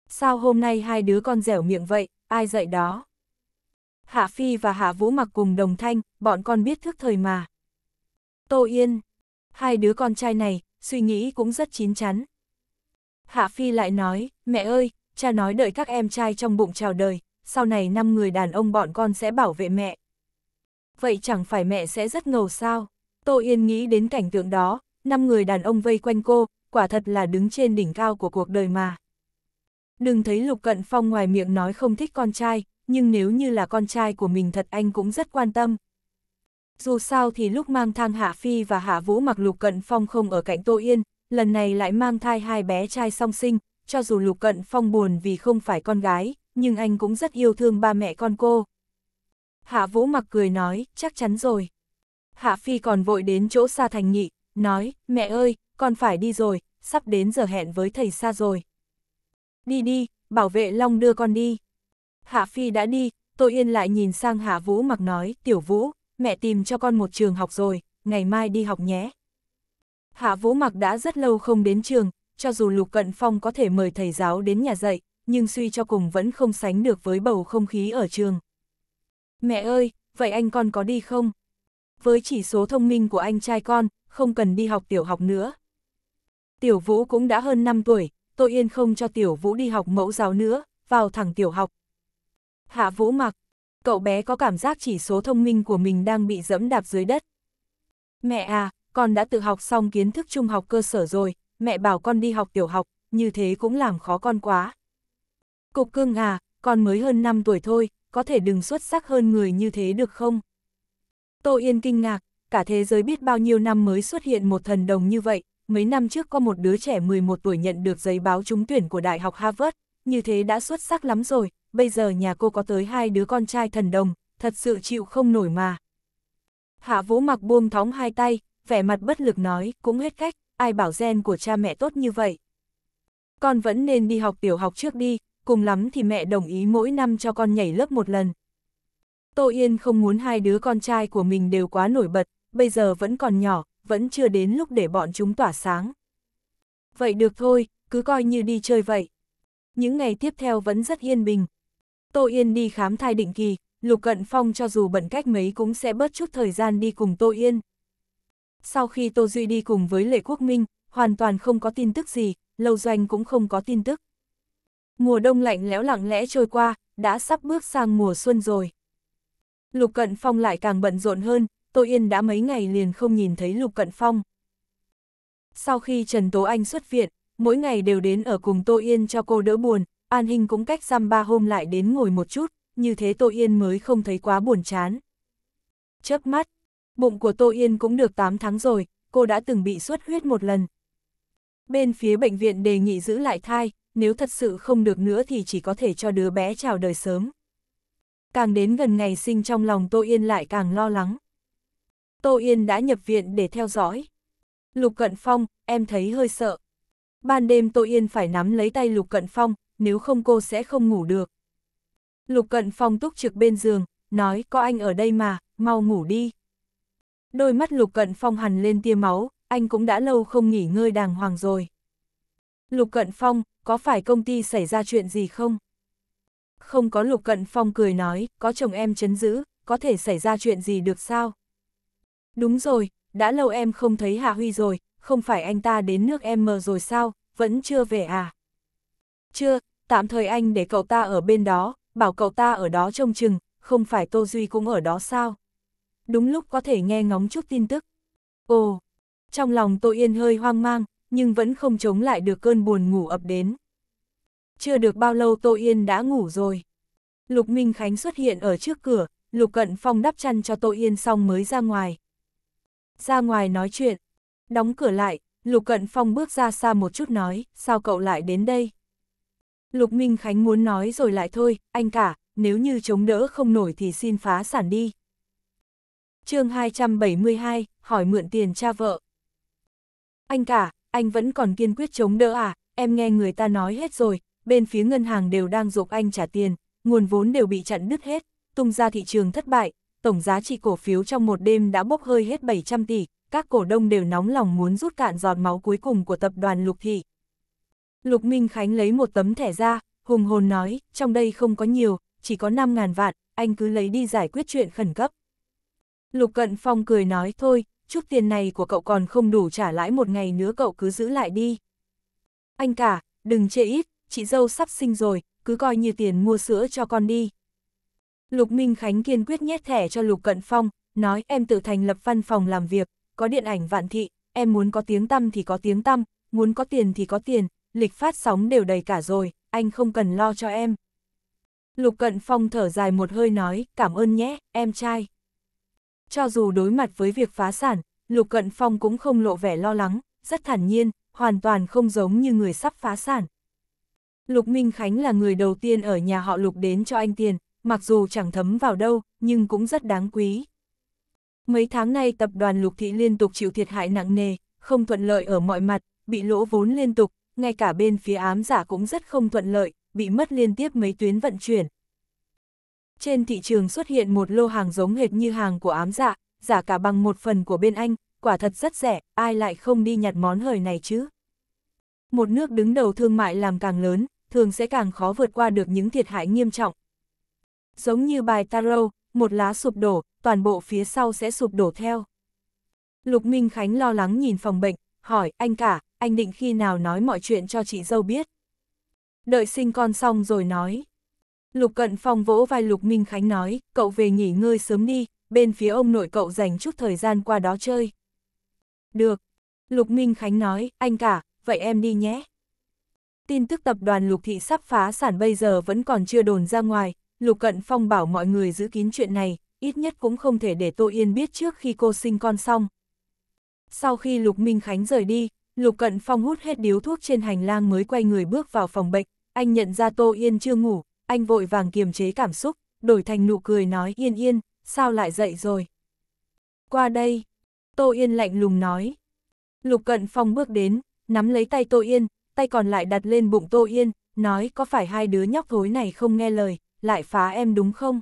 Speaker 1: Sao hôm nay hai đứa con dẻo miệng vậy, ai dạy đó? Hạ Phi và Hạ Vũ mặc cùng đồng thanh, bọn con biết thức thời mà. Tô Yên, hai đứa con trai này, suy nghĩ cũng rất chín chắn. Hạ Phi lại nói, mẹ ơi, cha nói đợi các em trai trong bụng chào đời, sau này năm người đàn ông bọn con sẽ bảo vệ mẹ. Vậy chẳng phải mẹ sẽ rất ngầu sao? Tô Yên nghĩ đến cảnh tượng đó, năm người đàn ông vây quanh cô, quả thật là đứng trên đỉnh cao của cuộc đời mà. Đừng thấy Lục Cận Phong ngoài miệng nói không thích con trai, nhưng nếu như là con trai của mình thật anh cũng rất quan tâm. Dù sao thì lúc mang thang Hạ Phi và Hạ Vũ mặc Lục Cận Phong không ở cạnh Tô Yên, lần này lại mang thai hai bé trai song sinh, cho dù Lục Cận Phong buồn vì không phải con gái, nhưng anh cũng rất yêu thương ba mẹ con cô. Hạ Vũ mặc cười nói, chắc chắn rồi. Hạ Phi còn vội đến chỗ Sa Thành nhị nói, mẹ ơi, con phải đi rồi, sắp đến giờ hẹn với thầy Sa rồi. Đi đi, bảo vệ Long đưa con đi. Hạ Phi đã đi, Tô yên lại nhìn sang Hạ Vũ mặc nói, tiểu Vũ, mẹ tìm cho con một trường học rồi, ngày mai đi học nhé. Hạ Vũ mặc đã rất lâu không đến trường, cho dù Lục Cận Phong có thể mời thầy giáo đến nhà dạy, nhưng suy cho cùng vẫn không sánh được với bầu không khí ở trường. Mẹ ơi, vậy anh con có đi không? Với chỉ số thông minh của anh trai con, không cần đi học tiểu học nữa. Tiểu Vũ cũng đã hơn 5 tuổi, Tô yên không cho Tiểu Vũ đi học mẫu giáo nữa, vào thẳng tiểu học, Hạ vũ mặc, cậu bé có cảm giác chỉ số thông minh của mình đang bị dẫm đạp dưới đất. Mẹ à, con đã tự học xong kiến thức trung học cơ sở rồi, mẹ bảo con đi học tiểu học, như thế cũng làm khó con quá. Cục cưng à, con mới hơn 5 tuổi thôi, có thể đừng xuất sắc hơn người như thế được không? Tô Yên kinh ngạc, cả thế giới biết bao nhiêu năm mới xuất hiện một thần đồng như vậy, mấy năm trước có một đứa trẻ 11 tuổi nhận được giấy báo trúng tuyển của Đại học Harvard, như thế đã xuất sắc lắm rồi, bây giờ nhà cô có tới hai đứa con trai thần đồng, thật sự chịu không nổi mà. Hạ vũ mặc buông thóng hai tay, vẻ mặt bất lực nói, cũng hết cách, ai bảo gen của cha mẹ tốt như vậy. Con vẫn nên đi học tiểu học trước đi, cùng lắm thì mẹ đồng ý mỗi năm cho con nhảy lớp một lần. Tô Yên không muốn hai đứa con trai của mình đều quá nổi bật, bây giờ vẫn còn nhỏ, vẫn chưa đến lúc để bọn chúng tỏa sáng. Vậy được thôi, cứ coi như đi chơi vậy. Những ngày tiếp theo vẫn rất yên bình, Tô Yên đi khám thai định kỳ, Lục Cận Phong cho dù bận cách mấy cũng sẽ bớt chút thời gian đi cùng Tô Yên. Sau khi Tô Duy đi cùng với Lệ Quốc Minh, hoàn toàn không có tin tức gì, Lâu Doanh cũng không có tin tức. Mùa đông lạnh lẽo lặng lẽ trôi qua, đã sắp bước sang mùa xuân rồi. Lục Cận Phong lại càng bận rộn hơn, Tô Yên đã mấy ngày liền không nhìn thấy Lục Cận Phong. Sau khi Trần Tố Anh xuất viện, mỗi ngày đều đến ở cùng Tô Yên cho cô đỡ buồn, An Hinh cũng cách xăm ba hôm lại đến ngồi một chút, như thế Tô Yên mới không thấy quá buồn chán. Chớp mắt, bụng của Tô Yên cũng được 8 tháng rồi, cô đã từng bị xuất huyết một lần. Bên phía bệnh viện đề nghị giữ lại thai, nếu thật sự không được nữa thì chỉ có thể cho đứa bé chào đời sớm. Càng đến gần ngày sinh trong lòng Tô Yên lại càng lo lắng. Tô Yên đã nhập viện để theo dõi. Lục Cận Phong, em thấy hơi sợ. Ban đêm Tô Yên phải nắm lấy tay Lục Cận Phong, nếu không cô sẽ không ngủ được. Lục cận phong túc trực bên giường, nói có anh ở đây mà, mau ngủ đi. Đôi mắt lục cận phong hằn lên tia máu, anh cũng đã lâu không nghỉ ngơi đàng hoàng rồi. Lục cận phong, có phải công ty xảy ra chuyện gì không? Không có lục cận phong cười nói, có chồng em chấn giữ, có thể xảy ra chuyện gì được sao? Đúng rồi, đã lâu em không thấy Hà Huy rồi, không phải anh ta đến nước em mờ rồi sao, vẫn chưa về à? Chưa, tạm thời anh để cậu ta ở bên đó, bảo cậu ta ở đó trông chừng, không phải Tô Duy cũng ở đó sao? Đúng lúc có thể nghe ngóng chút tin tức. Ồ, trong lòng Tô Yên hơi hoang mang, nhưng vẫn không chống lại được cơn buồn ngủ ập đến. Chưa được bao lâu Tô Yên đã ngủ rồi. Lục Minh Khánh xuất hiện ở trước cửa, Lục Cận Phong đắp chăn cho Tô Yên xong mới ra ngoài. Ra ngoài nói chuyện, đóng cửa lại, Lục Cận Phong bước ra xa một chút nói, sao cậu lại đến đây? Lục Minh Khánh muốn nói rồi lại thôi, anh cả, nếu như chống đỡ không nổi thì xin phá sản đi. chương 272, hỏi mượn tiền cha vợ. Anh cả, anh vẫn còn kiên quyết chống đỡ à, em nghe người ta nói hết rồi, bên phía ngân hàng đều đang dục anh trả tiền, nguồn vốn đều bị chặn đứt hết, tung ra thị trường thất bại, tổng giá trị cổ phiếu trong một đêm đã bốc hơi hết 700 tỷ, các cổ đông đều nóng lòng muốn rút cạn giọt máu cuối cùng của tập đoàn Lục Thị. Lục Minh Khánh lấy một tấm thẻ ra, hùng hồn nói, trong đây không có nhiều, chỉ có 5.000 vạn, anh cứ lấy đi giải quyết chuyện khẩn cấp. Lục Cận Phong cười nói, thôi, chút tiền này của cậu còn không đủ trả lãi một ngày nữa cậu cứ giữ lại đi. Anh cả, đừng chê ít, chị dâu sắp sinh rồi, cứ coi như tiền mua sữa cho con đi. Lục Minh Khánh kiên quyết nhét thẻ cho Lục Cận Phong, nói em tự thành lập văn phòng làm việc, có điện ảnh vạn thị, em muốn có tiếng tăm thì có tiếng tăm, muốn có tiền thì có tiền, lịch phát sóng đều đầy cả rồi, anh không cần lo cho em. Lục Cận Phong thở dài một hơi nói, cảm ơn nhé, em trai. Cho dù đối mặt với việc phá sản, Lục Cận Phong cũng không lộ vẻ lo lắng, rất thản nhiên, hoàn toàn không giống như người sắp phá sản. Lục Minh Khánh là người đầu tiên ở nhà họ Lục đến cho anh tiền, mặc dù chẳng thấm vào đâu, nhưng cũng rất đáng quý. Mấy tháng nay tập đoàn Lục Thị liên tục chịu thiệt hại nặng nề, không thuận lợi ở mọi mặt, bị lỗ vốn liên tục, ngay cả bên phía ám giả cũng rất không thuận lợi, bị mất liên tiếp mấy tuyến vận chuyển. Trên thị trường xuất hiện một lô hàng giống hệt như hàng của ám giả, giả cả bằng một phần của bên Anh, quả thật rất rẻ, ai lại không đi nhặt món hời này chứ? Một nước đứng đầu thương mại làm càng lớn, thường sẽ càng khó vượt qua được những thiệt hại nghiêm trọng. Giống như bài tarot, một lá sụp đổ, toàn bộ phía sau sẽ sụp đổ theo. Lục Minh Khánh lo lắng nhìn phòng bệnh, hỏi, anh cả, anh định khi nào nói mọi chuyện cho chị dâu biết. Đợi sinh con xong rồi nói. Lục Cận Phong vỗ vai Lục Minh Khánh nói, cậu về nghỉ ngơi sớm đi, bên phía ông nội cậu dành chút thời gian qua đó chơi. Được. Lục Minh Khánh nói, anh cả, vậy em đi nhé. Tin tức tập đoàn Lục Thị sắp phá sản bây giờ vẫn còn chưa đồn ra ngoài, Lục Cận Phong bảo mọi người giữ kín chuyện này, ít nhất cũng không thể để Tô Yên biết trước khi cô sinh con xong, sau khi Lục Minh Khánh rời đi, Lục Cận Phong hút hết điếu thuốc trên hành lang mới quay người bước vào phòng bệnh, anh nhận ra Tô Yên chưa ngủ, anh vội vàng kiềm chế cảm xúc, đổi thành nụ cười nói Yên Yên, sao lại dậy rồi? Qua đây, Tô Yên lạnh lùng nói. Lục Cận Phong bước đến, nắm lấy tay Tô Yên, tay còn lại đặt lên bụng Tô Yên, nói có phải hai đứa nhóc thối này không nghe lời, lại phá em đúng không?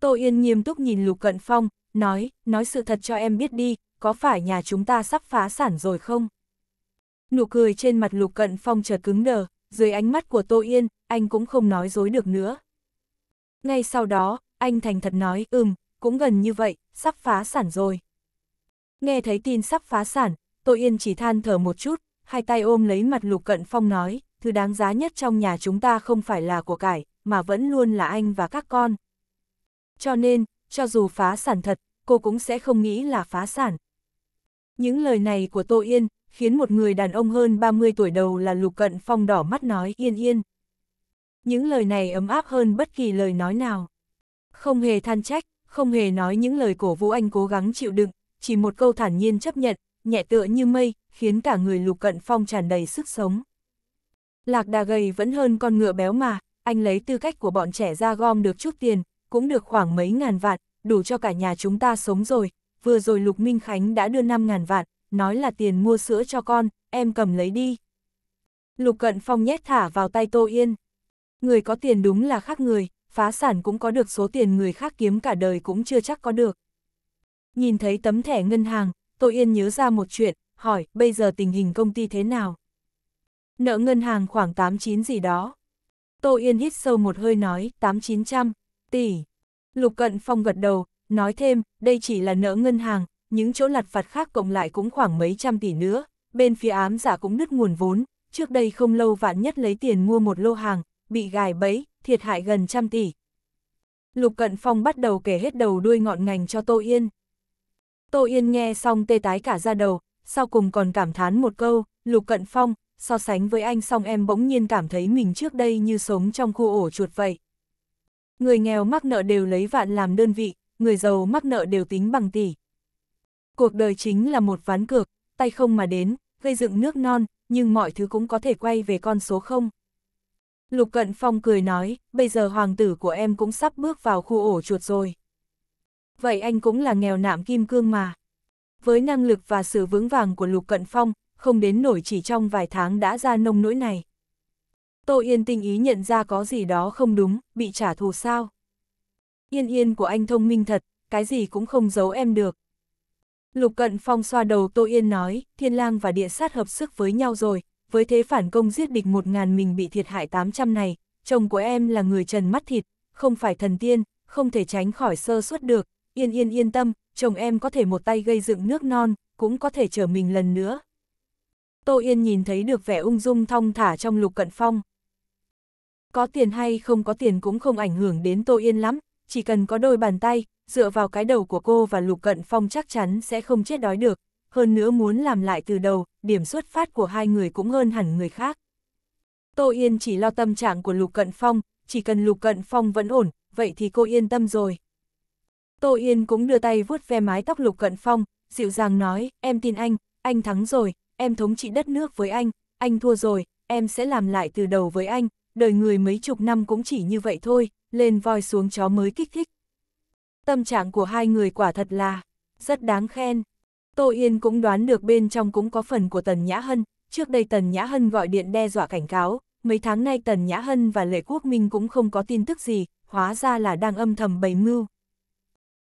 Speaker 1: Tô Yên nghiêm túc nhìn Lục Cận Phong, nói, nói sự thật cho em biết đi, có phải nhà chúng ta sắp phá sản rồi không? Nụ cười trên mặt Lục Cận Phong chợt cứng đờ, dưới ánh mắt của Tô Yên, anh cũng không nói dối được nữa. Ngay sau đó, anh thành thật nói, ừm, cũng gần như vậy, sắp phá sản rồi. Nghe thấy tin sắp phá sản, Tô Yên chỉ than thở một chút, hai tay ôm lấy mặt Lục Cận Phong nói, thứ đáng giá nhất trong nhà chúng ta không phải là của cải, mà vẫn luôn là anh và các con. Cho nên, cho dù phá sản thật, cô cũng sẽ không nghĩ là phá sản. Những lời này của Tô Yên, khiến một người đàn ông hơn 30 tuổi đầu là Lục Cận Phong đỏ mắt nói yên yên. Những lời này ấm áp hơn bất kỳ lời nói nào. Không hề than trách, không hề nói những lời cổ vũ anh cố gắng chịu đựng, chỉ một câu thản nhiên chấp nhận, nhẹ tựa như mây, khiến cả người Lục Cận Phong tràn đầy sức sống. Lạc đà gầy vẫn hơn con ngựa béo mà, anh lấy tư cách của bọn trẻ ra gom được chút tiền, cũng được khoảng mấy ngàn vạn, đủ cho cả nhà chúng ta sống rồi, vừa rồi Lục Minh Khánh đã đưa 5.000 vạn, nói là tiền mua sữa cho con, em cầm lấy đi. Lục Cận Phong nhét thả vào tay Tô Yên. Người có tiền đúng là khác người, phá sản cũng có được số tiền người khác kiếm cả đời cũng chưa chắc có được. Nhìn thấy tấm thẻ ngân hàng, Tô Yên nhớ ra một chuyện, hỏi bây giờ tình hình công ty thế nào? Nợ ngân hàng khoảng 89 gì đó. Tô Yên hít sâu một hơi nói 8900 tỷ. Lục Cận Phong gật đầu, Nói thêm, đây chỉ là nợ ngân hàng, những chỗ lặt vặt khác cộng lại cũng khoảng mấy trăm tỷ nữa, bên phía ám giả cũng nứt nguồn vốn, trước đây không lâu vạn nhất lấy tiền mua một lô hàng, bị gài bẫy, thiệt hại gần trăm tỷ. Lục Cận Phong bắt đầu kể hết đầu đuôi ngọn ngành cho Tô Yên. Tô Yên nghe xong tê tái cả ra đầu, sau cùng còn cảm thán một câu, Lục Cận Phong, so sánh với anh xong em bỗng nhiên cảm thấy mình trước đây như sống trong khu ổ chuột vậy. Người nghèo mắc nợ đều lấy vạn làm đơn vị, người giàu mắc nợ đều tính bằng tỷ. Cuộc đời chính là một ván cược, tay không mà đến, gây dựng nước non, nhưng mọi thứ cũng có thể quay về con số không. Lục Cận Phong cười nói, bây giờ hoàng tử của em cũng sắp bước vào khu ổ chuột rồi. Vậy anh cũng là nghèo nạm kim cương mà. Với năng lực và sự vững vàng của Lục Cận Phong, không đến nổi chỉ trong vài tháng đã ra nông nỗi này. Tô Yên tinh ý nhận ra có gì đó không đúng, bị trả thù sao. Yên yên của anh thông minh thật, cái gì cũng không giấu em được. Lục Cận Phong xoa đầu Tô Yên nói, thiên lang và địa sát hợp sức với nhau rồi, với thế phản công giết địch một ngàn mình bị thiệt hại 800 này, chồng của em là người trần mắt thịt, không phải thần tiên, không thể tránh khỏi sơ suất được, yên yên yên tâm, chồng em có thể một tay gây dựng nước non, cũng có thể trở mình lần nữa. Tô Yên nhìn thấy được vẻ ung dung thong thả trong Lục Cận Phong. Có tiền hay không có tiền cũng không ảnh hưởng đến Tô Yên lắm, chỉ cần có đôi bàn tay, dựa vào cái đầu của cô và Lục Cận Phong chắc chắn sẽ không chết đói được, hơn nữa muốn làm lại từ đầu, điểm xuất phát của hai người cũng hơn hẳn người khác. Tô Yên chỉ lo tâm trạng của Lục Cận Phong, chỉ cần Lục Cận Phong vẫn ổn, vậy thì cô yên tâm rồi. Tô Yên cũng đưa tay vuốt ve mái tóc Lục Cận Phong, dịu dàng nói, em tin anh, anh thắng rồi, em thống trị đất nước với anh, anh thua rồi, em sẽ làm lại từ đầu với anh, đời người mấy chục năm cũng chỉ như vậy thôi, lên voi xuống chó mới kích thích. Tâm trạng của hai người quả thật là rất đáng khen. Tô Yên cũng đoán được bên trong cũng có phần của Tần Nhã Hân, trước đây Tần Nhã Hân gọi điện đe dọa cảnh cáo, mấy tháng nay Tần Nhã Hân và Lệ Quốc Minh cũng không có tin tức gì, hóa ra là đang âm thầm bày mưu.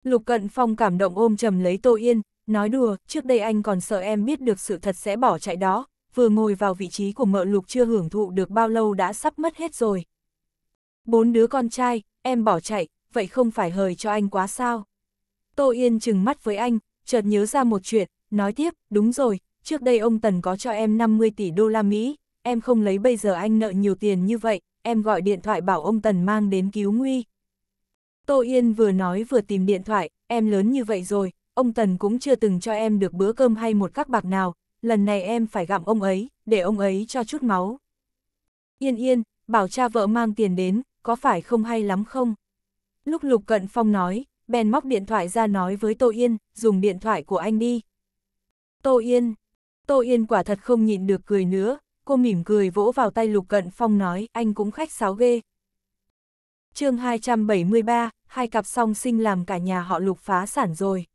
Speaker 1: Lục Cận Phong cảm động ôm trầm lấy Tô Yên, nói đùa, trước đây anh còn sợ em biết được sự thật sẽ bỏ chạy đó, vừa ngồi vào vị trí của mợ lục chưa hưởng thụ được bao lâu đã sắp mất hết rồi. Bốn đứa con trai, em bỏ chạy, vậy không phải hời cho anh quá sao? Tô Yên chừng mắt với anh, chợt nhớ ra một chuyện, nói tiếp, đúng rồi, trước đây ông Tần có cho em 50 tỷ đô la Mỹ, em không lấy bây giờ anh nợ nhiều tiền như vậy, em gọi điện thoại bảo ông Tần mang đến cứu nguy. Tô Yên vừa nói vừa tìm điện thoại, em lớn như vậy rồi, ông Tần cũng chưa từng cho em được bữa cơm hay một các bạc nào, lần này em phải gặm ông ấy, để ông ấy cho chút máu. Yên yên, bảo cha vợ mang tiền đến, có phải không hay lắm không? Lúc Lục Cận Phong nói, bèn móc điện thoại ra nói với Tô Yên, dùng điện thoại của anh đi. Tô Yên, Tô Yên quả thật không nhịn được cười nữa, cô mỉm cười vỗ vào tay Lục Cận Phong nói, anh cũng khách sáo ghê. chương 273, hai cặp song sinh làm cả nhà họ Lục phá sản rồi.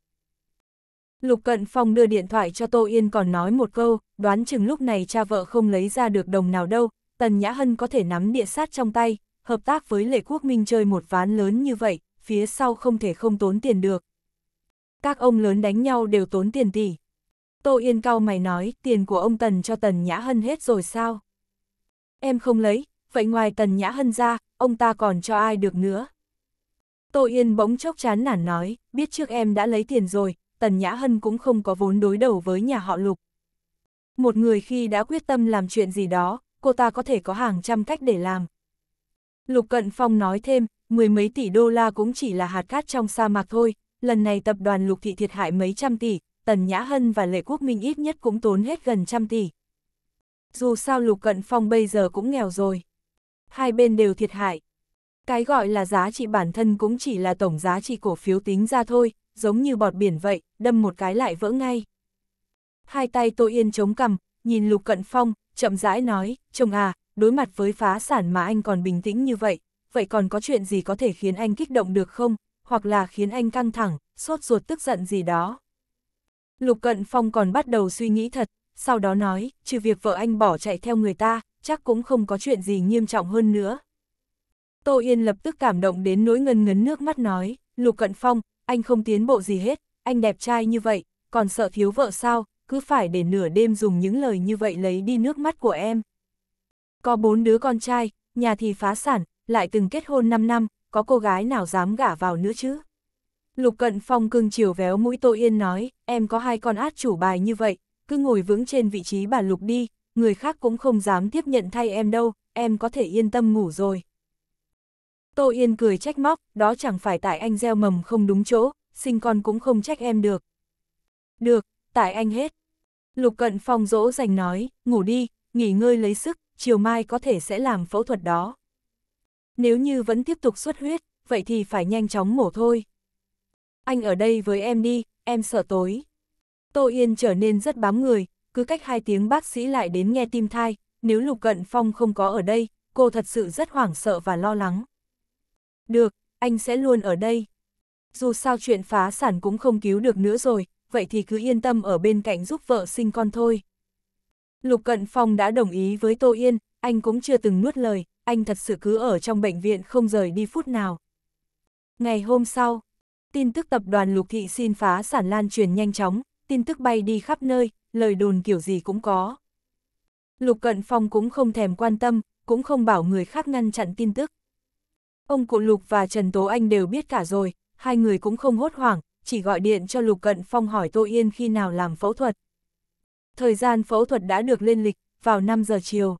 Speaker 1: Lục Cận Phong đưa điện thoại cho Tô Yên còn nói một câu, đoán chừng lúc này cha vợ không lấy ra được đồng nào đâu, Tần Nhã Hân có thể nắm địa sát trong tay, hợp tác với Lệ Quốc Minh chơi một ván lớn như vậy, phía sau không thể không tốn tiền được. Các ông lớn đánh nhau đều tốn tiền tỷ. Tô Yên cao mày nói, tiền của ông Tần cho Tần Nhã Hân hết rồi sao? Em không lấy, vậy ngoài Tần Nhã Hân ra, ông ta còn cho ai được nữa? Tô Yên bỗng chốc chán nản nói, biết trước em đã lấy tiền rồi, Tần Nhã Hân cũng không có vốn đối đầu với nhà họ Lục. Một người khi đã quyết tâm làm chuyện gì đó, cô ta có thể có hàng trăm cách để làm. Lục Cận Phong nói thêm, mười mấy tỷ đô la cũng chỉ là hạt cát trong sa mạc thôi, lần này tập đoàn Lục Thị thiệt hại mấy trăm tỷ, Tần Nhã Hân và Lệ Quốc Minh ít nhất cũng tốn hết gần trăm tỷ. Dù sao Lục Cận Phong bây giờ cũng nghèo rồi. Hai bên đều thiệt hại. Cái gọi là giá trị bản thân cũng chỉ là tổng giá trị cổ phiếu tính ra thôi, giống như bọt biển vậy, đâm một cái lại vỡ ngay. Hai tay Tô Yên chống cằm, nhìn Lục Cận Phong, chậm rãi nói, chồng à, đối mặt với phá sản mà anh còn bình tĩnh như vậy, vậy còn có chuyện gì có thể khiến anh kích động được không, hoặc là khiến anh căng thẳng, sốt ruột tức giận gì đó. Lục Cận Phong còn bắt đầu suy nghĩ thật, sau đó nói, trừ việc vợ anh bỏ chạy theo người ta, chắc cũng không có chuyện gì nghiêm trọng hơn nữa. Tô Yên lập tức cảm động đến nỗi ngân ngấn nước mắt nói, Lục Cận Phong, anh không tiến bộ gì hết, anh đẹp trai như vậy, còn sợ thiếu vợ sao, cứ phải để nửa đêm dùng những lời như vậy lấy đi nước mắt của em. Có bốn đứa con trai, nhà thì phá sản, lại từng kết hôn 5 năm, có cô gái nào dám gả vào nữa chứ? Lục Cận Phong cưng chiều véo mũi Tô Yên nói, em có hai con át chủ bài như vậy, cứ ngồi vững trên vị trí bà Lục đi, người khác cũng không dám tiếp nhận thay em đâu, em có thể yên tâm ngủ rồi. Tô Yên cười trách móc, đó chẳng phải tại anh gieo mầm không đúng chỗ, sinh con cũng không trách em được. Được, tại anh hết. Lục Cận Phong dỗ dành nói, ngủ đi, nghỉ ngơi lấy sức, chiều mai có thể sẽ làm phẫu thuật đó. Nếu như vẫn tiếp tục xuất huyết, vậy thì phải nhanh chóng mổ thôi. Anh ở đây với em đi, em sợ tối. Tô Yên trở nên rất bám người, cứ cách hai tiếng bác sĩ lại đến nghe tim thai, nếu Lục Cận Phong không có ở đây, cô thật sự rất hoảng sợ và lo lắng. Được, anh sẽ luôn ở đây. Dù sao chuyện phá sản cũng không cứu được nữa rồi, vậy thì cứ yên tâm ở bên cạnh giúp vợ sinh con thôi. Lục Cận Phong đã đồng ý với Tô Yên, anh cũng chưa từng nuốt lời, anh thật sự cứ ở trong bệnh viện không rời đi phút nào. Ngày hôm sau, tin tức tập đoàn Lục Thị xin phá sản lan truyền nhanh chóng, tin tức bay đi khắp nơi, lời đồn kiểu gì cũng có. Lục Cận Phong cũng không thèm quan tâm, cũng không bảo người khác ngăn chặn tin tức. Ông cụ Lục và Trần Tố Anh đều biết cả rồi, hai người cũng không hốt hoảng, chỉ gọi điện cho Lục Cận Phong hỏi Tô Yên khi nào làm phẫu thuật. Thời gian phẫu thuật đã được lên lịch, vào 5 giờ chiều.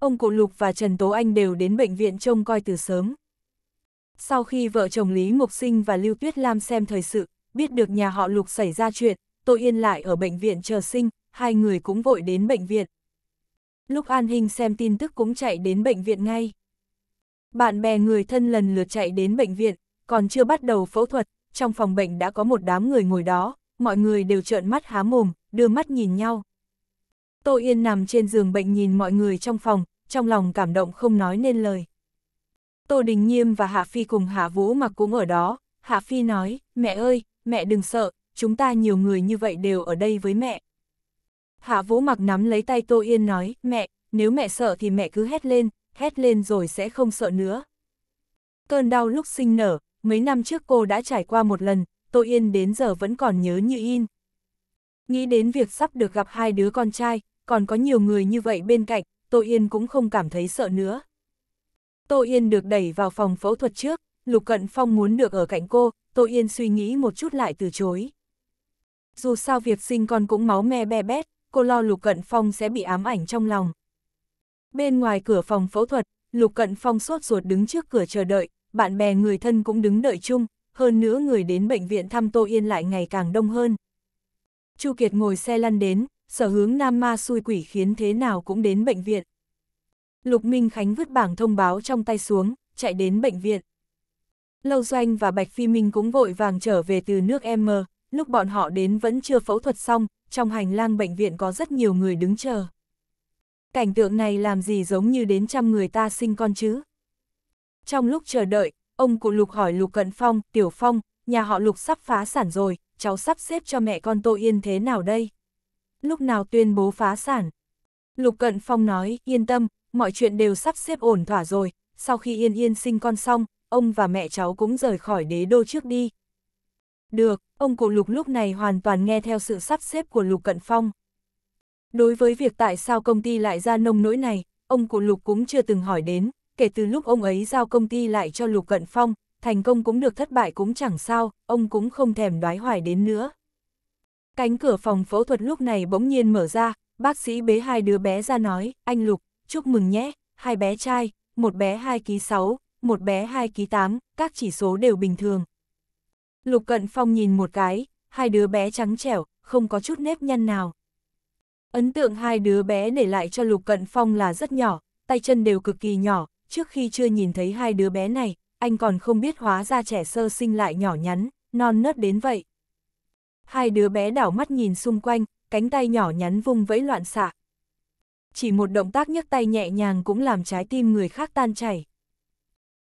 Speaker 1: Ông cụ Lục và Trần Tố Anh đều đến bệnh viện trông coi từ sớm. Sau khi vợ chồng Lý Ngọc Sinh và Lưu Tuyết Lam xem thời sự, biết được nhà họ Lục xảy ra chuyện, Tô Yên lại ở bệnh viện chờ sinh, hai người cũng vội đến bệnh viện. Lúc An Hình xem tin tức cũng chạy đến bệnh viện ngay. Bạn bè người thân lần lượt chạy đến bệnh viện, còn chưa bắt đầu phẫu thuật, trong phòng bệnh đã có một đám người ngồi đó, mọi người đều trợn mắt há mồm, đưa mắt nhìn nhau. Tô Yên nằm trên giường bệnh nhìn mọi người trong phòng, trong lòng cảm động không nói nên lời. Tô Đình Nghiêm và Hạ Phi cùng Hạ Vũ mặc cũng ở đó, Hạ Phi nói, mẹ ơi, mẹ đừng sợ, chúng ta nhiều người như vậy đều ở đây với mẹ. Hạ Vũ mặc nắm lấy tay Tô Yên nói, mẹ, nếu mẹ sợ thì mẹ cứ hét lên, hét lên rồi sẽ không sợ nữa. Cơn đau lúc sinh nở, mấy năm trước cô đã trải qua một lần, Tô Yên đến giờ vẫn còn nhớ như in. Nghĩ đến việc sắp được gặp hai đứa con trai, còn có nhiều người như vậy bên cạnh, Tô Yên cũng không cảm thấy sợ nữa. Tô Yên được đẩy vào phòng phẫu thuật trước, Lục Cận Phong muốn được ở cạnh cô, Tô Yên suy nghĩ một chút lại từ chối. Dù sao việc sinh con cũng máu me be bét, cô lo Lục Cận Phong sẽ bị ám ảnh trong lòng. Bên ngoài cửa phòng phẫu thuật, Lục Cận Phong sốt ruột đứng trước cửa chờ đợi, bạn bè người thân cũng đứng đợi chung, hơn nữa người đến bệnh viện thăm Tô Yên lại ngày càng đông hơn. Chu Kiệt ngồi xe lăn đến, sở hướng Nam Ma xui quỷ khiến thế nào cũng đến bệnh viện. Lục Minh Khánh vứt bảng thông báo trong tay xuống, chạy đến bệnh viện. Lâu Doanh và Bạch Phi Minh cũng vội vàng trở về từ nước M, lúc bọn họ đến vẫn chưa phẫu thuật xong, trong hành lang bệnh viện có rất nhiều người đứng chờ cảnh tượng này làm gì giống như đến trăm người ta sinh con chứ. Trong lúc chờ đợi, ông cụ Lục hỏi Lục Cận Phong, Tiểu Phong, nhà họ Lục sắp phá sản rồi, cháu sắp xếp cho mẹ con Tô Yên thế nào đây? Lúc nào tuyên bố phá sản? Lục Cận Phong nói, yên tâm, mọi chuyện đều sắp xếp ổn thỏa rồi, sau khi Yên Yên sinh con xong, ông và mẹ cháu cũng rời khỏi đế đô trước đi. Được, ông cụ Lục lúc này hoàn toàn nghe theo sự sắp xếp của Lục Cận Phong. Đối với việc tại sao công ty lại ra nông nỗi này, ông cụ Lục cũng chưa từng hỏi đến, kể từ lúc ông ấy giao công ty lại cho Lục Cận Phong, thành công cũng được thất bại cũng chẳng sao, ông cũng không thèm đoái hoài đến nữa. Cánh cửa phòng phẫu thuật lúc này bỗng nhiên mở ra, bác sĩ bế hai đứa bé ra nói, anh Lục, chúc mừng nhé, hai bé trai, một bé 2 ký 6, một bé 2 ký 8, các chỉ số đều bình thường. Lục Cận Phong nhìn một cái, hai đứa bé trắng trẻo, không có chút nếp nhăn nào. Ấn tượng hai đứa bé để lại cho Lục Cận Phong là rất nhỏ, tay chân đều cực kỳ nhỏ, trước khi chưa nhìn thấy hai đứa bé này, anh còn không biết hóa ra trẻ sơ sinh lại nhỏ nhắn, non nớt đến vậy. Hai đứa bé đảo mắt nhìn xung quanh, cánh tay nhỏ nhắn vung vẫy loạn xạ. Chỉ một động tác nhấc tay nhẹ nhàng cũng làm trái tim người khác tan chảy.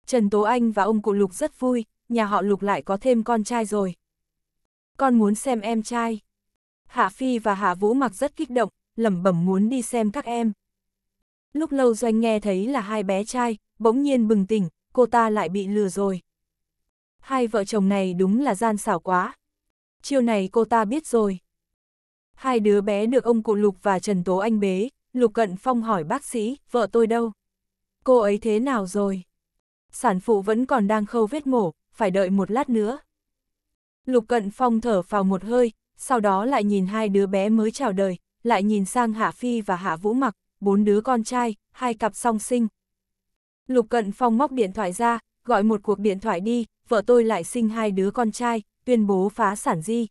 Speaker 1: Trần Tố Anh và ông cụ Lục rất vui, nhà họ Lục lại có thêm con trai rồi. Con muốn xem em trai. Hạ Phi và Hạ Vũ mặc rất kích động, lẩm bẩm muốn đi xem các em. Lúc lâu doanh nghe thấy là hai bé trai, bỗng nhiên bừng tỉnh, cô ta lại bị lừa rồi. Hai vợ chồng này đúng là gian xảo quá. Chiều này cô ta biết rồi. Hai đứa bé được ông cụ Lục và Trần Tố Anh bế, Lục Cận Phong hỏi bác sĩ, vợ tôi đâu? Cô ấy thế nào rồi? Sản phụ vẫn còn đang khâu vết mổ, phải đợi một lát nữa. Lục Cận Phong thở vào một hơi, sau đó lại nhìn hai đứa bé mới chào đời, lại nhìn sang Hạ Phi và Hạ Vũ Mặc, bốn đứa con trai, hai cặp song sinh. Lục Cận Phong móc điện thoại ra, gọi một cuộc điện thoại đi, vợ tôi lại sinh hai đứa con trai, tuyên bố phá sản di.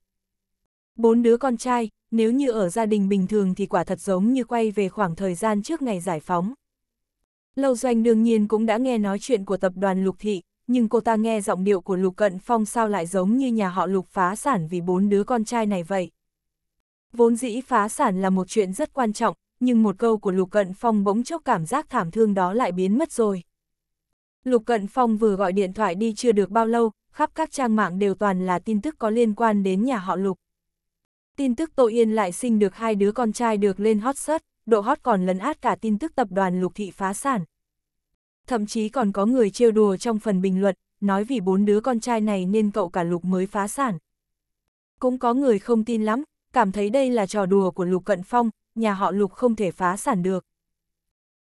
Speaker 1: Bốn đứa con trai, nếu như ở gia đình bình thường thì quả thật giống như quay về khoảng thời gian trước ngày giải phóng. Lâu Doanh đương nhiên cũng đã nghe nói chuyện của tập đoàn Lục Thị, nhưng cô ta nghe giọng điệu của Lục Cận Phong sao lại giống như nhà họ Lục phá sản vì bốn đứa con trai này vậy. Vốn dĩ phá sản là một chuyện rất quan trọng, nhưng một câu của Lục Cận Phong bỗng chốc cảm giác thảm thương đó lại biến mất rồi. Lục Cận Phong vừa gọi điện thoại đi chưa được bao lâu, khắp các trang mạng đều toàn là tin tức có liên quan đến nhà họ Lục. Tin tức Tô Yên lại sinh được hai đứa con trai được lên hot search, độ hot còn lấn át cả tin tức tập đoàn Lục Thị phá sản. Thậm chí còn có người trêu đùa trong phần bình luận, nói vì bốn đứa con trai này nên cậu cả Lục mới phá sản. Cũng có người không tin lắm, cảm thấy đây là trò đùa của Lục Cận Phong, nhà họ Lục không thể phá sản được.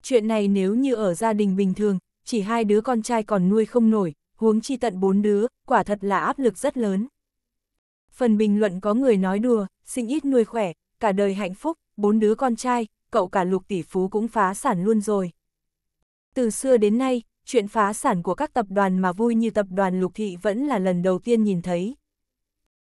Speaker 1: Chuyện này nếu như ở gia đình bình thường, chỉ hai đứa con trai còn nuôi không nổi, huống chi tận bốn đứa, quả thật là áp lực rất lớn. Phần bình luận có người nói đùa, sinh ít nuôi khỏe, cả đời hạnh phúc, bốn đứa con trai, cậu cả lục tỷ phú cũng phá sản luôn rồi. Từ xưa đến nay, chuyện phá sản của các tập đoàn mà vui như tập đoàn lục thị vẫn là lần đầu tiên nhìn thấy.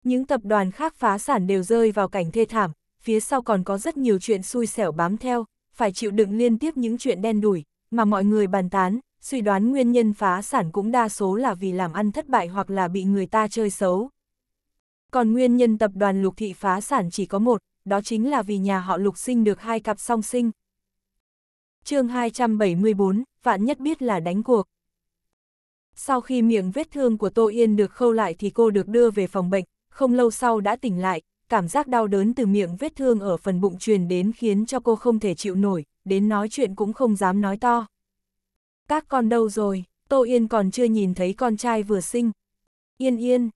Speaker 1: Những tập đoàn khác phá sản đều rơi vào cảnh thê thảm, phía sau còn có rất nhiều chuyện xui xẻo bám theo, phải chịu đựng liên tiếp những chuyện đen đủi, mà mọi người bàn tán, suy đoán nguyên nhân phá sản cũng đa số là vì làm ăn thất bại hoặc là bị người ta chơi xấu. Còn nguyên nhân tập đoàn lục thị phá sản chỉ có một, đó chính là vì nhà họ lục sinh được hai cặp song sinh. chương 274, vạn nhất biết là đánh cuộc. Sau khi miệng vết thương của Tô Yên được khâu lại thì cô được đưa về phòng bệnh, không lâu sau đã tỉnh lại, cảm giác đau đớn từ miệng vết thương ở phần bụng truyền đến khiến cho cô không thể chịu nổi, đến nói chuyện cũng không dám nói to. Các con đâu rồi, Tô Yên còn chưa nhìn thấy con trai vừa sinh. Yên yên,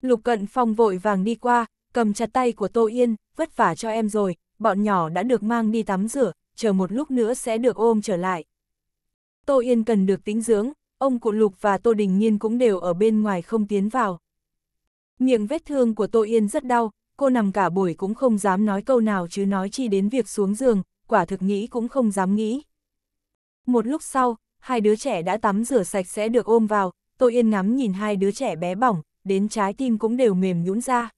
Speaker 1: Lục Cận Phong vội vàng đi qua, cầm chặt tay của Tô Yên, vất vả cho em rồi, bọn nhỏ đã được mang đi tắm rửa, chờ một lúc nữa sẽ được ôm trở lại. Tô Yên cần được tính dưỡng, ông cụ Lục và Tô Đình Nhiên cũng đều ở bên ngoài không tiến vào. Miệng vết thương của Tô Yên rất đau, cô nằm cả buổi cũng không dám nói câu nào chứ nói chi đến việc xuống giường, quả thực nghĩ cũng không dám nghĩ. Một lúc sau, hai đứa trẻ đã tắm rửa sạch sẽ được ôm vào, Tô Yên ngắm nhìn hai đứa trẻ bé bỏng, đến trái tim cũng đều mềm nhũn ra.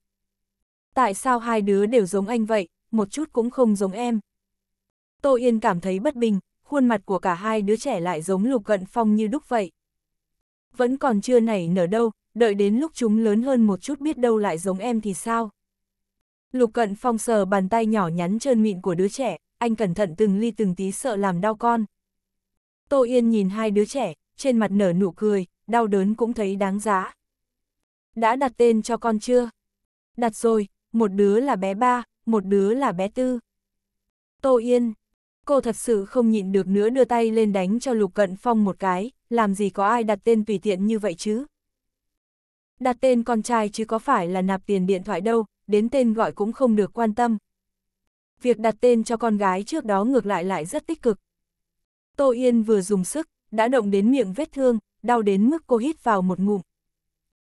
Speaker 1: Tại sao hai đứa đều giống anh vậy, một chút cũng không giống em. Tô Yên cảm thấy bất bình, khuôn mặt của cả hai đứa trẻ lại giống lục cận phong như đúc vậy. Vẫn còn chưa nảy nở đâu, đợi đến lúc chúng lớn hơn một chút biết đâu lại giống em thì sao. Lục cận phong sờ bàn tay nhỏ nhắn trơn mịn của đứa trẻ, anh cẩn thận từng ly từng tí sợ làm đau con. Tô Yên nhìn hai đứa trẻ, trên mặt nở nụ cười, đau đớn cũng thấy đáng giá. Đã đặt tên cho con chưa? Đặt rồi, một đứa là bé ba, một đứa là bé tư. Tô Yên, cô thật sự không nhịn được nữa đưa tay lên đánh cho Lục Cận Phong một cái, làm gì có ai đặt tên tùy tiện như vậy chứ? đặt tên con trai chứ có phải là nạp tiền điện thoại đâu, đến tên gọi cũng không được quan tâm. Việc đặt tên cho con gái trước đó ngược lại lại rất tích cực. Tô Yên vừa dùng sức, đã động đến miệng vết thương, đau đến mức cô hít vào một ngụm.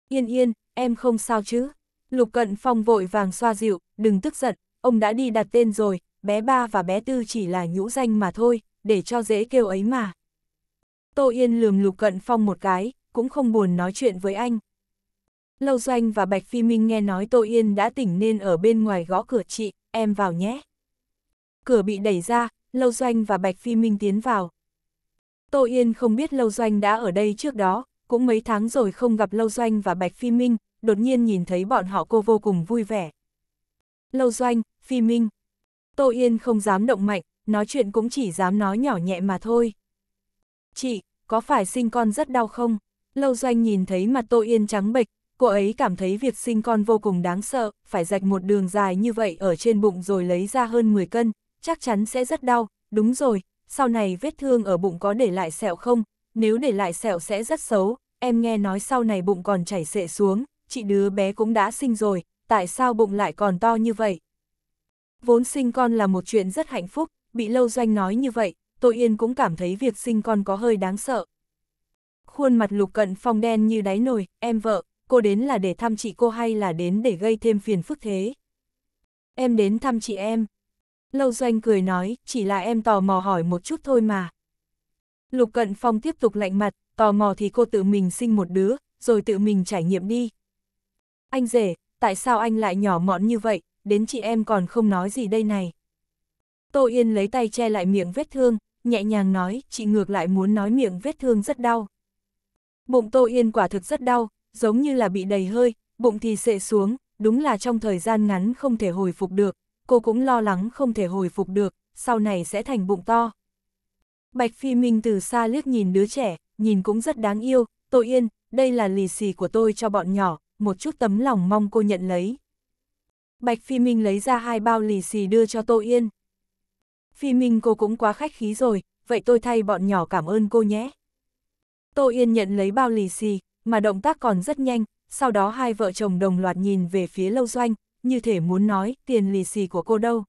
Speaker 1: Yên yên, em không sao chứ? Lục Cận Phong vội vàng xoa dịu, đừng tức giận, ông đã đi đặt tên rồi, bé ba và bé tư chỉ là nhũ danh mà thôi, để cho dễ kêu ấy mà. Tô Yên lườm Lục Cận Phong một cái, cũng không buồn nói chuyện với anh. Lâu Doanh và Bạch Phi Minh nghe nói Tô Yên đã tỉnh nên ở bên ngoài gõ cửa chị, em vào nhé. Cửa bị đẩy ra, Lâu Doanh và Bạch Phi Minh tiến vào. Tô Yên không biết Lâu Doanh đã ở đây trước đó, cũng mấy tháng rồi không gặp Lâu Doanh và Bạch Phi Minh, đột nhiên nhìn thấy bọn họ cô vô cùng vui vẻ. Lâu Doanh, Phi Minh. Tô Yên không dám động mạnh, nói chuyện cũng chỉ dám nói nhỏ nhẹ mà thôi. Chị, có phải sinh con rất đau không? Lâu Doanh nhìn thấy mặt Tô Yên trắng bệch, cô ấy cảm thấy việc sinh con vô cùng đáng sợ, phải rạch một đường dài như vậy ở trên bụng rồi lấy ra hơn 10 cân, chắc chắn sẽ rất đau, đúng rồi, sau này vết thương ở bụng có để lại sẹo không, nếu để lại sẹo sẽ rất xấu, em nghe nói sau này bụng còn chảy xệ xuống, chị đứa bé cũng đã sinh rồi, tại sao bụng lại còn to như vậy? Vốn sinh con là một chuyện rất hạnh phúc, bị lâu doanh nói như vậy, tôi yên cũng cảm thấy việc sinh con có hơi đáng sợ. Khuôn mặt lục cận phong đen như đáy nồi, em vợ, cô đến là để thăm chị cô hay là đến để gây thêm phiền phức thế? Em đến thăm chị em. Lâu Doanh cười nói, chỉ là em tò mò hỏi một chút thôi mà. Lục Cận Phong tiếp tục lạnh mặt, tò mò thì cô tự mình sinh một đứa, rồi tự mình trải nghiệm đi. Anh rể, tại sao anh lại nhỏ mọn như vậy, đến chị em còn không nói gì đây này. Tô Yên lấy tay che lại miệng vết thương, nhẹ nhàng nói, chị ngược lại muốn nói miệng vết thương rất đau. Bụng Tô Yên quả thực rất đau, giống như là bị đầy hơi, bụng thì sệ xuống, đúng là trong thời gian ngắn không thể hồi phục được, cô cũng lo lắng không thể hồi phục được, sau này sẽ thành bụng to. Bạch Phi Minh từ xa liếc nhìn đứa trẻ, nhìn cũng rất đáng yêu, tôi yên, đây là lì xì của tôi cho bọn nhỏ, một chút tấm lòng mong cô nhận lấy. Bạch Phi Minh lấy ra hai bao lì xì đưa cho Tô Yên. Phi Minh cô cũng quá khách khí rồi, vậy tôi thay bọn nhỏ cảm ơn cô nhé. Tô Yên nhận lấy bao lì xì, mà động tác còn rất nhanh, sau đó hai vợ chồng đồng loạt nhìn về phía Lâu Doanh, như thể muốn nói tiền lì xì của cô đâu.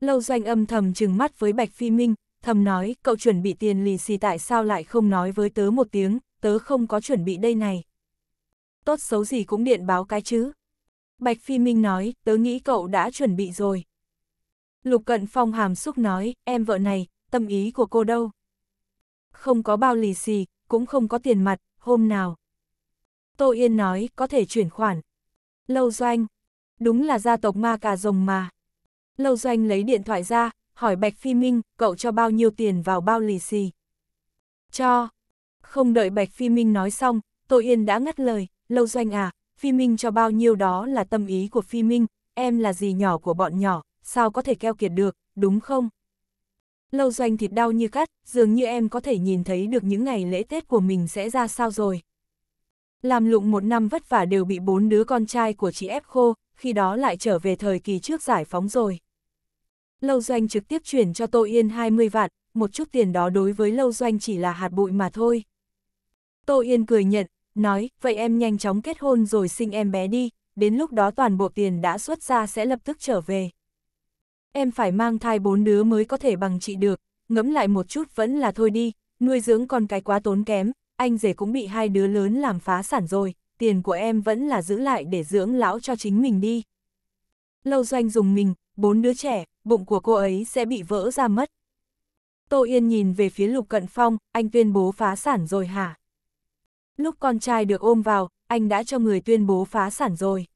Speaker 1: Lâu Doanh âm thầm trừng mắt với Bạch Phi Minh, thầm nói cậu chuẩn bị tiền lì xì tại sao lại không nói với tớ một tiếng, tớ không có chuẩn bị đây này. Tốt xấu gì cũng điện báo cái chứ. Bạch Phi Minh nói, tớ nghĩ cậu đã chuẩn bị rồi. Lục Cận Phong hàm xúc nói, em vợ này, tâm ý của cô đâu? Không có bao lì xì, cũng không có tiền mặt, hôm nào? Tô Yên nói, có thể chuyển khoản. Lâu Doanh, đúng là gia tộc ma cà rồng mà. Lâu Doanh lấy điện thoại ra, hỏi Bạch Phi Minh, cậu cho bao nhiêu tiền vào bao lì xì? Cho. Không đợi Bạch Phi Minh nói xong, Tô Yên đã ngắt lời, Lâu Doanh à, Phi Minh cho bao nhiêu đó là tâm ý của Phi Minh, em là gì nhỏ của bọn nhỏ, sao có thể keo kiệt được, đúng không? Lâu doanh thịt đau như cắt, dường như em có thể nhìn thấy được những ngày lễ Tết của mình sẽ ra sao rồi. Làm lụng một năm vất vả đều bị bốn đứa con trai của chị ép khô, khi đó lại trở về thời kỳ trước giải phóng rồi. Lâu doanh trực tiếp chuyển cho Tô Yên 20 vạn, một chút tiền đó đối với lâu doanh chỉ là hạt bụi mà thôi. Tô Yên cười nhận, nói, vậy em nhanh chóng kết hôn rồi sinh em bé đi, đến lúc đó toàn bộ tiền đã xuất ra sẽ lập tức trở về em phải mang thai bốn đứa mới có thể bằng chị được, ngẫm lại một chút vẫn là thôi đi, nuôi dưỡng con cái quá tốn kém, anh rể cũng bị hai đứa lớn làm phá sản rồi, tiền của em vẫn là giữ lại để dưỡng lão cho chính mình đi. Lâu doanh dùng mình, bốn đứa trẻ, bụng của cô ấy sẽ bị vỡ ra mất. Tô Yên nhìn về phía Lục Cận Phong, anh tuyên bố phá sản rồi hả? Lúc con trai được ôm vào, anh đã cho người tuyên bố phá sản rồi.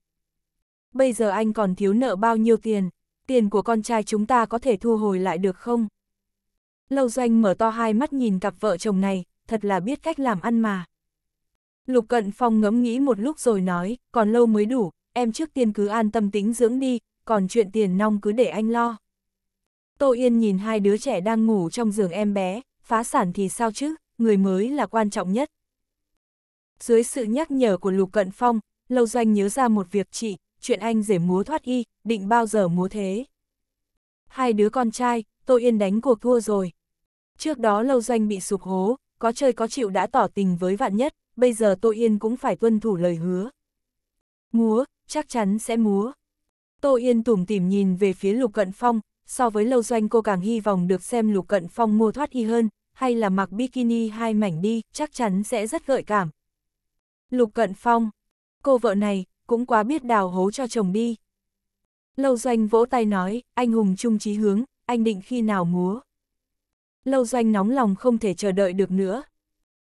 Speaker 1: Bây giờ anh còn thiếu nợ bao nhiêu tiền? tiền của con trai chúng ta có thể thu hồi lại được không? Lâu doanh mở to hai mắt nhìn cặp vợ chồng này, thật là biết cách làm ăn mà. Lục Cận Phong ngẫm nghĩ một lúc rồi nói, còn lâu mới đủ, em trước tiên cứ an tâm tính dưỡng đi, còn chuyện tiền nong cứ để anh lo. Tô Yên nhìn hai đứa trẻ đang ngủ trong giường em bé, phá sản thì sao chứ, người mới là quan trọng nhất. Dưới sự nhắc nhở của Lục Cận Phong, Lâu Doanh nhớ ra một việc chị, chuyện anh rể múa thoát y, định bao giờ múa thế. Hai đứa con trai, tôi yên đánh cuộc thua rồi. Trước đó lâu doanh bị sụp hố, có chơi có chịu đã tỏ tình với vạn nhất, bây giờ tôi yên cũng phải tuân thủ lời hứa. Múa, chắc chắn sẽ múa. Tô Yên tủm tỉm nhìn về phía Lục Cận Phong, so với lâu doanh cô càng hy vọng được xem Lục Cận Phong mua thoát y hơn, hay là mặc bikini hai mảnh đi, chắc chắn sẽ rất gợi cảm. Lục Cận Phong, cô vợ này, cũng quá biết đào hố cho chồng đi. Lâu doanh vỗ tay nói, anh hùng trung trí hướng, anh định khi nào múa. Lâu doanh nóng lòng không thể chờ đợi được nữa.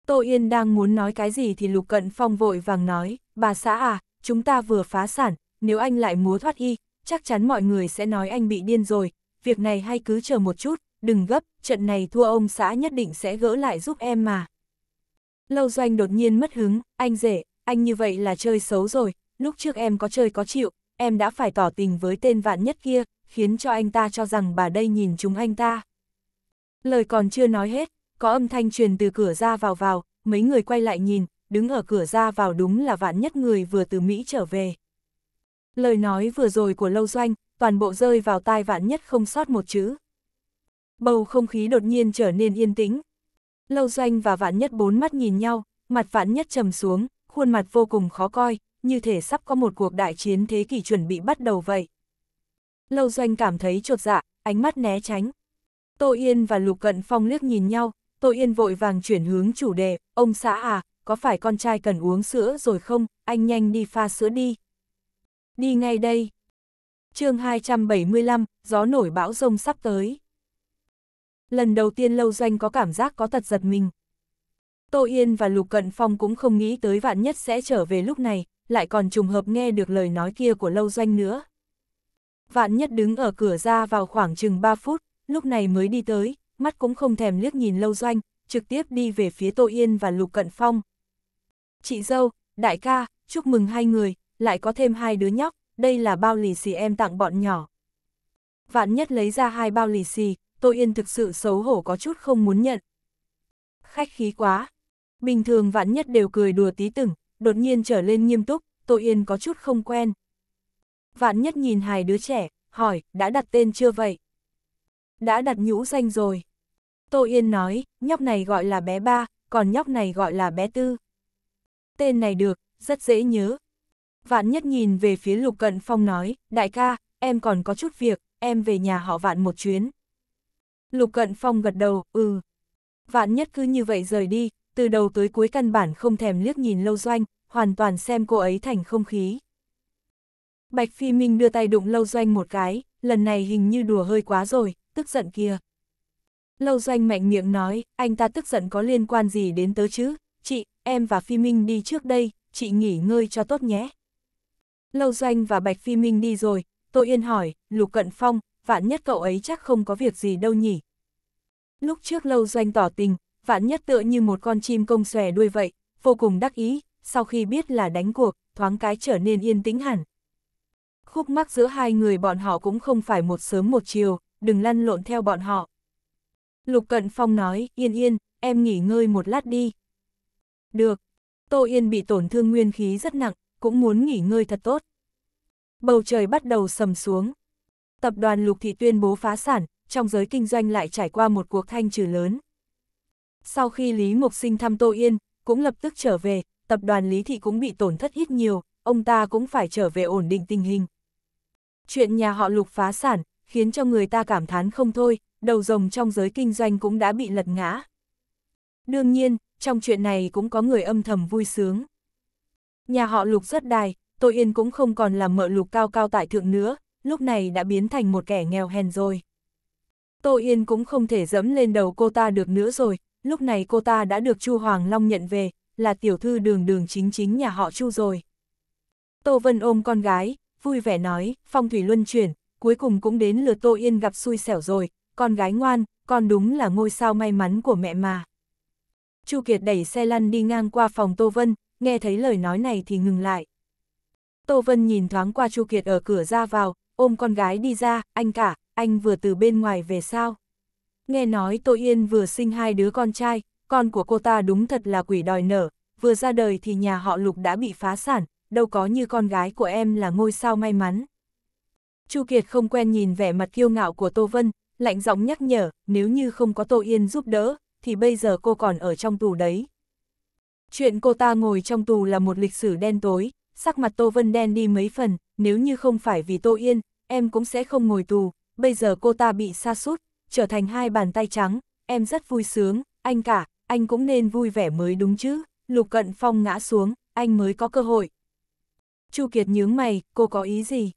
Speaker 1: Tô Yên đang muốn nói cái gì thì Lục Cận Phong vội vàng nói, bà xã à, chúng ta vừa phá sản, nếu anh lại múa thoát y, chắc chắn mọi người sẽ nói anh bị điên rồi, việc này hay cứ chờ một chút, đừng gấp, trận này thua ông xã nhất định sẽ gỡ lại giúp em mà. Lâu doanh đột nhiên mất hứng, anh rể, anh như vậy là chơi xấu rồi, lúc trước em có chơi có chịu, em đã phải tỏ tình với tên vạn nhất kia, khiến cho anh ta cho rằng bà đây nhìn chúng anh ta. Lời còn chưa nói hết, có âm thanh truyền từ cửa ra vào vào, mấy người quay lại nhìn, đứng ở cửa ra vào đúng là vạn nhất người vừa từ Mỹ trở về. Lời nói vừa rồi của Lâu Doanh, toàn bộ rơi vào tai vạn nhất không sót một chữ. Bầu không khí đột nhiên trở nên yên tĩnh. Lâu Doanh và vạn nhất bốn mắt nhìn nhau, mặt vạn nhất trầm xuống, khuôn mặt vô cùng khó coi, như thể sắp có một cuộc đại chiến thế kỷ chuẩn bị bắt đầu vậy. Lâu Doanh cảm thấy chột dạ, ánh mắt né tránh. Tô Yên và Lục Cận Phong liếc nhìn nhau, Tô Yên vội vàng chuyển hướng chủ đề, ông xã à, có phải con trai cần uống sữa rồi không, anh nhanh đi pha sữa đi. Đi ngay đây. chương 275, gió nổi bão rông sắp tới. Lần đầu tiên Lâu Doanh có cảm giác có tật giật mình. Tô Yên và Lục Cận Phong cũng không nghĩ tới vạn nhất sẽ trở về lúc này, lại còn trùng hợp nghe được lời nói kia của lâu doanh nữa. Vạn nhất đứng ở cửa ra vào khoảng chừng 3 phút, lúc này mới đi tới, mắt cũng không thèm liếc nhìn lâu doanh, trực tiếp đi về phía Tô Yên và Lục Cận Phong. Chị dâu, đại ca, chúc mừng hai người, lại có thêm hai đứa nhóc, đây là bao lì xì em tặng bọn nhỏ. Vạn nhất lấy ra hai bao lì xì, Tô Yên thực sự xấu hổ có chút không muốn nhận. Khách khí quá. Bình thường vạn nhất đều cười đùa tí từng, đột nhiên trở lên nghiêm túc, Tô Yên có chút không quen. Vạn nhất nhìn hai đứa trẻ, hỏi, đã đặt tên chưa vậy? Đã đặt nhũ danh rồi. Tô Yên nói, nhóc này gọi là bé ba, còn nhóc này gọi là bé tư. Tên này được, rất dễ nhớ. Vạn nhất nhìn về phía Lục Cận Phong nói, đại ca, em còn có chút việc, em về nhà họ vạn một chuyến. Lục Cận Phong gật đầu, ừ. Vạn nhất cứ như vậy rời đi, từ đầu tới cuối căn bản không thèm liếc nhìn Lâu Doanh, hoàn toàn xem cô ấy thành không khí. Bạch Phi Minh đưa tay đụng Lâu Doanh một cái, lần này hình như đùa hơi quá rồi, tức giận kia. Lâu Doanh mạnh miệng nói, anh ta tức giận có liên quan gì đến tớ chứ, chị, em và Phi Minh đi trước đây, chị nghỉ ngơi cho tốt nhé. Lâu Doanh và Bạch Phi Minh đi rồi, tôi Yên hỏi, Lục Cận Phong, vạn nhất cậu ấy chắc không có việc gì đâu nhỉ. Lúc trước Lâu Doanh tỏ tình, vạn nhất tựa như một con chim công xòe đuôi vậy, vô cùng đắc ý, sau khi biết là đánh cuộc, thoáng cái trở nên yên tĩnh hẳn. Khúc mắc giữa hai người bọn họ cũng không phải một sớm một chiều, đừng lăn lộn theo bọn họ. Lục Cận Phong nói, yên yên, em nghỉ ngơi một lát đi. Được, Tô Yên bị tổn thương nguyên khí rất nặng, cũng muốn nghỉ ngơi thật tốt. Bầu trời bắt đầu sầm xuống. Tập đoàn Lục Thị tuyên bố phá sản, trong giới kinh doanh lại trải qua một cuộc thanh trừ lớn, sau khi Lý Mộc Sinh thăm Tô Yên, cũng lập tức trở về, tập đoàn Lý Thị cũng bị tổn thất ít nhiều, ông ta cũng phải trở về ổn định tình hình. Chuyện nhà họ lục phá sản, khiến cho người ta cảm thán không thôi, đầu rồng trong giới kinh doanh cũng đã bị lật ngã. Đương nhiên, trong chuyện này cũng có người âm thầm vui sướng. Nhà họ lục rất đài, Tô Yên cũng không còn là mợ lục cao cao tại thượng nữa, lúc này đã biến thành một kẻ nghèo hèn rồi. Tô Yên cũng không thể dẫm lên đầu cô ta được nữa rồi, lúc này cô ta đã được Chu Hoàng Long nhận về, là tiểu thư đường đường chính chính nhà họ Chu rồi. Tô Vân ôm con gái, vui vẻ nói, phong thủy luân chuyển, cuối cùng cũng đến lượt Tô Yên gặp xui xẻo rồi, con gái ngoan, con đúng là ngôi sao may mắn của mẹ mà. Chu Kiệt đẩy xe lăn đi ngang qua phòng Tô Vân, nghe thấy lời nói này thì ngừng lại. Tô Vân nhìn thoáng qua Chu Kiệt ở cửa ra vào, ôm con gái đi ra, anh cả, anh vừa từ bên ngoài về sao? nghe nói Tô Yên vừa sinh hai đứa con trai, con của cô ta đúng thật là quỷ đòi nở, vừa ra đời thì nhà họ Lục đã bị phá sản, đâu có như con gái của em là ngôi sao may mắn. Chu Kiệt không quen nhìn vẻ mặt kiêu ngạo của Tô Vân, lạnh giọng nhắc nhở, nếu như không có Tô Yên giúp đỡ, thì bây giờ cô còn ở trong tù đấy. Chuyện cô ta ngồi trong tù là một lịch sử đen tối, sắc mặt Tô Vân đen đi mấy phần, nếu như không phải vì Tô Yên, em cũng sẽ không ngồi tù, bây giờ cô ta bị sa sút trở thành hai bàn tay trắng, em rất vui sướng, anh cả, anh cũng nên vui vẻ mới đúng chứ, Lục Cận Phong ngã xuống, anh mới có cơ hội. Chu Kiệt nhướng mày, cô có ý gì?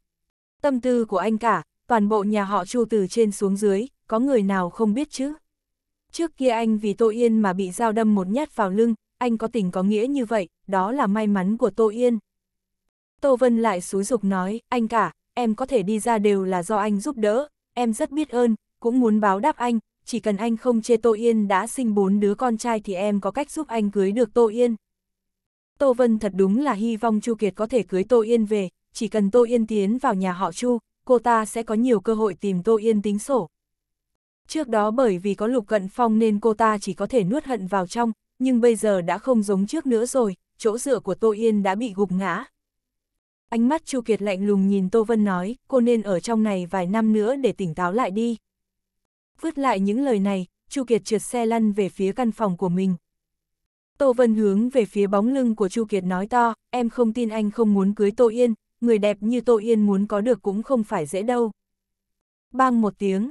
Speaker 1: Tâm tư của anh cả, toàn bộ nhà họ Chu từ trên xuống dưới, có người nào không biết chứ? Trước kia anh vì Tô Yên mà bị dao đâm một nhát vào lưng, anh có tình có nghĩa như vậy, đó là may mắn của Tô Yên. Tô Vân lại xúi dục nói, anh cả, em có thể đi ra đều là do anh giúp đỡ, em rất biết ơn, cũng muốn báo đáp anh, chỉ cần anh không chê Tô Yên đã sinh bốn đứa con trai thì em có cách giúp anh cưới được Tô Yên. Tô Vân thật đúng là hy vọng Chu Kiệt có thể cưới Tô Yên về, chỉ cần Tô Yên tiến vào nhà họ Chu, cô ta sẽ có nhiều cơ hội tìm Tô Yên tính sổ. Trước đó bởi vì có lục cận phong nên cô ta chỉ có thể nuốt hận vào trong, nhưng bây giờ đã không giống trước nữa rồi, chỗ dựa của Tô Yên đã bị gục ngã. Ánh mắt Chu Kiệt lạnh lùng nhìn Tô Vân nói, cô nên ở trong này vài năm nữa để tỉnh táo lại đi. Vứt lại những lời này, Chu Kiệt trượt xe lăn về phía căn phòng của mình. Tô Vân hướng về phía bóng lưng của Chu Kiệt nói to, em không tin anh không muốn cưới Tô Yên, người đẹp như Tô Yên muốn có được cũng không phải dễ đâu. Bang một tiếng,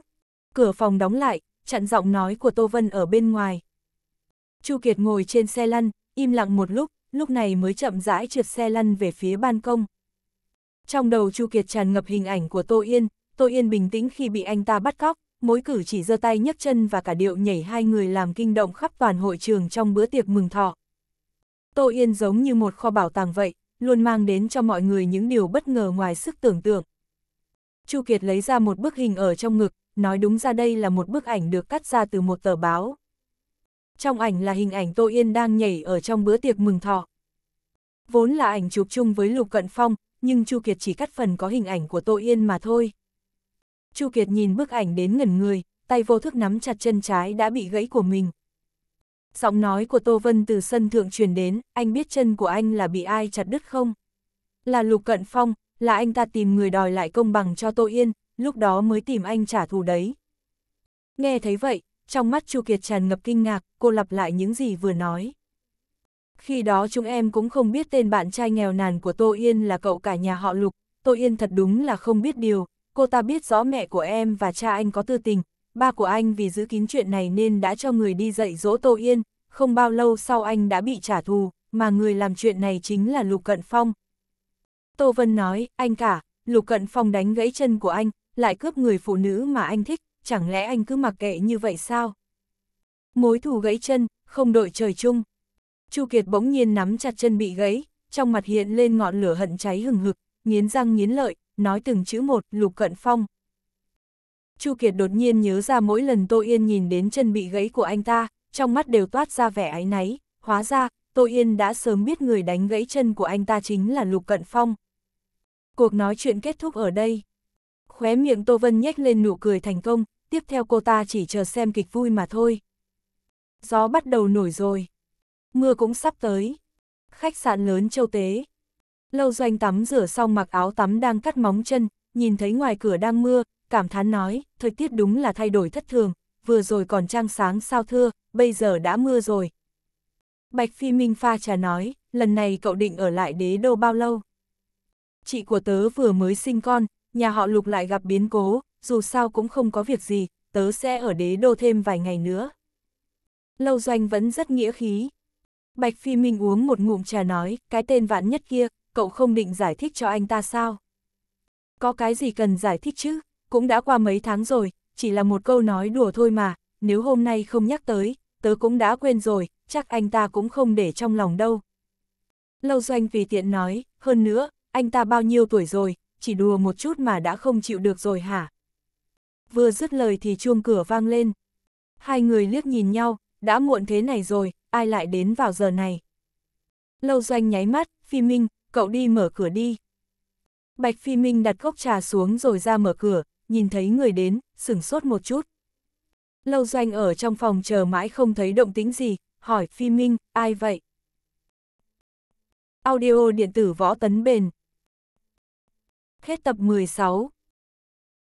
Speaker 1: cửa phòng đóng lại, chặn giọng nói của Tô Vân ở bên ngoài. Chu Kiệt ngồi trên xe lăn, im lặng một lúc, lúc này mới chậm rãi trượt xe lăn về phía ban công. Trong đầu Chu Kiệt tràn ngập hình ảnh của Tô Yên, Tô Yên bình tĩnh khi bị anh ta bắt cóc, mỗi cử chỉ giơ tay nhấc chân và cả điệu nhảy hai người làm kinh động khắp toàn hội trường trong bữa tiệc mừng thọ. Tô Yên giống như một kho bảo tàng vậy, luôn mang đến cho mọi người những điều bất ngờ ngoài sức tưởng tượng. Chu Kiệt lấy ra một bức hình ở trong ngực, nói đúng ra đây là một bức ảnh được cắt ra từ một tờ báo. Trong ảnh là hình ảnh Tô Yên đang nhảy ở trong bữa tiệc mừng thọ. Vốn là ảnh chụp chung với Lục Cận Phong, nhưng Chu Kiệt chỉ cắt phần có hình ảnh của Tô Yên mà thôi. Chu Kiệt nhìn bức ảnh đến ngẩn người, tay vô thức nắm chặt chân trái đã bị gãy của mình. Giọng nói của Tô Vân từ sân thượng truyền đến, anh biết chân của anh là bị ai chặt đứt không? Là Lục Cận Phong, là anh ta tìm người đòi lại công bằng cho Tô Yên, lúc đó mới tìm anh trả thù đấy. Nghe thấy vậy, trong mắt Chu Kiệt tràn ngập kinh ngạc, cô lặp lại những gì vừa nói. Khi đó chúng em cũng không biết tên bạn trai nghèo nàn của Tô Yên là cậu cả nhà họ Lục, Tô Yên thật đúng là không biết điều, cô ta biết rõ mẹ của em và cha anh có tư tình, ba của anh vì giữ kín chuyện này nên đã cho người đi dạy dỗ Tô Yên, không bao lâu sau anh đã bị trả thù, mà người làm chuyện này chính là Lục Cận Phong. Tô Vân nói, anh cả, Lục Cận Phong đánh gãy chân của anh, lại cướp người phụ nữ mà anh thích, chẳng lẽ anh cứ mặc kệ như vậy sao? Mối thù gãy chân, không đội trời chung. Chu Kiệt bỗng nhiên nắm chặt chân bị gãy, trong mặt hiện lên ngọn lửa hận cháy hừng hực, nghiến răng nghiến lợi, nói từng chữ một, Lục Cận Phong. Chu Kiệt đột nhiên nhớ ra mỗi lần Tô Yên nhìn đến chân bị gãy của anh ta, trong mắt đều toát ra vẻ áy náy, hóa ra, Tô Yên đã sớm biết người đánh gãy chân của anh ta chính là Lục Cận Phong. Cuộc nói chuyện kết thúc ở đây. Khóe miệng Tô Vân nhếch lên nụ cười thành công, tiếp theo cô ta chỉ chờ xem kịch vui mà thôi. Gió bắt đầu nổi rồi. Mưa cũng sắp tới. Khách sạn lớn châu tế. Lâu doanh tắm rửa xong mặc áo tắm đang cắt móng chân, nhìn thấy ngoài cửa đang mưa, cảm thán nói, thời tiết đúng là thay đổi thất thường, vừa rồi còn trăng sáng sao thưa, bây giờ đã mưa rồi. Bạch Phi Minh pha trà nói, lần này cậu định ở lại đế đô bao lâu? Chị của tớ vừa mới sinh con, nhà họ lục lại gặp biến cố, dù sao cũng không có việc gì, tớ sẽ ở đế đô thêm vài ngày nữa. Lâu doanh vẫn rất nghĩa khí. Bạch Phi Minh uống một ngụm trà nói, cái tên vạn nhất kia, cậu không định giải thích cho anh ta sao? Có cái gì cần giải thích chứ, cũng đã qua mấy tháng rồi, chỉ là một câu nói đùa thôi mà, nếu hôm nay không nhắc tới, tớ cũng đã quên rồi, chắc anh ta cũng không để trong lòng đâu. Lâu doanh vì tiện nói, hơn nữa, anh ta bao nhiêu tuổi rồi, chỉ đùa một chút mà đã không chịu được rồi hả? Vừa dứt lời thì chuông cửa vang lên. Hai người liếc nhìn nhau, đã muộn thế này rồi, ai lại đến vào giờ này? Lâu doanh nháy mắt, phi minh, cậu đi mở cửa đi. Bạch Phi Minh đặt cốc trà xuống rồi ra mở cửa, nhìn thấy người đến, sửng sốt một chút. Lâu doanh ở trong phòng chờ mãi không thấy động tĩnh gì, hỏi Phi Minh, ai vậy? Audio điện tử võ tấn bền. Hết tập 16